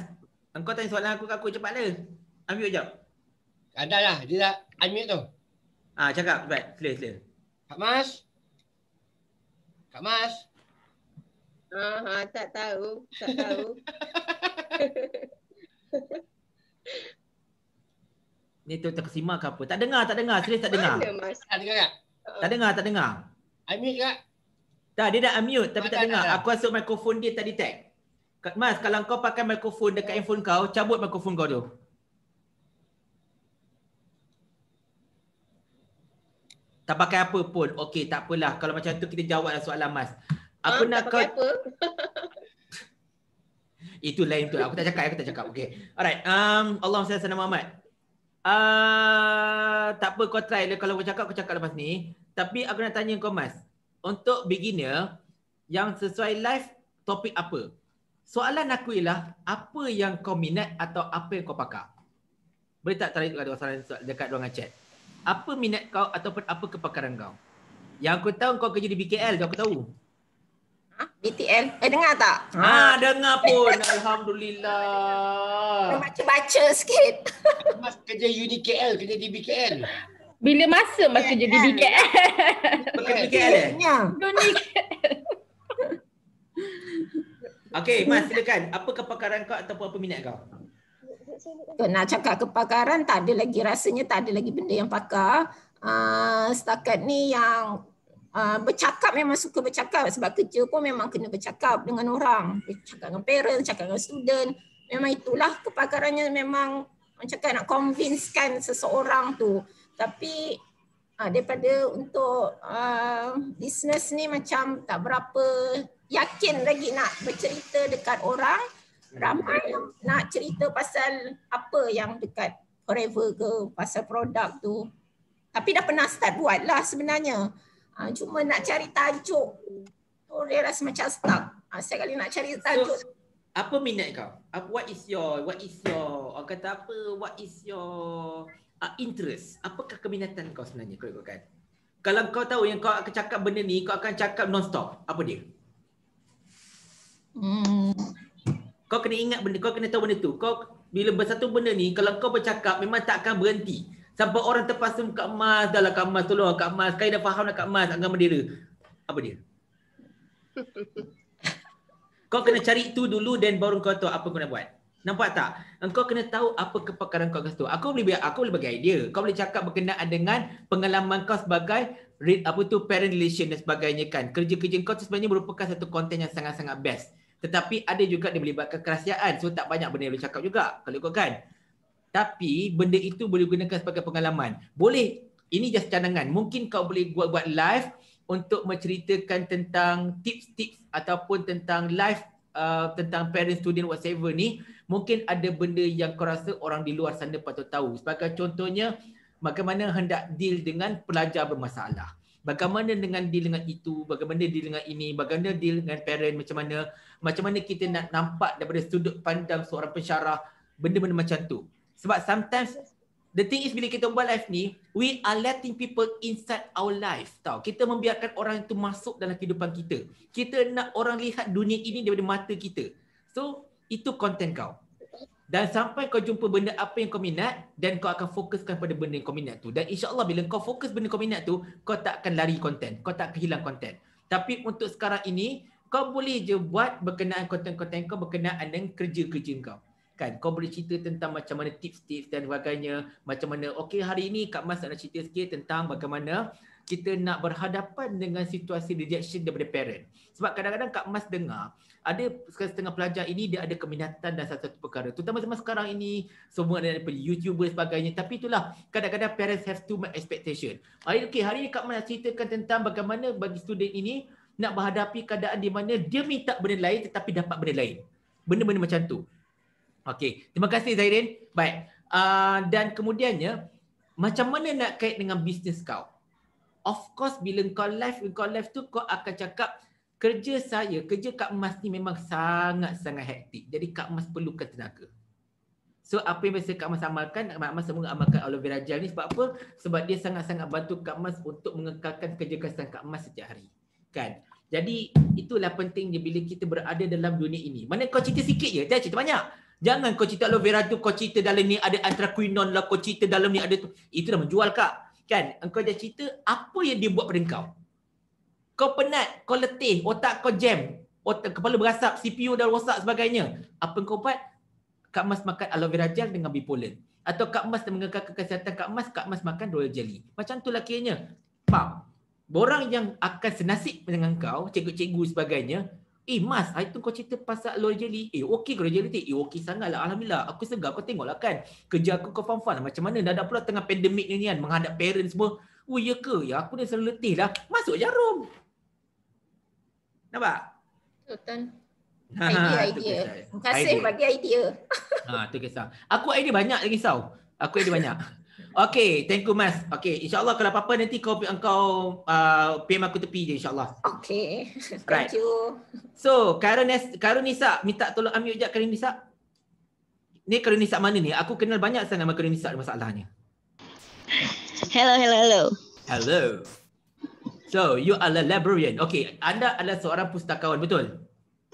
Speaker 1: engkau tanya soalan aku kat aku cepatlah. Unmute jap. Ada
Speaker 5: lah, dia dah unmute tu. Ah, cakap cepat. Clear, clear. Kak Mas.
Speaker 6: Kak Mas. Aha, ah, tak tahu, tak tahu.
Speaker 1: Ni tu terkesima ke apa? Tak dengar, tak dengar. Serius tak dengar. Tak
Speaker 6: dengar tak? Ah. Tak dengar,
Speaker 1: tak dengar. Unmute kak? Tak, dia dah unmute tapi ah, tak, tak dengar. Tak, tak. Aku asuk mikrofon dia tadi tag. Mas, kalau kau pakai mikrofon dekat handphone kau, cabut mikrofon kau tu. Tak pakai apa pun. Okey, tak apalah. Kalau macam tu kita jawablah soalan Mas. Ah, aku ha, nak tak kau... pakai apa? Itu lain tu. Lah. Aku tak cakap, aku tak cakap. Okey. Alright. Um Allahumma salli ala Muhammad. uh, tak apa kau try lah kalau kau cakap kau cakap lepas ni. Tapi aku nak tanya kau Mas. Untuk beginner yang sesuai live topik apa? Soalan aku ialah apa yang kau minat atau apa yang kau pakar? Boleh tak tarik dekat dekat dekat ruangan chat? apa minat kau ataupun apa kepakaran kau? Yang aku tahu kau kerja di BKL, aku tahu.
Speaker 6: Ha? BTL. Eh dengar tak? Ha, ha. dengar pun.
Speaker 4: Alhamdulillah. Baca-baca sikit. Mas kerja UDKL, kerja di BKL. Bila masa BKL. masa kerja di BKL? Kerja BKL. Eh? Dunia.
Speaker 1: Okey, Mas silakan. Apa kepakaran kau ataupun apa minat kau?
Speaker 4: Nak cakap kepakaran tak ada lagi rasanya tak ada lagi benda yang pakar. Uh, setakat ni yang uh,
Speaker 6: bercakap memang suka bercakap sebab kerja pun memang kena bercakap dengan orang. Bercakap dengan parent, bercakap dengan student. Memang itulah kepakarannya memang macam cakap nak convincekan seseorang tu. Tapi uh, daripada untuk uh, business ni macam tak berapa yakin lagi nak bercerita dekat orang ramai nak cerita pasal apa yang dekat forever ke pasal produk tu tapi dah pernah start buat lah sebenarnya uh, cuma nak cari
Speaker 4: tajuk tu dia rasa macam stuck uh, ah, saya kali nak cari tajuk so,
Speaker 6: apa
Speaker 1: minat kau what is your what is your orang kata apa what is your uh, interest apakah keminatan kau sebenarnya kau kan kalau kau tahu yang kau akan cakap benda ni kau akan cakap non stop apa dia Kau kena ingat benda, kau kena tahu benda tu. Kau bila bersatu benda ni, kalau kau bercakap memang tak akan berhenti. Sampai orang terpaksa buka emas, dah lah Kak Mas, tolong lah, Kak Mas. Kau dah faham lah Kak Mas, agama bendera. Apa dia? Kau kena cari itu dulu dan baru kau tahu apa kau nak buat. Nampak tak? Engkau kena tahu apa kepakaran kau kat Aku boleh biar, aku boleh bagi idea. Kau boleh cakap berkenaan dengan pengalaman kau sebagai apa tu parent relation dan sebagainya kan. Kerja-kerja kau tu sebenarnya merupakan satu konten yang sangat-sangat best. Tetapi ada juga dia melibatkan kerahsiaan. So tak banyak benda yang boleh cakap juga kalau ikut kan. Tapi benda itu boleh gunakan sebagai pengalaman. Boleh, ini just cadangan. Mungkin kau boleh buat-buat live untuk menceritakan tentang tips-tips ataupun tentang live Uh, tentang parent student whatsoever ni mungkin ada benda yang kau rasa orang di luar sana patut tahu sebagai contohnya bagaimana hendak deal dengan pelajar bermasalah bagaimana dengan deal dengan itu, bagaimana deal dengan ini, bagaimana deal dengan parent, macam mana macam mana kita nak nampak daripada sudut pandang seorang pensyarah benda-benda macam tu. Sebab sometimes the thing is bila kita buat live ni, we are letting people inside our life tau. Kita membiarkan orang itu masuk dalam kehidupan kita. Kita nak orang lihat dunia ini daripada mata kita. So, itu konten kau dan sampai kau jumpa benda apa yang kau minat dan kau akan fokuskan pada benda yang kau minat tu dan insyaallah bila kau fokus benda kau minat tu kau tak akan lari konten kau tak akan hilang konten tapi untuk sekarang ini kau boleh je buat berkenaan konten-konten kau berkenaan dengan kerja-kerja kau kan kau boleh cerita tentang macam mana tips-tips dan sebagainya macam mana okey hari ini Kak Mas nak cerita sikit tentang bagaimana kita nak berhadapan dengan situasi rejection daripada parent sebab kadang-kadang Kak Mas dengar ada setengah pelajar ini dia ada keminatan dan satu-satu perkara terutama zaman sekarang ini semua ada daripada youtuber sebagainya tapi itulah kadang-kadang parents have too much expectation hari, okay, hari ini Kak Man ceritakan tentang bagaimana bagi student ini nak menghadapi keadaan di mana dia minta benda lain tetapi dapat benda lain benda-benda macam tu Okey, terima kasih Zairin. Baik. Uh, dan kemudiannya, macam mana nak kait dengan bisnes kau? Of course, bila kau live, kau live tu kau akan cakap kerja saya, kerja Kak Mas ni memang sangat-sangat hektik. Jadi Kak Mas perlukan tenaga. So apa yang biasa Kak Mas amalkan, Kak Mas semua amalkan aloe vera ni sebab apa? Sebab dia sangat-sangat bantu Kak Mas untuk mengekalkan kerja kasan Kak Mas setiap hari. Kan? Jadi itulah pentingnya bila kita berada dalam dunia ini. Mana kau cerita sikit je, jangan cerita banyak. Jangan kau cerita aloe vera tu, kau cerita dalam ni ada antraquinone lah, kau cerita dalam ni ada tu. Itu dah menjual Kak. Kan? Engkau dah cerita apa yang dia buat pada kau kau penat, kau letih, otak kau jam, otak, kepala berasap, CPU dah rosak sebagainya. Apa kau buat? Kak Mas makan aloe vera gel dengan bipolar. Atau Kak Mas mengekalkan kesihatan Kak Mas, Kak Mas makan royal jelly. Macam tu lakinya. Faham? Orang yang akan senasib dengan kau, cikgu-cikgu sebagainya, Eh Mas, hari tu kau cerita pasal Lord Jelly. Eh okey royal Jelly. Eh okey sangat lah. Alhamdulillah. Aku segar. Kau tengok lah kan. Kerja aku kau fun-fun. Macam mana dah ada pula tengah pandemik ni kan. Menghadap parents semua. Oh ya ke? Ya aku ni selalu letih lah. Masuk jarum. Nampak? Idea-idea. Ha, ha, ha, Terima kasih
Speaker 3: bagi idea.
Speaker 1: Ha, tu kisah. Aku idea banyak lagi kisah. Aku idea banyak. Okay, thank you mas. Okay, insyaAllah kalau apa-apa nanti kau engkau uh, PM aku tepi je insyaAllah.
Speaker 2: Okay, thank right. you.
Speaker 1: So, Karunis, Karunisa minta tolong ambil ujian Karunisa. Ni Karunisa mana ni? Aku kenal banyak sangat sama Karunisa masalahnya. Hello, hello, hello. Hello. So you are a librarian. Okay, anda adalah seorang pustakawan, betul?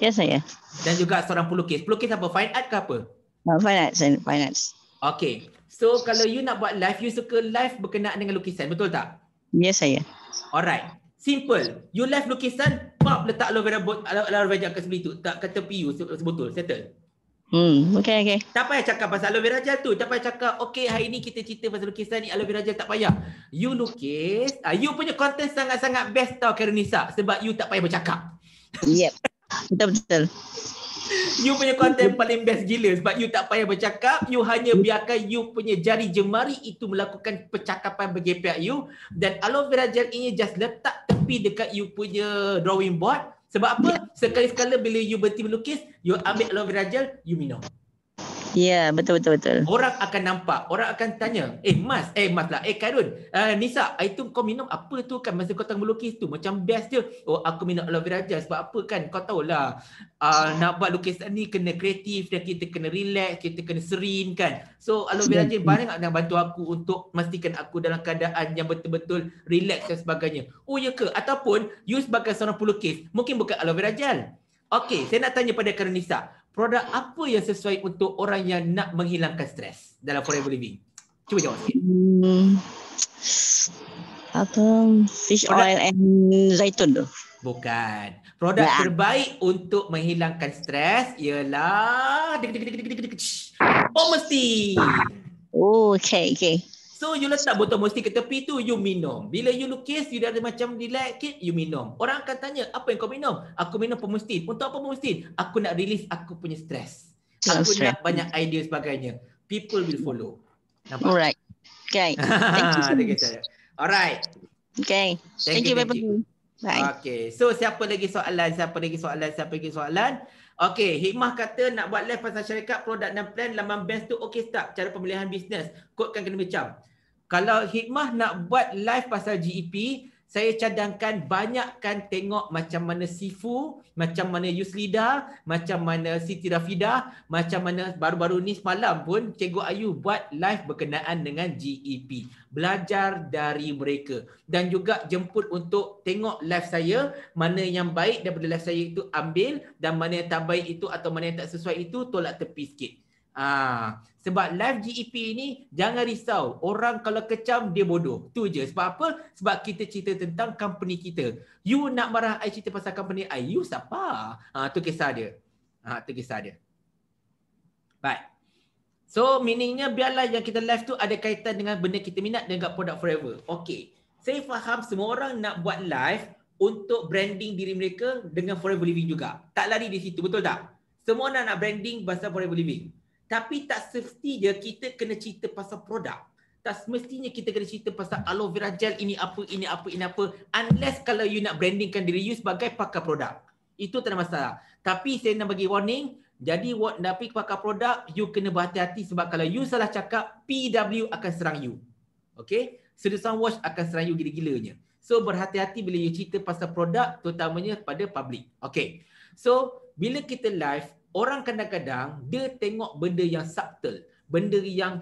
Speaker 1: Ya, yes, saya. Dan juga seorang pelukis. Pelukis apa? Fine art ke apa?
Speaker 2: Uh, fine arts and fine arts.
Speaker 1: Okay. So kalau you nak buat live, you suka live berkenaan dengan lukisan, betul tak? Ya, yes, saya. Alright. Simple. You live lukisan, pop letak aloe vera, aloe vera jangka sebelah itu. Tak ke tepi you sebetul. Settle.
Speaker 2: Hmm, okay, okay.
Speaker 1: Tak payah cakap pasal aloe vera gel tu. Tak payah cakap, okay, hari ni kita cerita pasal lukisan ni aloe vera gel. Tak payah. You lukis. Uh, you punya content sangat-sangat best tau, Karenisa. Sebab you tak payah bercakap.
Speaker 2: Yep. Betul-betul.
Speaker 1: you punya content paling best gila sebab you tak payah bercakap. You hanya biarkan you punya jari jemari itu melakukan percakapan bagi pihak you. Dan aloe vera gel ini just letak tepi dekat you punya drawing board. Sebab apa? Ya. Sekali-sekala bila you berhenti melukis, you ambil aloe vera gel, you minum.
Speaker 2: Ya, yeah, betul betul betul.
Speaker 1: Orang akan nampak, orang akan tanya, "Eh, Mas, eh Mas lah, eh Karun, uh, eh, Nisa, itu kau minum apa tu kan masa kau tengah melukis tu? Macam best je. Oh, aku minum aloe vera gel sebab apa kan? Kau tahulah. Uh, ah, nak buat lukisan ni kena kreatif dan kita kena relax, kita kena serin kan. So aloe vera gel banyak nak bantu aku untuk memastikan aku dalam keadaan yang betul-betul relax dan sebagainya. Oh ya ke? Ataupun you sebagai seorang pelukis, mungkin bukan aloe vera gel. Okay, saya nak tanya pada Karun Nisa produk apa yang sesuai untuk orang yang nak menghilangkan stres dalam forever living? Cuba jawab
Speaker 3: sikit. Hmm. Apa fish produk. oil and zaitun tu?
Speaker 1: Bukan. Produk ya. terbaik untuk menghilangkan stres ialah Oh mesti.
Speaker 2: Oh, okay, okay.
Speaker 1: So you letak botol mesti ke tepi tu you minum. Bila you lukis you dah ada macam relax you minum. Orang akan tanya apa yang kau minum? Aku minum pemustin. Untuk apa pemustin? Aku nak release aku punya stres. Aku stress. nak banyak idea sebagainya. People will follow.
Speaker 2: Nampak? Alright. Okay. Thank you. So much. Alright. Okay. Thank, thank you, very much. Bye.
Speaker 1: Okay. So siapa lagi soalan? Siapa lagi soalan? Siapa lagi soalan? Okay, Hikmah kata nak buat live pasal syarikat, produk dan plan, laman best tu okay tak? Cara pemilihan bisnes. Kod kan kena macam kalau hikmah nak buat live pasal GEP, saya cadangkan banyakkan tengok macam mana Sifu, macam mana Yuslida, macam mana Siti Rafida, macam mana baru-baru ni semalam pun Cikgu Ayu buat live berkenaan dengan GEP. Belajar dari mereka. Dan juga jemput untuk tengok live saya, mana yang baik daripada live saya itu ambil dan mana yang tak baik itu atau mana yang tak sesuai itu tolak tepi sikit. Ah. Sebab live GEP ni jangan risau. Orang kalau kecam dia bodoh. Tu je. Sebab apa? Sebab kita cerita tentang company kita. You nak marah I cerita pasal company I. You siapa? Ha, tu kisah dia. Ha, tu kisah dia. Baik. So meaningnya biarlah yang kita live tu ada kaitan dengan benda kita minat dengan product forever. Okay. Saya faham semua orang nak buat live untuk branding diri mereka dengan forever living juga. Tak lari di situ. Betul tak? Semua orang nak branding pasal forever living. Tapi tak safety dia kita kena cerita pasal produk. Tak semestinya kita kena cerita pasal aloe vera gel ini apa, ini apa, ini apa. Unless kalau you nak brandingkan diri you sebagai pakar produk. Itu tak ada masalah. Tapi saya nak bagi warning. Jadi what, tapi pakar produk, you kena berhati-hati sebab kalau you salah cakap, PW akan serang you. Okay? Sedusan watch akan serang you gila-gilanya. So berhati-hati bila you cerita pasal produk terutamanya pada public. Okay. So bila kita live, orang kadang-kadang dia tengok benda yang subtle, benda yang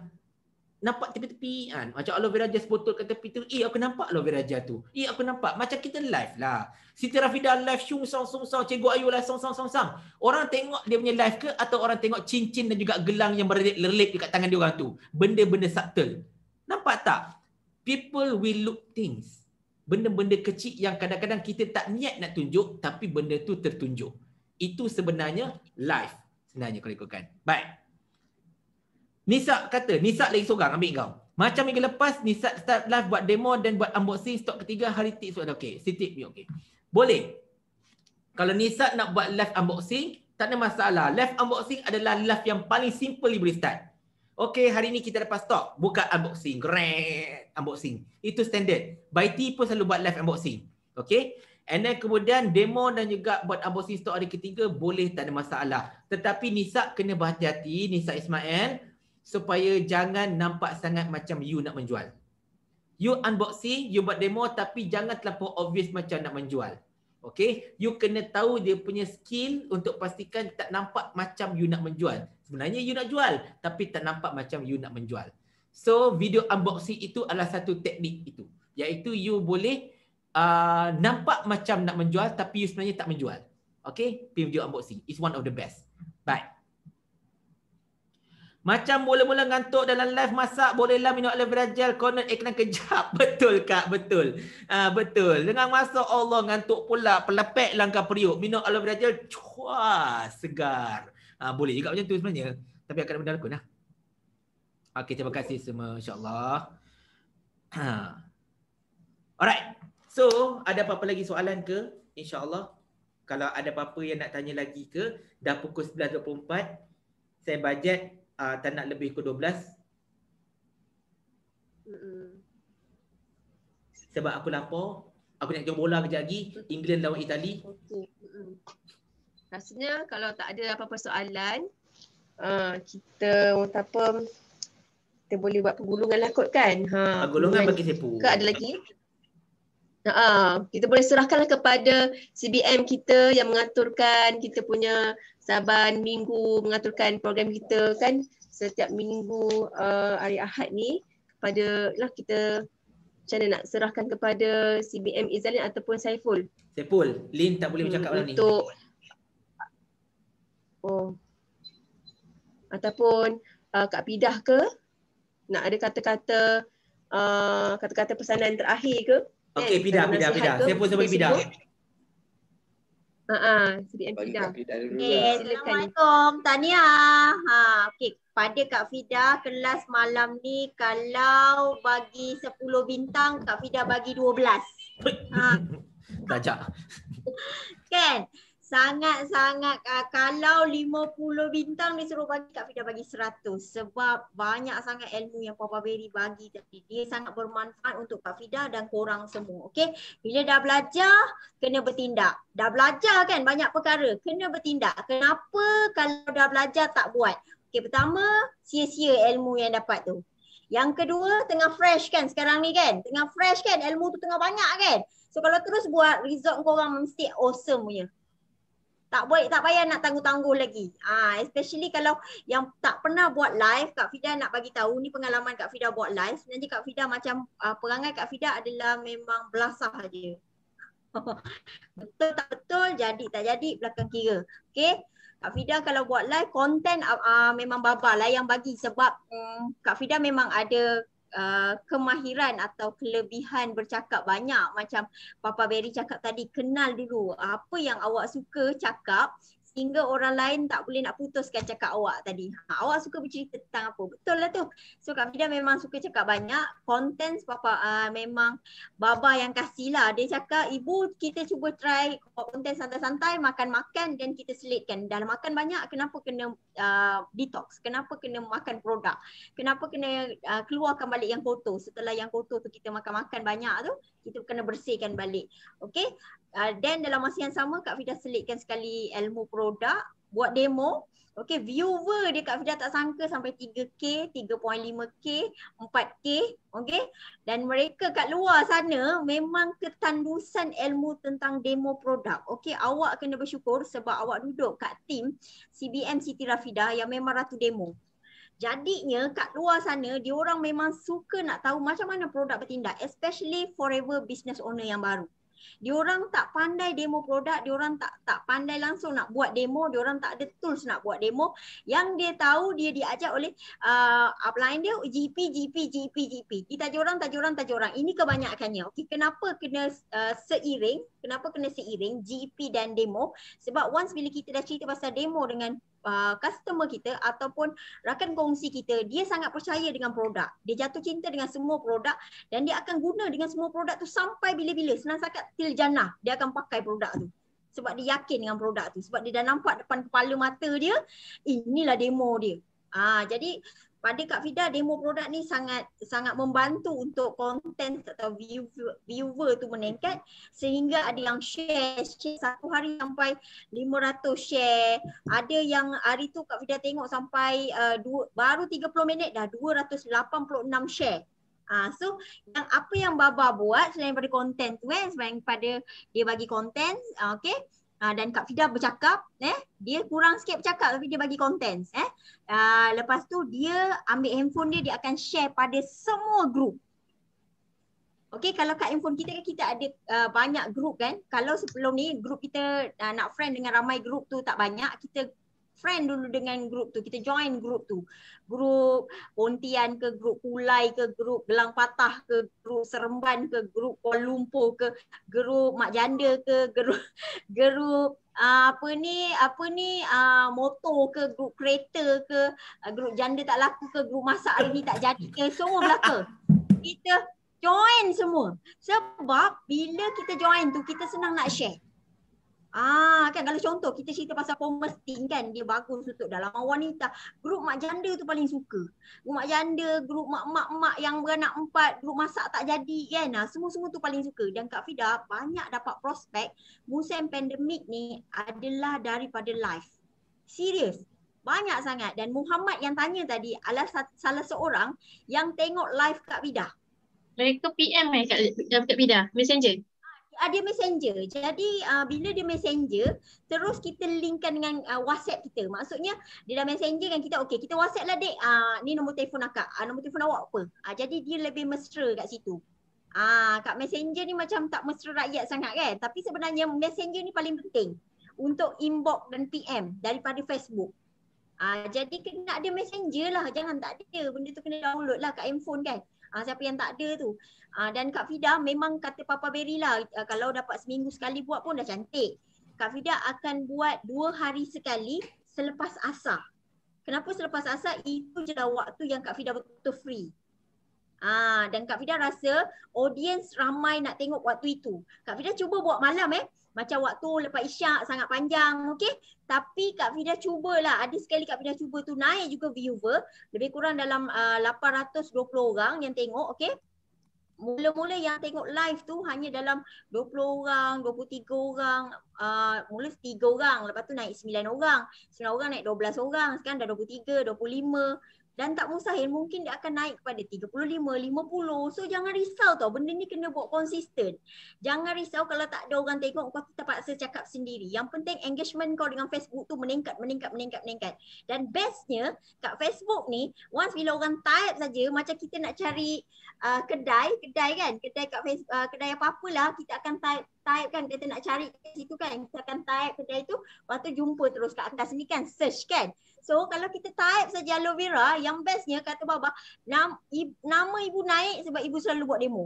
Speaker 1: nampak tepi-tepi kan. Macam Allah vera gel sebotol kat tepi tu, eh aku nampak aloe vera tu. Eh aku nampak. Macam kita live lah. Siti Rafidah live syung song song song, cikgu ayu lah song song song song. Orang tengok dia punya live ke atau orang tengok cincin dan juga gelang yang berlelip dekat tangan dia orang tu. Benda-benda subtle. Nampak tak? People will look things. Benda-benda kecil yang kadang-kadang kita tak niat nak tunjuk tapi benda tu tertunjuk itu sebenarnya live sebenarnya kalau ikutkan. Baik. Nisa kata, Nisa lagi seorang ambil kau. Macam minggu lepas Nisa start live buat demo dan buat unboxing stok ketiga hari tip sudah okay. Sitip ni okay Boleh. Kalau Nisa nak buat live unboxing, tak ada masalah. Live unboxing adalah live yang paling simple yang boleh start. Okey, hari ni kita dapat stok. Buka unboxing. Great. Unboxing. Itu standard. Baiti pun selalu buat live unboxing. okay. And then kemudian demo dan juga buat aborsi stok hari ketiga boleh tak ada masalah. Tetapi Nisa kena berhati-hati, Nisa Ismail, supaya jangan nampak sangat macam you nak menjual. You unboxing, you buat demo tapi jangan terlalu obvious macam nak menjual. Okay, you kena tahu dia punya skill untuk pastikan tak nampak macam you nak menjual. Sebenarnya you nak jual tapi tak nampak macam you nak menjual. So video unboxing itu adalah satu teknik itu. Iaitu you boleh Ah, nampak macam nak menjual tapi you sebenarnya tak menjual. Okay, pin video unboxing. is one of the best. Baik. Macam mula-mula ngantuk dalam live masak, bolehlah minum aloe vera gel, konon eh kena kejap. Betul kak, betul. Uh, betul. Dengan masa Allah ngantuk pula, pelepek langkah periuk. Minum aloe vera gel, cua, segar. Uh, boleh juga macam tu sebenarnya. Tapi akan ada benda lakon lah. Okay, terima kasih semua. InsyaAllah. Alright. So, ada apa-apa lagi soalan ke? InsyaAllah. Kalau ada apa-apa yang nak tanya lagi ke, dah pukul 11.24, saya bajet uh, tak nak lebih ke 12. mm Sebab aku lapor, Aku nak tengok bola kejap lagi. England lawan Itali.
Speaker 6: Okay. Rasanya kalau tak ada apa-apa soalan, uh, kita orang apa, kita boleh buat pergulungan lah kot kan. Ha, ah, pergulungan bagi sepuluh. Kak ada lagi? Uh, kita boleh serahkanlah kepada CBM kita yang mengaturkan kita punya saban minggu mengaturkan program kita kan setiap minggu uh, hari Ahad ni kepada lah kita macam mana nak serahkan kepada CBM Izalin ataupun Saiful?
Speaker 1: Saiful, Lin tak boleh bercakap hmm, untuk,
Speaker 6: ni. Oh. Ataupun uh, Kak Pidah ke? Nak ada kata-kata uh, kata-kata pesanan terakhir ke? Okay, okay pidah, pidah, pidah. Saya pun sebagai pidah.
Speaker 2: Ha ah, Fida. Okey, lah.
Speaker 6: silakan. Assalamualaikum.
Speaker 3: Tania. Ha, okey. Pada Kak Fida kelas malam ni kalau bagi 10 bintang, Kak Fida bagi 12. Ha.
Speaker 1: Tajak.
Speaker 3: kan? Okay. Sangat-sangat uh, kalau 50 bintang dia suruh bagi Kak Fida bagi 100 sebab banyak sangat ilmu yang Papa Berry bagi tadi. Dia sangat bermanfaat untuk Kak Fida dan korang semua. Okay? Bila dah belajar, kena bertindak. Dah belajar kan banyak perkara, kena bertindak. Kenapa kalau dah belajar tak buat? Okay, pertama, sia-sia ilmu yang dapat tu. Yang kedua, tengah fresh kan sekarang ni kan? Tengah fresh kan? Ilmu tu tengah banyak kan? So kalau terus buat, result korang mesti awesome punya tak boleh tak payah nak tangguh-tangguh lagi. Ah ha, especially kalau yang tak pernah buat live Kak Fida nak bagi tahu ni pengalaman Kak Fida buat live. Nanti Kak Fida macam uh, perangai Kak Fida adalah memang belasah aja. betul tak betul, jadi tak jadi belakang kira. Okay Kak Fida kalau buat live konten uh, ah, uh, ah, memang babal lah yang bagi sebab um, Kak Fida memang ada Uh, kemahiran atau kelebihan bercakap banyak macam Papa Berry cakap tadi kenal dulu apa yang awak suka cakap sehingga orang lain tak boleh nak putuskan cakap awak tadi. Ha, awak suka bercerita tentang apa? Betul lah tu. So Kak Fida memang suka cakap banyak. Konten Papa uh, memang Baba yang kasih lah. Dia cakap, Ibu kita cuba try konten santai-santai, makan-makan dan kita selitkan. Dah makan banyak, kenapa kena uh, detox? Kenapa kena makan produk? Kenapa kena uh, keluarkan balik yang kotor? Setelah yang kotor tu kita makan-makan banyak tu, kita kena bersihkan balik. Okay? uh, then dalam masa yang sama Kak Fida selitkan sekali ilmu produk buat demo Okay, viewer dia Kak Fida tak sangka sampai 3K, 3.5K, 4K. Okay, dan mereka kat luar sana memang ketandusan ilmu tentang demo produk. Okay, awak kena bersyukur sebab awak duduk kat tim CBM Siti Rafida yang memang ratu demo. Jadinya kat luar sana dia orang memang suka nak tahu macam mana produk bertindak especially forever business owner yang baru. Dia orang tak pandai demo produk, dia orang tak tak pandai langsung nak buat demo, dia orang tak ada tools nak buat demo. Yang dia tahu dia diajak oleh uh, upline dia GP GP GP GP. Kita tajuk orang, tajuk orang, tajuk orang. Ini kebanyakannya. Okey, kenapa kena uh, seiring? Kenapa kena seiring GP dan demo? Sebab once bila kita dah cerita pasal demo dengan Uh, customer kita ataupun rakan kongsi kita dia sangat percaya dengan produk dia jatuh cinta dengan semua produk dan dia akan guna dengan semua produk tu sampai bila-bila senang sangat til jannah dia akan pakai produk tu sebab dia yakin dengan produk tu sebab dia dah nampak depan kepala mata dia inilah demo dia ah jadi pada Kak Fida demo produk ni sangat sangat membantu untuk konten atau viewer, viewer tu meningkat sehingga ada yang share, share satu hari sampai 500 share ada yang hari tu Kak Fida tengok sampai uh, dua, baru 30 minit dah 286 share Ah uh, so yang apa yang baba buat selain pada konten tu eh selain pada dia bagi konten uh, ah, okey Uh, dan Kak Fida bercakap, eh, dia kurang sikit bercakap tapi dia bagi konten. Eh. Uh, lepas tu dia ambil handphone dia, dia akan share pada semua grup. Okay, kalau kat handphone kita kan kita ada uh, banyak grup kan. Kalau sebelum ni grup kita uh, nak friend dengan ramai grup tu tak banyak, kita friend dulu dengan grup tu. Kita join grup tu. grup Pontian ke, grup Kulai ke, grup Gelang Patah ke, grup Seremban ke, grup Kuala Lumpur ke, grup Mak Janda ke, grup grup ah, apa ni apa ni uh, motor ke grup kereta ke ah, grup janda tak laku ke grup masak hari ni tak jadi ke semua belaka kita join semua sebab bila kita join tu kita senang nak share Ah kan kalau contoh kita cerita pasal pomesting kan dia bagus untuk dalam wanita. Grup mak janda tu paling suka. Grup mak janda, grup mak mak mak yang beranak empat, grup masak tak jadi kan. Ah, semua-semua tu paling suka. Dan Kak Fida banyak dapat prospek musim pandemik ni adalah daripada live. Serius. Banyak sangat dan Muhammad yang tanya tadi adalah salah seorang yang tengok live Kak Fida. Mereka PM eh Kak, Kak Fida, messenger. Ada ah, messenger. Jadi uh, bila dia messenger, terus kita linkkan dengan uh, WhatsApp kita. Maksudnya dia dah messenger dengan kita. Okey, kita WhatsApp lah dek. Uh, ni nombor telefon akak. Uh, nombor telefon awak apa? Uh, jadi dia lebih mesra kat situ. Ah, uh, kat messenger ni macam tak mesra rakyat sangat kan? Tapi sebenarnya messenger ni paling penting untuk inbox dan PM daripada Facebook. Ah, uh, jadi kena ada messenger lah. Jangan tak ada. Benda tu kena download lah kat handphone kan? Ah, siapa yang tak ada tu. Ah, dan Kak Fida memang kata Papa Berry lah ah, kalau dapat seminggu sekali buat pun dah cantik. Kak Fida akan buat dua hari sekali selepas asa. Kenapa selepas asa Itu je lah waktu yang Kak Fida betul free. Ah, dan Kak Fida rasa audience ramai nak tengok waktu itu. Kak Fida cuba buat malam eh. Macam waktu lepas isyak sangat panjang okay? Tapi Kak Fida cubalah ada sekali Kak Fida cuba tu naik juga viewer lebih kurang dalam uh, 820 orang yang tengok okay? Mula-mula yang tengok live tu hanya dalam 20 orang, 23 orang, uh, mula 3 orang, lepas tu naik 9 orang, 9 orang naik 12 orang, sekarang dah 23, 25, dan tak mustahil mungkin dia akan naik kepada 35, 50. So jangan risau tau. Benda ni kena buat konsisten. Jangan risau kalau tak ada orang tengok kau tu terpaksa cakap sendiri. Yang penting engagement kau dengan Facebook tu meningkat, meningkat, meningkat, meningkat. Dan bestnya kat Facebook ni once bila orang type saja macam kita nak cari uh, kedai, kedai kan? Kedai kat Facebook, uh, kedai apa-apalah kita akan type type kan kita nak cari situ kan kita akan type kedai tu lepas tu jumpa terus kat atas ni kan search kan So kalau kita type saja aloe vera yang bestnya kata baba nama ibu naik sebab ibu selalu buat demo.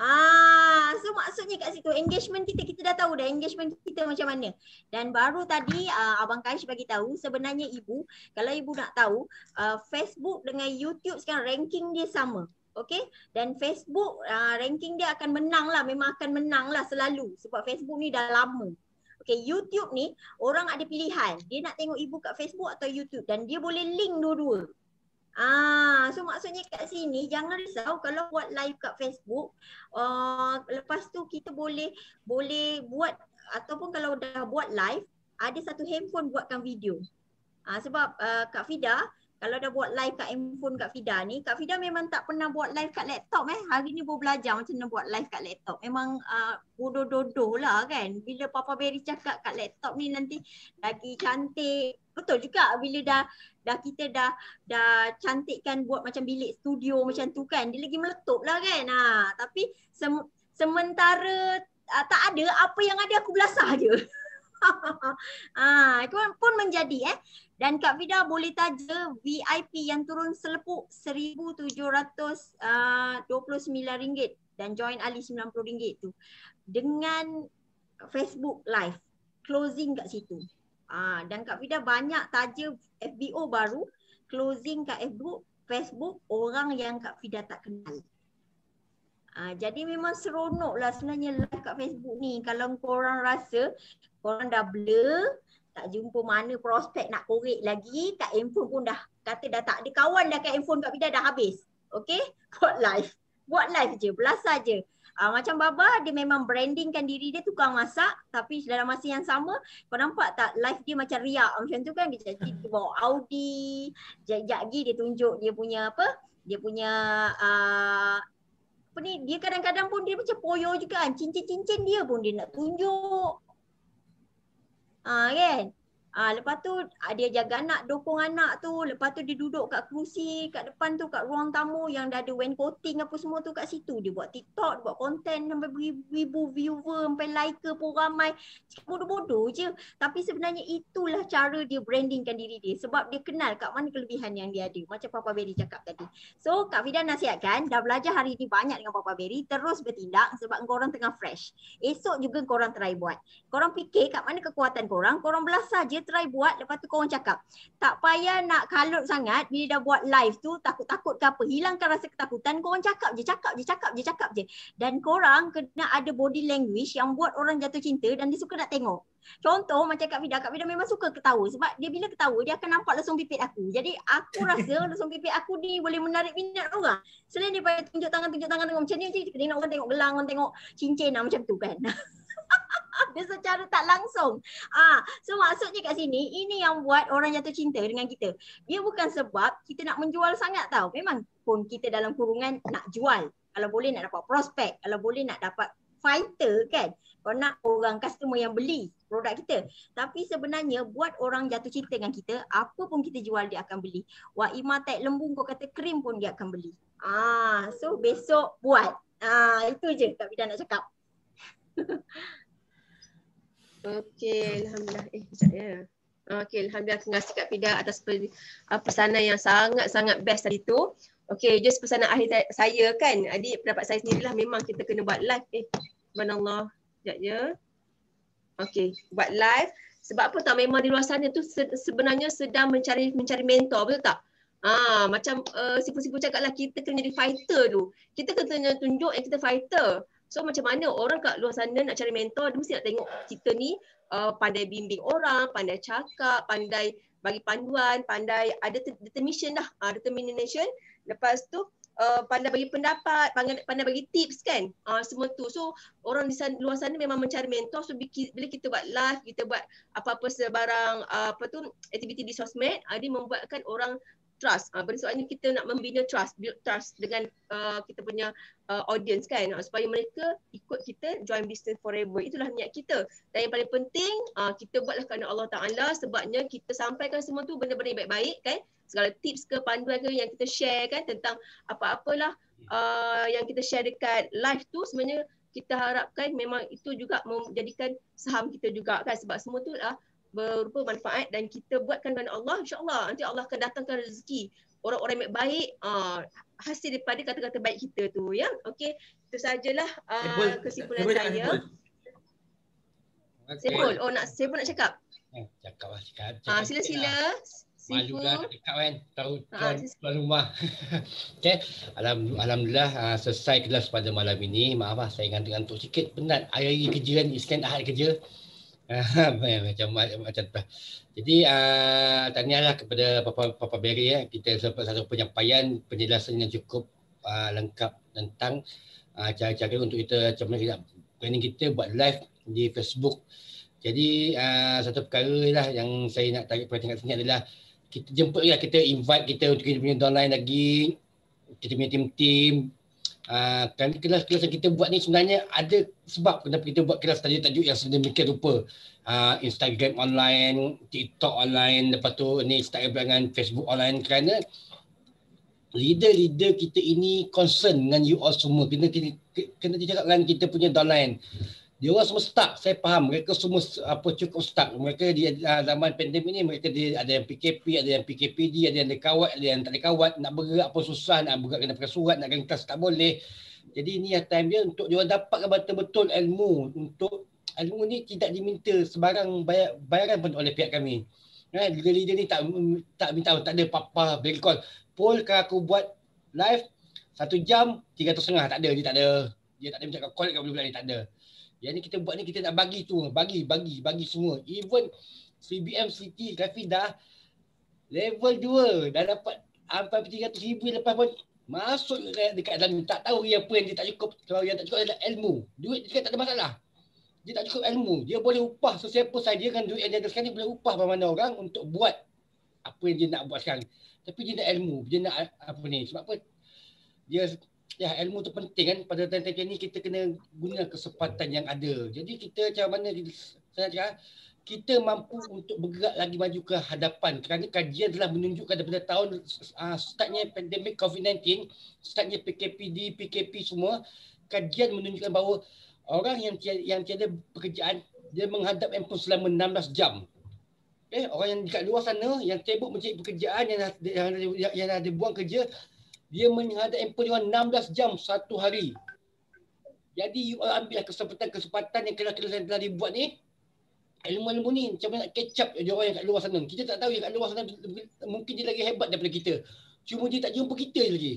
Speaker 3: Ah, so maksudnya kat situ engagement kita kita dah tahu dah engagement kita macam mana. Dan baru tadi uh, abang Kaish bagi tahu sebenarnya ibu kalau ibu nak tahu uh, Facebook dengan YouTube sekarang ranking dia sama. Okay, dan Facebook uh, ranking dia akan menang lah, memang akan menang lah selalu sebab Facebook ni dah lama. Okay, YouTube ni orang ada pilihan. Dia nak tengok ibu kat Facebook atau YouTube dan dia boleh link dua-dua. Ah, so maksudnya kat sini jangan risau kalau buat live kat Facebook, uh, lepas tu kita boleh boleh buat ataupun kalau dah buat live, ada satu handphone buatkan video. Ah, sebab uh, Kak Fida, kalau dah buat live kat handphone kat Fida ni, Kak Fida memang tak pernah buat live kat laptop eh. Hari ni baru belajar macam mana buat live kat laptop. Memang uh, bodoh-dodoh lah kan. Bila Papa Berry cakap kat laptop ni nanti lagi cantik. Betul juga bila dah dah kita dah dah cantikkan buat macam bilik studio macam tu kan. Dia lagi meletup lah kan. Ha, tapi se- sementara uh, tak ada, apa yang ada aku belasah je. ha, itu pun menjadi eh. Dan Kak Fida boleh taja VIP yang turun selepuk RM1,729 ah, dan join Ali RM90 tu. Dengan Facebook Live. Closing kat situ. Ha, dan Kak Fida banyak taja FBO baru. Closing kat Facebook. Facebook orang yang Kak Fida tak kenal. Ha, jadi memang seronok lah sebenarnya live kat Facebook ni Kalau korang rasa korang dah blur Tak jumpa mana prospek nak korek lagi Kat info pun dah kata dah tak ada kawan dah kat info kat bidang dah habis Okay, buat live Buat live je, belas je Uh, macam Baba dia memang brandingkan diri dia tukang masak tapi dalam masa yang sama kau nampak tak live dia macam riak macam tu kan dia jadi dia bawa Audi jap dia tunjuk dia punya apa dia punya uh, apa ni dia kadang-kadang pun dia macam poyo juga kan cincin-cincin dia pun dia nak tunjuk ah ha, kan ha, lepas tu ah, dia jaga anak, dukung anak tu. Lepas tu dia duduk kat kerusi kat depan tu kat ruang tamu yang dah ada when coating apa semua tu kat situ. Dia buat TikTok, buat konten sampai beribu viewer, sampai liker pun ramai. Bodoh-bodoh je. Tapi sebenarnya itulah cara dia brandingkan diri dia. Sebab dia kenal kat mana kelebihan yang dia ada. Macam Papa Berry cakap tadi. So Kak Fidan nasihatkan, dah belajar hari ni banyak dengan Papa Berry, terus bertindak sebab korang tengah fresh. Esok juga korang try buat. Korang fikir kat mana kekuatan korang, korang belasah saja dia try buat lepas tu korang cakap tak payah nak kalut sangat bila dah buat live tu takut-takut ke apa hilangkan rasa ketakutan korang cakap je cakap je cakap je cakap je dan korang kena ada body language yang buat orang jatuh cinta dan dia suka nak tengok contoh macam Kak Fida Kak Fida memang suka ketawa sebab dia bila ketawa dia akan nampak lesung pipit aku jadi aku rasa lesung pipit aku ni boleh menarik minat orang selain daripada tunjuk tangan tunjuk tangan tengok macam ni macam ni tengok orang tengok gelang orang tengok cincin lah, macam tu kan dia secara tak langsung. Ah, so maksudnya kat sini ini yang buat orang jatuh cinta dengan kita. Dia bukan sebab kita nak menjual sangat tau. Memang pun kita dalam kurungan nak jual. Kalau boleh nak dapat prospek, kalau boleh nak dapat fighter kan. Kau nak orang customer yang beli produk kita. Tapi sebenarnya buat orang jatuh cinta dengan kita, apa pun kita jual dia akan beli. Wah ima tak lembung kau kata krim pun dia akan beli. Ah, so besok buat. Ah, itu je Kak Bidan nak cakap. Okey, alhamdulillah. Eh, sekejap ya. Okey, alhamdulillah terima kasih Kak
Speaker 6: Pida atas ah, pesanan yang sangat-sangat best tadi tu. Okey, just pesanan akhir saya kan. Adik pendapat saya sendirilah memang kita kena buat live. Eh, subhanallah. Sekejap ya. Okey, buat live. Sebab apa tak memang di luar sana tu sebenarnya sedang mencari mencari mentor betul tak? Ah, macam uh, eh, sifu sipu cakap lah, kita kena jadi fighter tu. Kita kena tunjuk yang kita fighter. So macam mana orang kat luar sana nak cari mentor, dia mesti nak tengok kita ni uh, pandai bimbing orang, pandai cakap, pandai bagi panduan, pandai ada determination lah, uh, determination. Lepas tu uh, pandai bagi pendapat, pandai, pandai bagi tips kan. Uh, semua tu. So orang di sana, luar sana memang mencari mentor. So bila kita buat live, kita buat apa-apa sebarang uh, apa tu aktiviti di sosmed, uh, dia membuatkan orang trust. Ah uh, sebabnya kita nak membina trust, build trust dengan uh, kita punya uh, audience kan uh, supaya mereka ikut kita join business forever. Itulah niat kita. Dan yang paling penting uh, kita buatlah kerana Allah Taala sebabnya kita sampaikan semua tu benda-benda baik-baik kan. Segala tips ke panduan ke yang kita share kan tentang apa-apalah uh, yang kita share dekat live tu sebenarnya kita harapkan memang itu juga menjadikan saham kita juga kan sebab semua tu lah uh, berupa manfaat dan kita buatkan dengan Allah insyaallah nanti Allah akan datangkan rezeki orang-orang yang baik uh, hasil daripada kata-kata baik kita tu ya okey itu sajalah uh, kesimpulan sebul. saya sebul okay. oh nak sebul nak cakap
Speaker 5: eh, cakap lah cakap, ha, sila
Speaker 6: sila lah.
Speaker 2: Malu lah
Speaker 5: dekat kan Tahu tuan ha, rumah okay. Alhamdulillah uh, Selesai kelas pada malam ini Maaf lah saya ngantuk-ngantuk sikit Penat hari-hari kerja kan Iskan ahad kerja macam macam tu. Lah. Jadi uh, ah, tahniahlah kepada Papa Papa Berry ya. Eh. Kita dapat satu penyampaian penjelasan yang cukup uh, lengkap tentang uh, cara-cara untuk kita macam mana kita planning kita buat live di Facebook. Jadi uh, satu perkara lah yang saya nak tarik perhatian kat sini adalah kita jemputlah kita invite kita untuk kita punya online lagi kita punya tim-tim Ah, kan kelas-kelas yang kita buat ni sebenarnya ada sebab kenapa kita buat kelas tajuk-tajuk yang sedemikian rupa. Uh, Instagram online, TikTok online, lepas tu ni Instagram dengan Facebook online kerana leader-leader kita ini concern dengan you all semua. Kena kena, kena cakap kita punya downline dia orang semua stuck saya faham mereka semua apa cukup stuck mereka di ah, zaman pandemik ni mereka di, ada yang PKP ada yang PKPD ada yang dikawat ada yang tak dikawat nak bergerak pun susah nak bergerak kena pakai surat nak kena tak boleh jadi ni yang time dia untuk dia orang dapatkan betul-betul ilmu untuk ilmu ni tidak diminta sebarang bayar, bayaran pun oleh pihak kami Nah, eh, leader, leader ni tak mm, tak minta tak ada apa-apa bank call. Paul kalau aku buat live satu jam 300 setengah tak ada dia tak ada. Dia tak ada macam call kat bulan-bulan ni tak ada. Yang ni kita buat ni kita nak bagi tu, bagi bagi bagi semua. Even CBM City Kafi dah level 2 dah dapat sampai 300 ribu lepas pun masuk dekat dalam tak tahu dia apa yang dia tak cukup kalau yang tak cukup adalah ilmu duit dia tak ada masalah dia tak cukup ilmu dia boleh upah sesiapa saja kan. duit yang dia ada sekarang dia boleh upah mana orang untuk buat apa yang dia nak buat sekarang tapi dia nak ilmu dia nak apa ni sebab apa dia ya ilmu tu penting kan pada tentang ini kita kena guna kesempatan yang ada jadi kita macam mana saya cakap kita mampu untuk bergerak lagi maju ke hadapan kerana kajian telah menunjukkan daripada tahun uh, startnya pandemik COVID-19 startnya PKPD, PKP semua kajian menunjukkan bahawa orang yang tiada, yang tiada pekerjaan dia menghadap handphone selama 16 jam okay? Eh, orang yang dekat luar sana yang tebuk mencari pekerjaan yang, yang, yang, yang ada dibuang kerja dia menghadap Emperor Johan 16 jam satu hari. Jadi you all ambil kesempatan-kesempatan yang kena kelas telah dibuat ni. Ilmu-ilmu ni macam nak catch dia orang yang kat luar sana. Kita tak tahu yang kat luar sana mungkin dia lagi hebat daripada kita. Cuma dia tak jumpa kita lagi.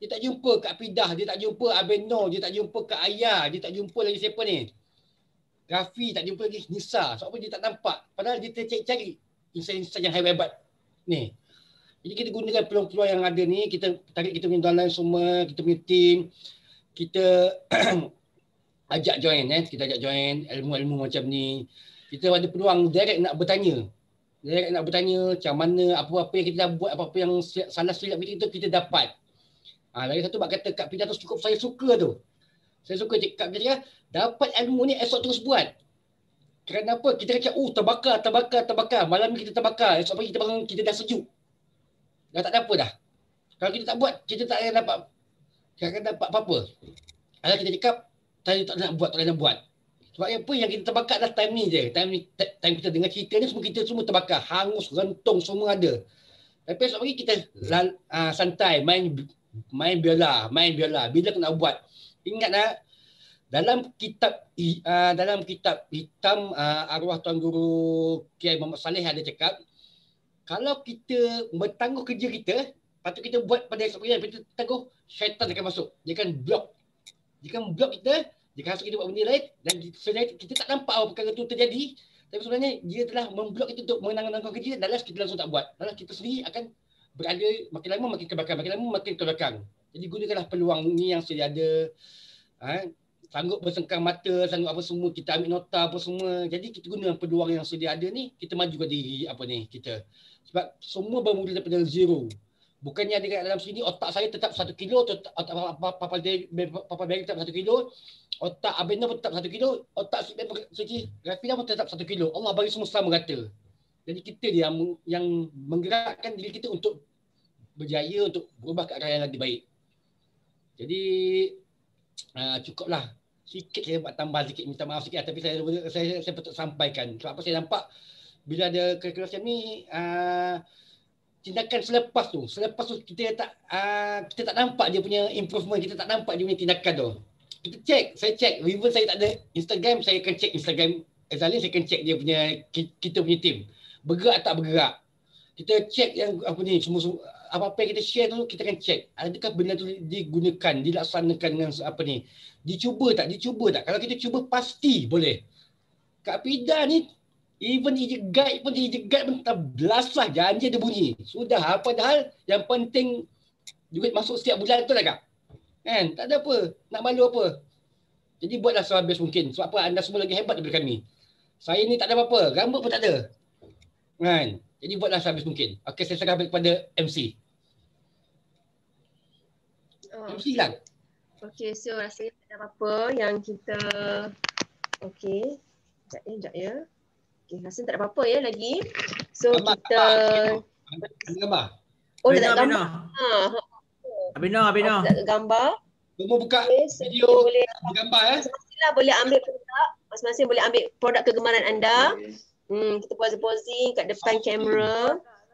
Speaker 5: Dia tak jumpa Kak Pidah, dia tak jumpa Abeno, dia tak jumpa Kak Ayah, dia tak jumpa lagi siapa ni. Rafi tak jumpa lagi Nisa. Sebab apa dia tak nampak. Padahal dia tercari-cari insan-insan yang hebat ni. Jadi kita gunakan peluang-peluang yang ada ni, kita tarik kita punya online semua, kita punya team, kita ajak join eh, kita ajak join ilmu-ilmu macam ni. Kita ada peluang direct nak bertanya. Direct nak bertanya macam mana apa-apa yang kita dah buat, apa-apa yang salah silap kita tu kita dapat. Ah, ha, lagi satu bab kata Kak Pita tu cukup saya suka tu. Saya suka cik Kak Pita dapat ilmu ni esok terus buat. kerana apa Kita kata, oh terbakar, terbakar, terbakar. Malam ni kita terbakar. Esok pagi kita bangun, kita dah sejuk dah tak ada apa dah. Kalau kita tak buat, kita tak akan dapat Kita akan dapat apa-apa. Kalau kita cakap, tadi tak nak buat, tak nak buat. Sebab apa yang kita terbakar dah time ni je. Time, ni, time kita dengar cerita ni, semua kita semua terbakar. Hangus, rentung, semua ada. Tapi esok pagi kita lal, uh, santai, main main biola, main biola. Bila kena buat. Ingat Ingatlah, dalam kitab uh, dalam kitab hitam uh, arwah Tuan Guru K.I. Muhammad Saleh ada cakap, kalau kita bertangguh kerja kita, lepas kita buat pada esok pagi, lepas tangguh, syaitan akan masuk. Dia akan block. Dia akan block kita, dia akan masuk kita buat benda lain, dan sebenarnya kita tak nampak apa perkara tu terjadi, tapi sebenarnya dia telah memblok kita untuk menangguh-tangguh kerja, dan last kita langsung tak buat. Dan kita sendiri akan berada makin lama makin ke belakang, makin lama makin ke belakang. Jadi gunakanlah peluang ni yang sedia ada. Ha? Sanggup bersengkang mata, sanggup apa semua, kita ambil nota apa semua. Jadi kita gunakan peluang yang sedia ada ni, kita maju majukan diri apa ni kita sebab semua bermula daripada zero. Bukannya ada kat dalam sini otak saya tetap satu kilo atau papa papa papa, papa bayi tetap satu kilo. Otak Abena pun tetap satu kilo. Otak si member suci Rafina pun tetap satu kilo. Allah bagi semua sama rata. Jadi kita dia yang, menggerakkan diri kita untuk berjaya untuk berubah ke arah yang lebih baik. Jadi uh, cukuplah sikit saya buat tambah sikit minta maaf sikit tapi saya saya, saya, saya patut sampaikan sebab apa saya nampak bila ada kekerasan ni uh, tindakan selepas tu selepas tu kita tak uh, kita tak nampak dia punya improvement kita tak nampak dia punya tindakan tu kita check saya check river saya tak ada Instagram saya akan check Instagram Azalin saya akan check dia punya kita punya team bergerak tak bergerak kita check yang apa ni semua, semua apa-apa yang kita share tu kita akan check adakah benda tu digunakan dilaksanakan dengan apa ni dicuba tak dicuba tak kalau kita cuba pasti boleh Kak Pida ni Even EJ guide pun EJ guide pun terbelas lah janji dia bunyi. Sudah apa dah yang penting duit masuk setiap bulan tu lah kak. Kan? Tak ada apa. Nak malu apa. Jadi buatlah sehabis mungkin. Sebab apa anda semua lagi hebat daripada kami. Saya ni tak ada apa-apa. Rambut pun tak ada. Kan? Jadi buatlah sehabis mungkin. Okey saya serahkan kepada MC.
Speaker 6: Oh. MC hilang. Okey so rasa tak ada apa-apa yang kita... Okey. Sekejap ya, sekejap ya. Okay, Hasan tak ada apa-apa ya lagi. So Abang, kita... Ada oh, gambar?
Speaker 1: Oh, dah tak gambar. Abinah,
Speaker 6: Abinah. Ha.
Speaker 1: Abinah, Abinah.
Speaker 6: gambar. Semua buka okay, so video boleh, gambar ya. Eh. Masing-masing boleh ambil produk. Masing-masing boleh ambil produk kegemaran anda. Okay. Hmm, kita posing-posing kat depan oh, kamera.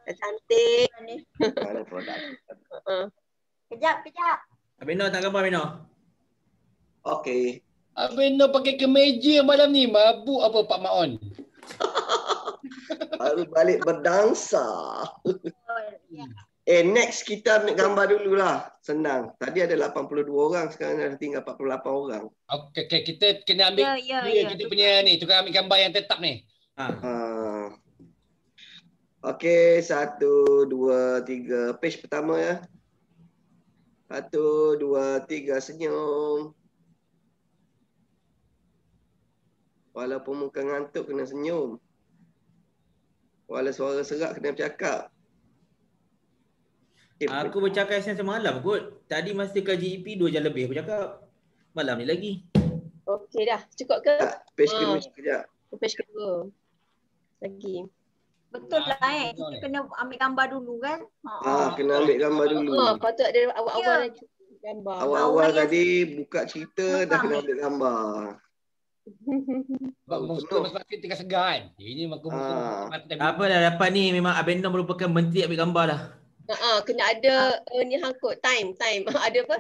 Speaker 6: Okay. Cantik. Uh-uh. kejap, kejap.
Speaker 1: Abinah tak
Speaker 5: gambar Abinah. Okey. Abinah pakai kemeja malam ni. Mabuk apa Pak Maon?
Speaker 6: Baru balik berdansa.
Speaker 2: Oh, ya.
Speaker 5: Eh, next kita ambil gambar lah, Senang. Tadi ada 82 orang, sekarang dah tinggal 48 orang. Okey, okay. kita kena ambil yeah, ya, ya, yeah, dia, kita punya ni. Tukar ambil gambar yang tetap ni.
Speaker 2: Ha. ha. Okey,
Speaker 1: satu,
Speaker 6: dua, tiga. Page pertama ya. Satu, dua, tiga. Senyum. Walaupun muka ngantuk kena senyum. Walaupun suara serak kena bercakap.
Speaker 1: Okay, eh, aku boleh. bercakap siang semalam kot. Tadi masa kaji EP 2 jam lebih aku cakap. Malam ni lagi.
Speaker 6: Okey dah. Cukup ke? Tak, page ha. kedua ah. sekejap. Page kedua. Lagi.
Speaker 3: Betul ah, lah eh. Kita kena ambil gambar dulu kan. Ha. Ah,
Speaker 2: kena ambil gambar dulu.
Speaker 3: Oh, patut ada awal-awal yeah. gambar.
Speaker 6: Awal-awal
Speaker 2: tadi buka cerita dah kena ambil gambar.
Speaker 5: Sebab
Speaker 1: muka Betul. masa sakit tengah segar kan. Ini muka muka tak ah. apa dah dapat ni memang Abang Nom merupakan menteri ambil gambar dah.
Speaker 6: Ha kena ada uh, ni hang time time ada apa?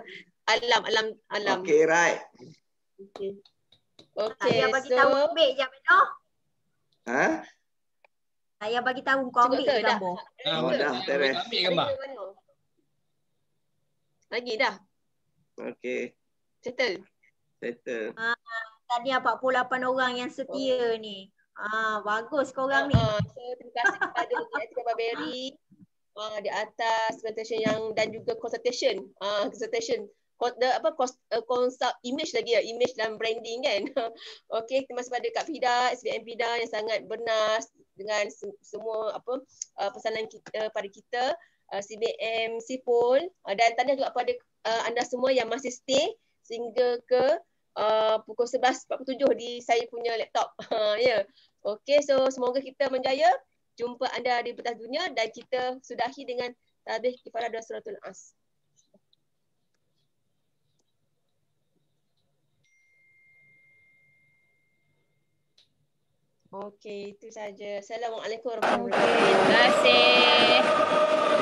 Speaker 6: Alam
Speaker 3: alam alam. Okay right. Okay. Okay. Saya bagi so... tahu ambil je Abang Nom. Ha? Saya bagi tahu kau ah, oh, ambil gambar.
Speaker 2: Dah. dah teres. Ambil gambar. Lagi dah. Okay. Settle. Settle.
Speaker 3: Ah, tahniah 48 orang yang setia oh. ni. Ah, bagus korang uh, ni. Ah, so, terima kasih kepada Dr. Barberi
Speaker 6: Ah, di atas presentation yang dan juga consultation. Ah, uh, consultation. The, apa cost, uh, image lagi ya, image dan branding kan. Okey, terima kasih kepada Kak Fida, SBM Fida yang sangat bernas dengan se- semua apa uh, pesanan kita uh, pada kita uh, ah, CBM Sipol uh, ah, dan tanya juga pada uh, anda semua yang masih stay sehingga ke Uh, pukul 11.47 di saya punya laptop. Ha, ya. Yeah. Okey, so semoga kita menjaya. Jumpa anda di petang dunia dan kita sudahi dengan tabih kifarah dan suratul as. itu saja. Assalamualaikum warahmatullahi wabarakatuh. Terima kasih.